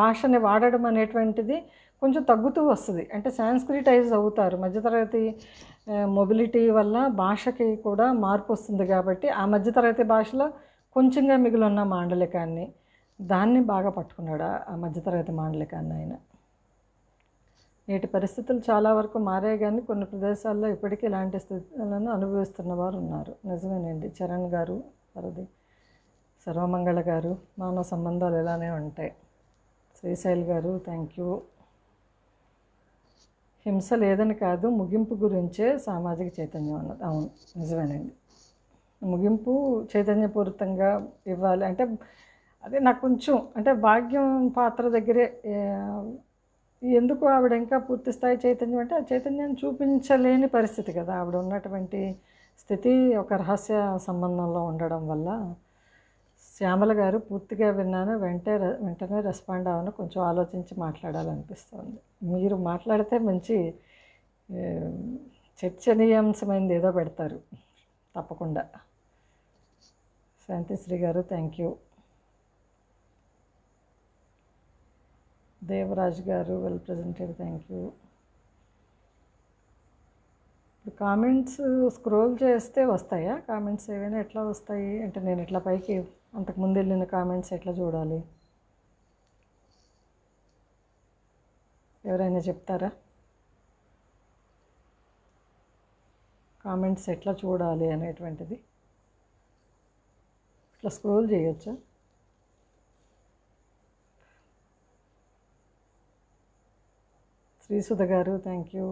భాషని వాడడం అనేటువంటిది కొంచెం తగ్గుతూ వస్తుంది అంటే సాంస్క్రిటైజ్ అవుతారు మధ్యతరగతి మొబిలిటీ వల్ల భాషకి కూడా మార్పు వస్తుంది కాబట్టి ఆ మధ్యతరగతి భాషలో కొంచెంగా మిగిలిన మాండలికాన్ని దాన్ని బాగా పట్టుకున్నాడు ఆ మధ్యతరగతి మాండలికాన్ని ఆయన నేటి పరిస్థితులు చాలా వరకు మారే కానీ కొన్ని ప్రదేశాల్లో ఇప్పటికీ ఇలాంటి స్థితులను అనుభవిస్తున్న వారు ఉన్నారు నిజమేనండి చరణ్ గారు వరది సర్వమంగళ గారు మానవ సంబంధాలు ఇలానే ఉంటాయి శ్రీశైల్ గారు థ్యాంక్ యూ హింస లేదని కాదు ముగింపు గురించే సామాజిక చైతన్యం అన్నది అవును నిజమేనండి ముగింపు చైతన్యపూరితంగా ఇవ్వాలి అంటే అదే నాకు కొంచెం అంటే భాగ్యం పాత్ర దగ్గరే ఎందుకు ఆవిడ ఇంకా పూర్తి స్థాయి చైతన్యం అంటే ఆ చైతన్యాన్ని చూపించలేని పరిస్థితి కదా ఆవిడ ఉన్నటువంటి స్థితి ఒక రహస్య సంబంధంలో ఉండడం వల్ల శ్యామల గారు పూర్తిగా విన్నాను వెంటే వెంటనే రెస్పాండ్ అవ్వను కొంచెం ఆలోచించి మాట్లాడాలనిపిస్తుంది మీరు మాట్లాడితే మంచి చర్చనీయాంశమైనది ఏదో పెడతారు తప్పకుండా శాంతిశ్రీ గారు thank you Devaraj garu well presented thank you ఇప్పుడు కామెంట్స్ స్క్రోల్ చేస్తే వస్తాయా కామెంట్స్ ఏవైనా ఎట్లా వస్తాయి అంటే నేను ఇట్లా పైకి అంతకుముందు ముందు వెళ్ళిన కామెంట్స్ ఎట్లా చూడాలి ఎవరైనా చెప్తారా కామెంట్స్ ఎట్లా చూడాలి అనేటువంటిది ఇట్లా స్క్రోల్ చేయొచ్చా Srisudha garu thank you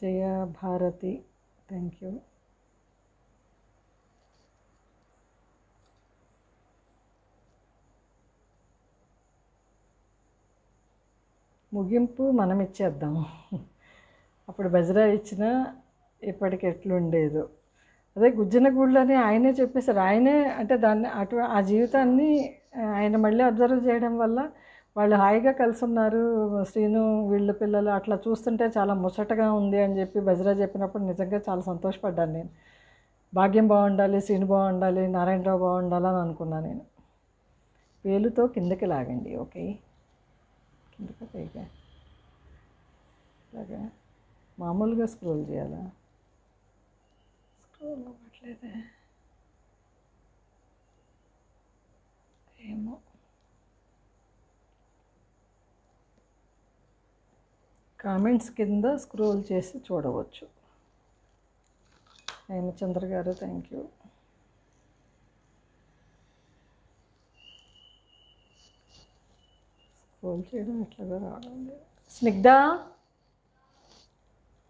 Jaya Bharathi thank you ముగింపు మనం ఇచ్చేద్దాము అప్పుడు బజరా ఇచ్చిన ఇప్పటికి ఎట్లుండేదు అదే గుజ్జన అని ఆయనే చెప్పేశారు ఆయనే అంటే దాన్ని అటు ఆ జీవితాన్ని ఆయన మళ్ళీ అబ్జర్వ్ చేయడం వల్ల వాళ్ళు హాయిగా కలిసి ఉన్నారు శ్రీను వీళ్ళు పిల్లలు అట్లా చూస్తుంటే చాలా ముచ్చటగా ఉంది అని చెప్పి బజరా చెప్పినప్పుడు నిజంగా చాలా సంతోషపడ్డాను నేను భాగ్యం బాగుండాలి శ్రీను బాగుండాలి నారాయణరావు బాగుండాలి అని అనుకున్నాను నేను వేలుతో కిందకి లాగండి ఓకే కిందకి పైగా అలాగా మామూలుగా స్క్రోల్ చేయాలా స్క్రోల్ అవ్వట్లేదే ఏమో కామెంట్స్ కింద స్క్రోల్ చేసి చూడవచ్చు హేమచంద్ర గారు థ్యాంక్ యూ స్క్రోల్ చేయడం ఇట్లాగా రావడం లేదు స్నిగ్ధ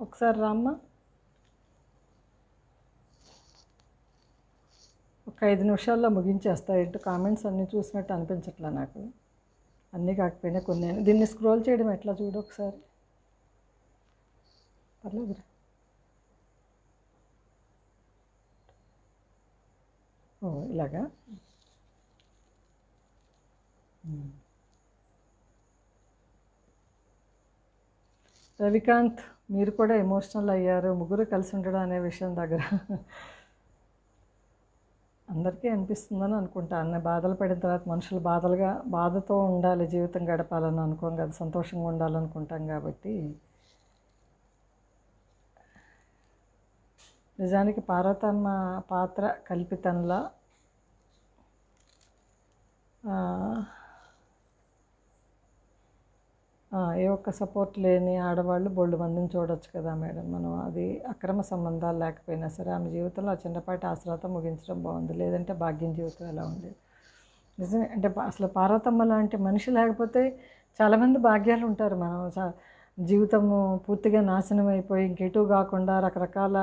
ఒకసారి రామ్మ ఒక ఐదు నిమిషాల్లో ముగించేస్తా ఇటు కామెంట్స్ అన్నీ చూసినట్టు అనిపించట్లే నాకు అన్నీ కాకపోయినా కొన్ని దీన్ని స్క్రోల్ చేయడం ఎట్లా చూడు ఒకసారి పర్లేదురా ఓ ఇలాగా రవికాంత్ మీరు కూడా ఎమోషనల్ అయ్యారు ముగ్గురు కలిసి ఉండడం అనే విషయం దగ్గర అందరికీ అనిపిస్తుందని అనుకుంటా అన్న బాధలు పడిన తర్వాత మనుషులు బాధలుగా బాధతో ఉండాలి జీవితం గడపాలని అనుకోం కదా సంతోషంగా ఉండాలనుకుంటాం కాబట్టి నిజానికి పార్వతమ్మ పాత్ర కల్పితంలా ఏ ఒక్క సపోర్ట్ లేని ఆడవాళ్ళు బోల్డు మందిని చూడొచ్చు కదా మేడం మనం అది అక్రమ సంబంధాలు లేకపోయినా సరే ఆమె జీవితంలో ఆ చిన్నపాటి ఆశ్రత ముగించడం బాగుంది లేదంటే భాగ్యం జీవితం ఎలా ఉండేది నిజమే అంటే అసలు పార్వతమ్మ లాంటి మనిషి లేకపోతే చాలామంది భాగ్యాలు ఉంటారు మనం జీవితము పూర్తిగా నాశనం అయిపోయి ఇంకెటూ కాకుండా రకరకాల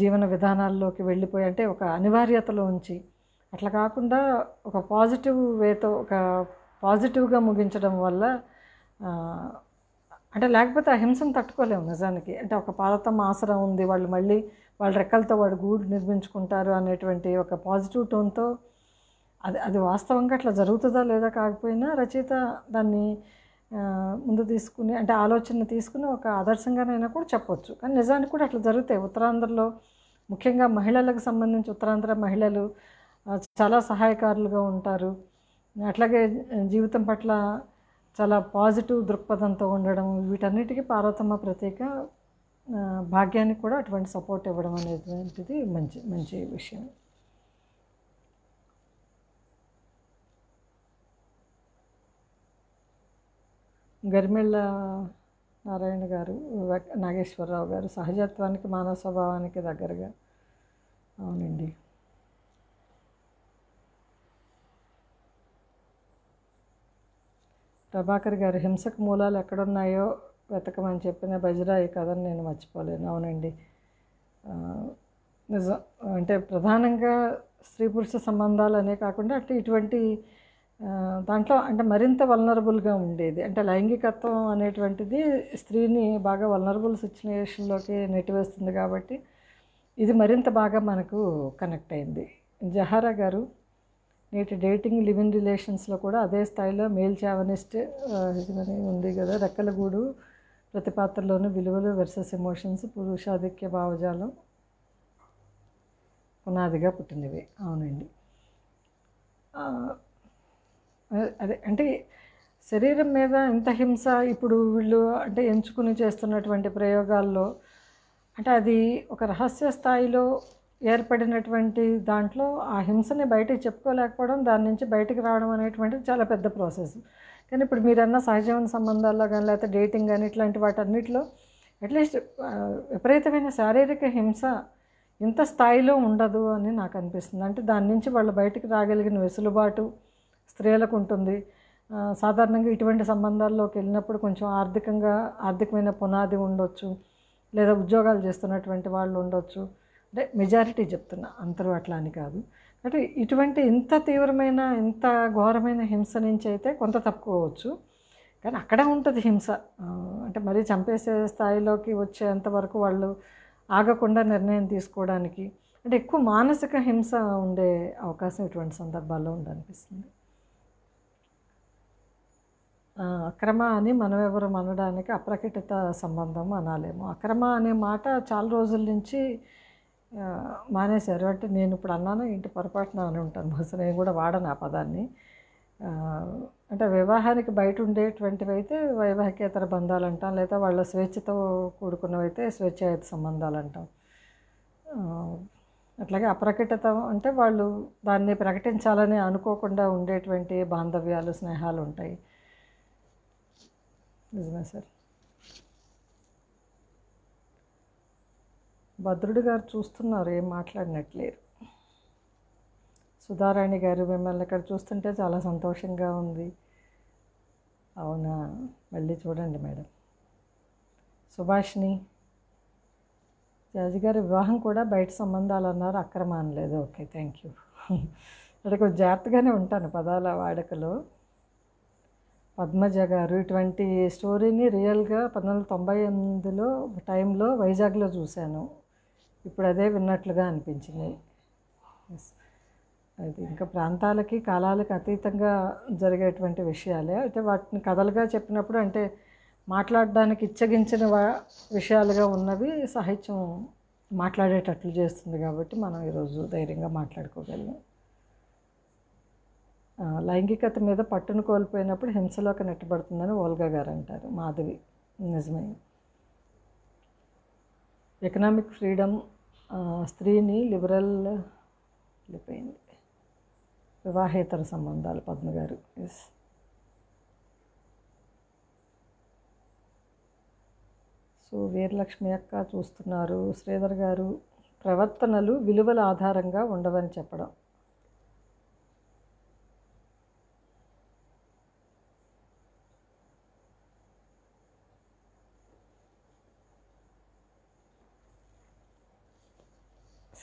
జీవన విధానాల్లోకి వెళ్ళిపోయి అంటే ఒక అనివార్యతలో ఉంచి అట్లా కాకుండా ఒక పాజిటివ్ వేతో ఒక పాజిటివ్గా ముగించడం వల్ల అంటే లేకపోతే ఆ హింసను తట్టుకోలేము నిజానికి అంటే ఒక పాలతమ్మ ఆసరం ఉంది వాళ్ళు మళ్ళీ వాళ్ళ రెక్కలతో వాళ్ళు గూడు నిర్మించుకుంటారు అనేటువంటి ఒక పాజిటివ్ టోన్తో అది అది వాస్తవంగా అట్లా జరుగుతుందా లేదా కాకపోయినా రచయిత దాన్ని ముందు తీసుకుని అంటే ఆలోచన తీసుకుని ఒక ఆదర్శంగానైనా కూడా చెప్పవచ్చు కానీ నిజానికి కూడా అట్లా జరుగుతాయి ఉత్తరాంధ్రలో ముఖ్యంగా మహిళలకు సంబంధించి ఉత్తరాంధ్ర మహిళలు చాలా సహాయకారులుగా ఉంటారు అట్లాగే జీవితం పట్ల చాలా పాజిటివ్ దృక్పథంతో ఉండడం వీటన్నిటికీ పార్వతమ్మ ప్రత్యేక భాగ్యానికి కూడా అటువంటి సపోర్ట్ ఇవ్వడం అనేటువంటిది మంచి మంచి విషయం గరిమెళ్ళ నారాయణ గారు నాగేశ్వరరావు గారు సహజత్వానికి మానవ స్వభావానికి దగ్గరగా అవునండి ప్రభాకర్ గారు హింసకు మూలాలు ఎక్కడున్నాయో వెతకమని చెప్పిన బజరా ఈ కథను నేను మర్చిపోలేను అవునండి నిజం అంటే ప్రధానంగా స్త్రీ పురుష సంబంధాలు అనే కాకుండా అంటే ఇటువంటి దాంట్లో అంటే మరింత వలనరబుల్గా ఉండేది అంటే లైంగికత్వం అనేటువంటిది స్త్రీని బాగా వలనరబుల్ సిచ్యువేషన్లోకి నెట్టివేస్తుంది కాబట్టి ఇది మరింత బాగా మనకు కనెక్ట్ అయింది జహారా గారు నేటి డేటింగ్ లివింగ్ రిలేషన్స్లో కూడా అదే స్థాయిలో మేల్ చావనిస్ట్ ఉంది కదా రెక్కలగూడు ప్రతి పాత్రలోని విలువలు వెర్సెస్ ఎమోషన్స్ పురుషాధిక్య భావజాలం పునాదిగా పుట్టినవి అవునండి అదే అంటే శరీరం మీద ఇంత హింస ఇప్పుడు వీళ్ళు అంటే ఎంచుకుని చేస్తున్నటువంటి ప్రయోగాల్లో అంటే అది ఒక రహస్య స్థాయిలో ఏర్పడినటువంటి దాంట్లో ఆ హింసని బయటకు చెప్పుకోలేకపోవడం దాని నుంచి బయటకు రావడం అనేటువంటిది చాలా పెద్ద ప్రాసెస్ కానీ ఇప్పుడు మీరన్న సహజీవన సంబంధాల్లో కానీ లేకపోతే డేటింగ్ కానీ ఇట్లాంటి వాటన్నిటిలో అట్లీస్ట్ విపరీతమైన శారీరక హింస ఇంత స్థాయిలో ఉండదు అని నాకు అనిపిస్తుంది అంటే దాని నుంచి వాళ్ళు బయటకు రాగలిగిన వెసులుబాటు స్త్రీలకు ఉంటుంది సాధారణంగా ఇటువంటి సంబంధాల్లోకి వెళ్ళినప్పుడు కొంచెం ఆర్థికంగా ఆర్థికమైన పునాది ఉండొచ్చు లేదా ఉద్యోగాలు చేస్తున్నటువంటి వాళ్ళు ఉండొచ్చు అంటే మెజారిటీ చెప్తున్నా అందరూ అట్లా అని కాదు అంటే ఇటువంటి ఇంత తీవ్రమైన ఇంత ఘోరమైన హింస నుంచి అయితే కొంత తప్పుకోవచ్చు కానీ అక్కడే ఉంటుంది హింస అంటే మరీ చంపేసే స్థాయిలోకి వచ్చేంతవరకు వాళ్ళు ఆగకుండా నిర్ణయం తీసుకోవడానికి అంటే ఎక్కువ మానసిక హింస ఉండే అవకాశం ఇటువంటి సందర్భాల్లో ఉందనిపిస్తుంది అక్రమ అని మనం ఎవరు అనడానికి అప్రకటిత సంబంధం అనాలేము అక్రమ అనే మాట చాలా రోజుల నుంచి మానేశారు అంటే నేను ఇప్పుడు అన్నాను ఇంటి పొరపాటున అని ఉంటాను బహుశా నేను కూడా వాడను ఆ పదాన్ని అంటే వివాహానికి బయట ఉండేటువంటివి అయితే వైవాహికేతర బంధాలు అంటాం లేదా వాళ్ళ స్వేచ్ఛతో కూడుకున్నవైతే స్వేచ్ఛాయుత సంబంధాలు అంటాం అట్లాగే అప్రకటిత అంటే వాళ్ళు దాన్ని ప్రకటించాలని అనుకోకుండా ఉండేటువంటి బాంధవ్యాలు స్నేహాలు ఉంటాయి నిజమే సార్ భద్రుడు గారు చూస్తున్నారు ఏం మాట్లాడినట్లేరు సుధారాణి గారు మిమ్మల్ని ఇక్కడ చూస్తుంటే చాలా సంతోషంగా ఉంది అవునా మళ్ళీ చూడండి మేడం సుభాష్ని జాజి గారి వివాహం కూడా బయట సంబంధాలు అన్నారు అక్రమ అనలేదు ఓకే థ్యాంక్ యూ ఇక్కడ కొంచెం జాగ్రత్తగానే ఉంటాను పదాల వాడకలో పద్మజ గారు ఇటువంటి స్టోరీని రియల్గా పంతొమ్మిది తొంభై ఎనిమిదిలో టైంలో వైజాగ్లో చూశాను ఇప్పుడు అదే విన్నట్లుగా అనిపించింది అది ఇంకా ప్రాంతాలకి కాలాలకి అతీతంగా జరిగేటువంటి విషయాలే అయితే వాటిని కథలుగా చెప్పినప్పుడు అంటే మాట్లాడడానికి ఇచ్చగించిన విషయాలుగా ఉన్నవి సాహిత్యం మాట్లాడేటట్లు చేస్తుంది కాబట్టి మనం ఈరోజు ధైర్యంగా మాట్లాడుకోగలిగాం లైంగికత మీద పట్టును కోల్పోయినప్పుడు హింసలోకి నెట్టబడుతుందని ఓల్గా గారు అంటారు మాధవి నిజమే ఎకనామిక్ ఫ్రీడమ్ స్త్రీని లిబరల్ వెళ్ళిపోయింది వివాహేతర సంబంధాలు పద్మ గారు ఎస్ సో వీరలక్ష్మి అక్క చూస్తున్నారు శ్రీధర్ గారు ప్రవర్తనలు విలువల ఆధారంగా ఉండవని చెప్పడం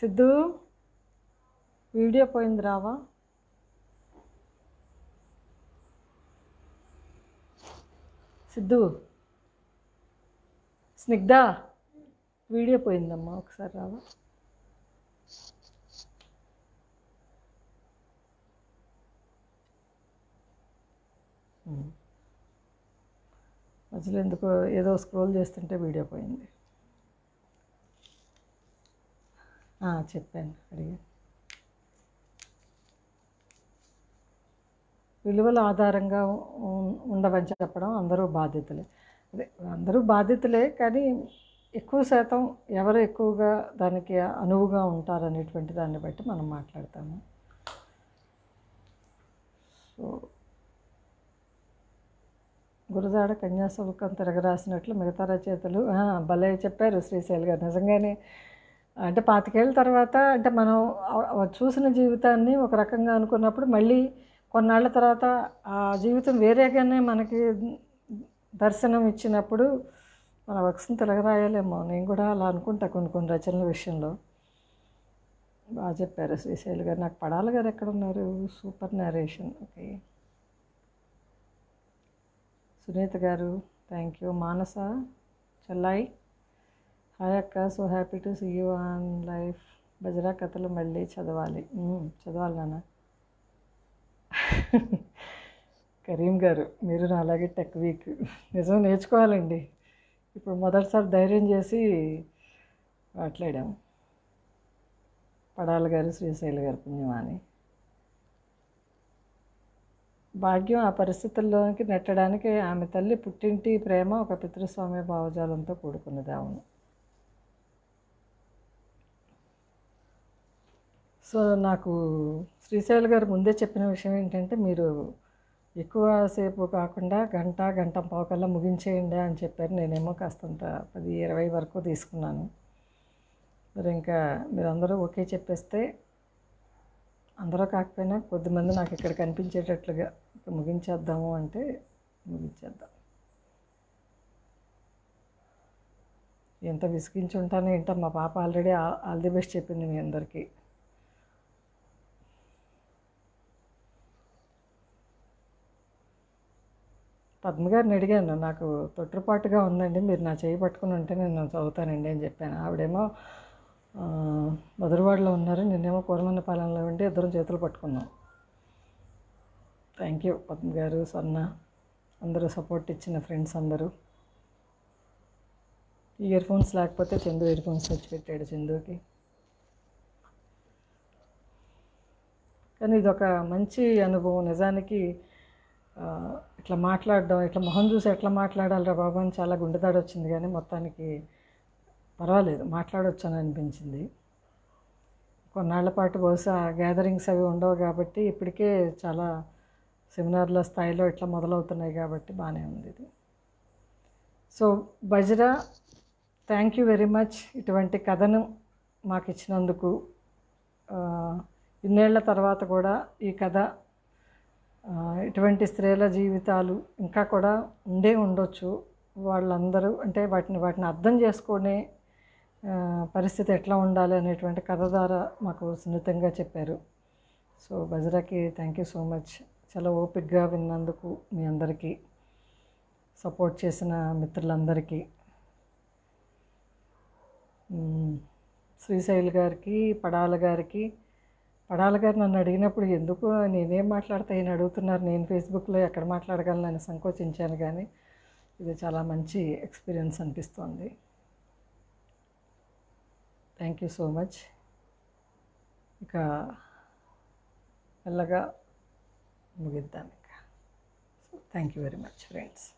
సిద్ధు వీడియో పోయింది రావా సిద్ధు స్నిగ్ధ వీడియో పోయిందమ్మా ఒకసారి రావా మధ్యలో ఎందుకు ఏదో స్క్రోల్ చేస్తుంటే వీడియో పోయింది చెప్పాను అడిగా విలువల ఆధారంగా ఉండవని చెప్పడం అందరూ బాధ్యతలే అదే అందరూ బాధ్యతలే కానీ ఎక్కువ శాతం ఎవరు ఎక్కువగా దానికి అనువుగా ఉంటారు అనేటువంటి దాన్ని బట్టి మనం మాట్లాడతాము సో గురుదాడ కన్యాశుల్కం తిరగరాసినట్లు మిగతా రచయితలు భలే చెప్పారు శ్రీశైలి గారు నిజంగానే అంటే పాతికేళ్ళ తర్వాత అంటే మనం చూసిన జీవితాన్ని ఒక రకంగా అనుకున్నప్పుడు మళ్ళీ కొన్నాళ్ళ తర్వాత ఆ జీవితం వేరేగానే మనకి దర్శనం ఇచ్చినప్పుడు మన వక్స్ని తిరగరాయాలేమో నేను కూడా అలా అనుకుంటా కొన్ని కొన్ని రచనల విషయంలో బాగా చెప్పారు శ్రీశైలు గారు నాకు పడాలి గారు ఉన్నారు సూపర్ నరేషన్ ఓకే సునీత గారు థ్యాంక్ యూ మానస చెల్లాయి హాయ్ అక్క so happy to see you on life Bajara కథలు మళ్ళీ చదవాలి చదవాలి నాన్న కరీం గారు మీరు నా అలాగే టెక్ వీక్ నిజం నేర్చుకోవాలండి ఇప్పుడు మొదటిసారి ధైర్యం చేసి మాట్లాడాము పడాల గారు శ్రీశైల గారు పుణ్యమాని భాగ్యం ఆ పరిస్థితుల్లోకి నెట్టడానికి ఆమె తల్లి పుట్టింటి ప్రేమ ఒక పితృస్వామ్య భావజాలంతో కూడుకున్నది అవును సో నాకు శ్రీశైల గారు ముందే చెప్పిన విషయం ఏంటంటే మీరు ఎక్కువసేపు కాకుండా గంట గంట పావుకల్లా ముగించేయండి అని చెప్పారు నేనేమో కాస్తంత పది ఇరవై వరకు తీసుకున్నాను మరి ఇంకా మీరందరూ ఓకే చెప్పేస్తే అందరూ కాకపోయినా కొద్దిమంది నాకు ఇక్కడ కనిపించేటట్లుగా ముగించేద్దాము అంటే ముగించేద్దాం ఎంత విసిగించి ఉంటానో ఏంటో మా పాప ఆల్రెడీ ఆల్ ది బెస్ట్ చెప్పింది మీ అందరికీ పద్మగారిని అడిగాను నాకు తొట్టుపాటుగా ఉందండి మీరు నా చేయి పట్టుకుని ఉంటే నేను చదువుతానండి అని చెప్పాను ఆవిడేమో మధురవాడలో ఉన్నారు నేనేమో పాలనలో ఉండి ఇద్దరం చేతులు పట్టుకున్నాం థ్యాంక్ యూ పద్మగారు స్వర్ణ అందరూ సపోర్ట్ ఇచ్చిన ఫ్రెండ్స్ అందరూ ఇయర్ ఫోన్స్ లేకపోతే చందు ఇయర్ ఫోన్స్ వచ్చి పెట్టాడు చందుకి కానీ ఇది ఒక మంచి అనుభవం నిజానికి ఇట్లా మాట్లాడడం ఇట్లా మొహం చూసి ఎట్లా మాట్లాడాలిరా బాబు అని చాలా గుండెదాడి వచ్చింది కానీ మొత్తానికి పర్వాలేదు అని అనిపించింది కొన్నాళ్ల పాటు బహుశా గ్యాదరింగ్స్ అవి ఉండవు కాబట్టి ఇప్పటికే చాలా సెమినార్ల స్థాయిలో ఇట్లా మొదలవుతున్నాయి కాబట్టి బాగానే ఉంది ఇది so Bajara thank you very much ఇటువంటి కథను మాకు ఇచ్చినందుకు ఇన్నేళ్ల తర్వాత కూడా ఈ కథ ఇటువంటి స్త్రీల జీవితాలు ఇంకా కూడా ఉండే ఉండొచ్చు వాళ్ళందరూ అంటే వాటిని వాటిని అర్థం చేసుకునే పరిస్థితి ఎట్లా ఉండాలి అనేటువంటి కథ ద్వారా మాకు సున్నితంగా చెప్పారు సో బజరాకి థ్యాంక్ యూ సో మచ్ చాలా ఓపిక్గా విన్నందుకు మీ అందరికీ సపోర్ట్ చేసిన మిత్రులందరికీ శ్రీశైలి గారికి పడాల గారికి పడాల గారు నన్ను అడిగినప్పుడు ఎందుకు నేనేం మాట్లాడతా ఈయన అడుగుతున్నారు నేను ఫేస్బుక్లో ఎక్కడ మాట్లాడగలను అని సంకోచించాను కానీ ఇది చాలా మంచి ఎక్స్పీరియన్స్ అనిపిస్తోంది థ్యాంక్ యూ సో మచ్ ఇక మెల్లగా ముగిద్దాం ఇక so thank you very much friends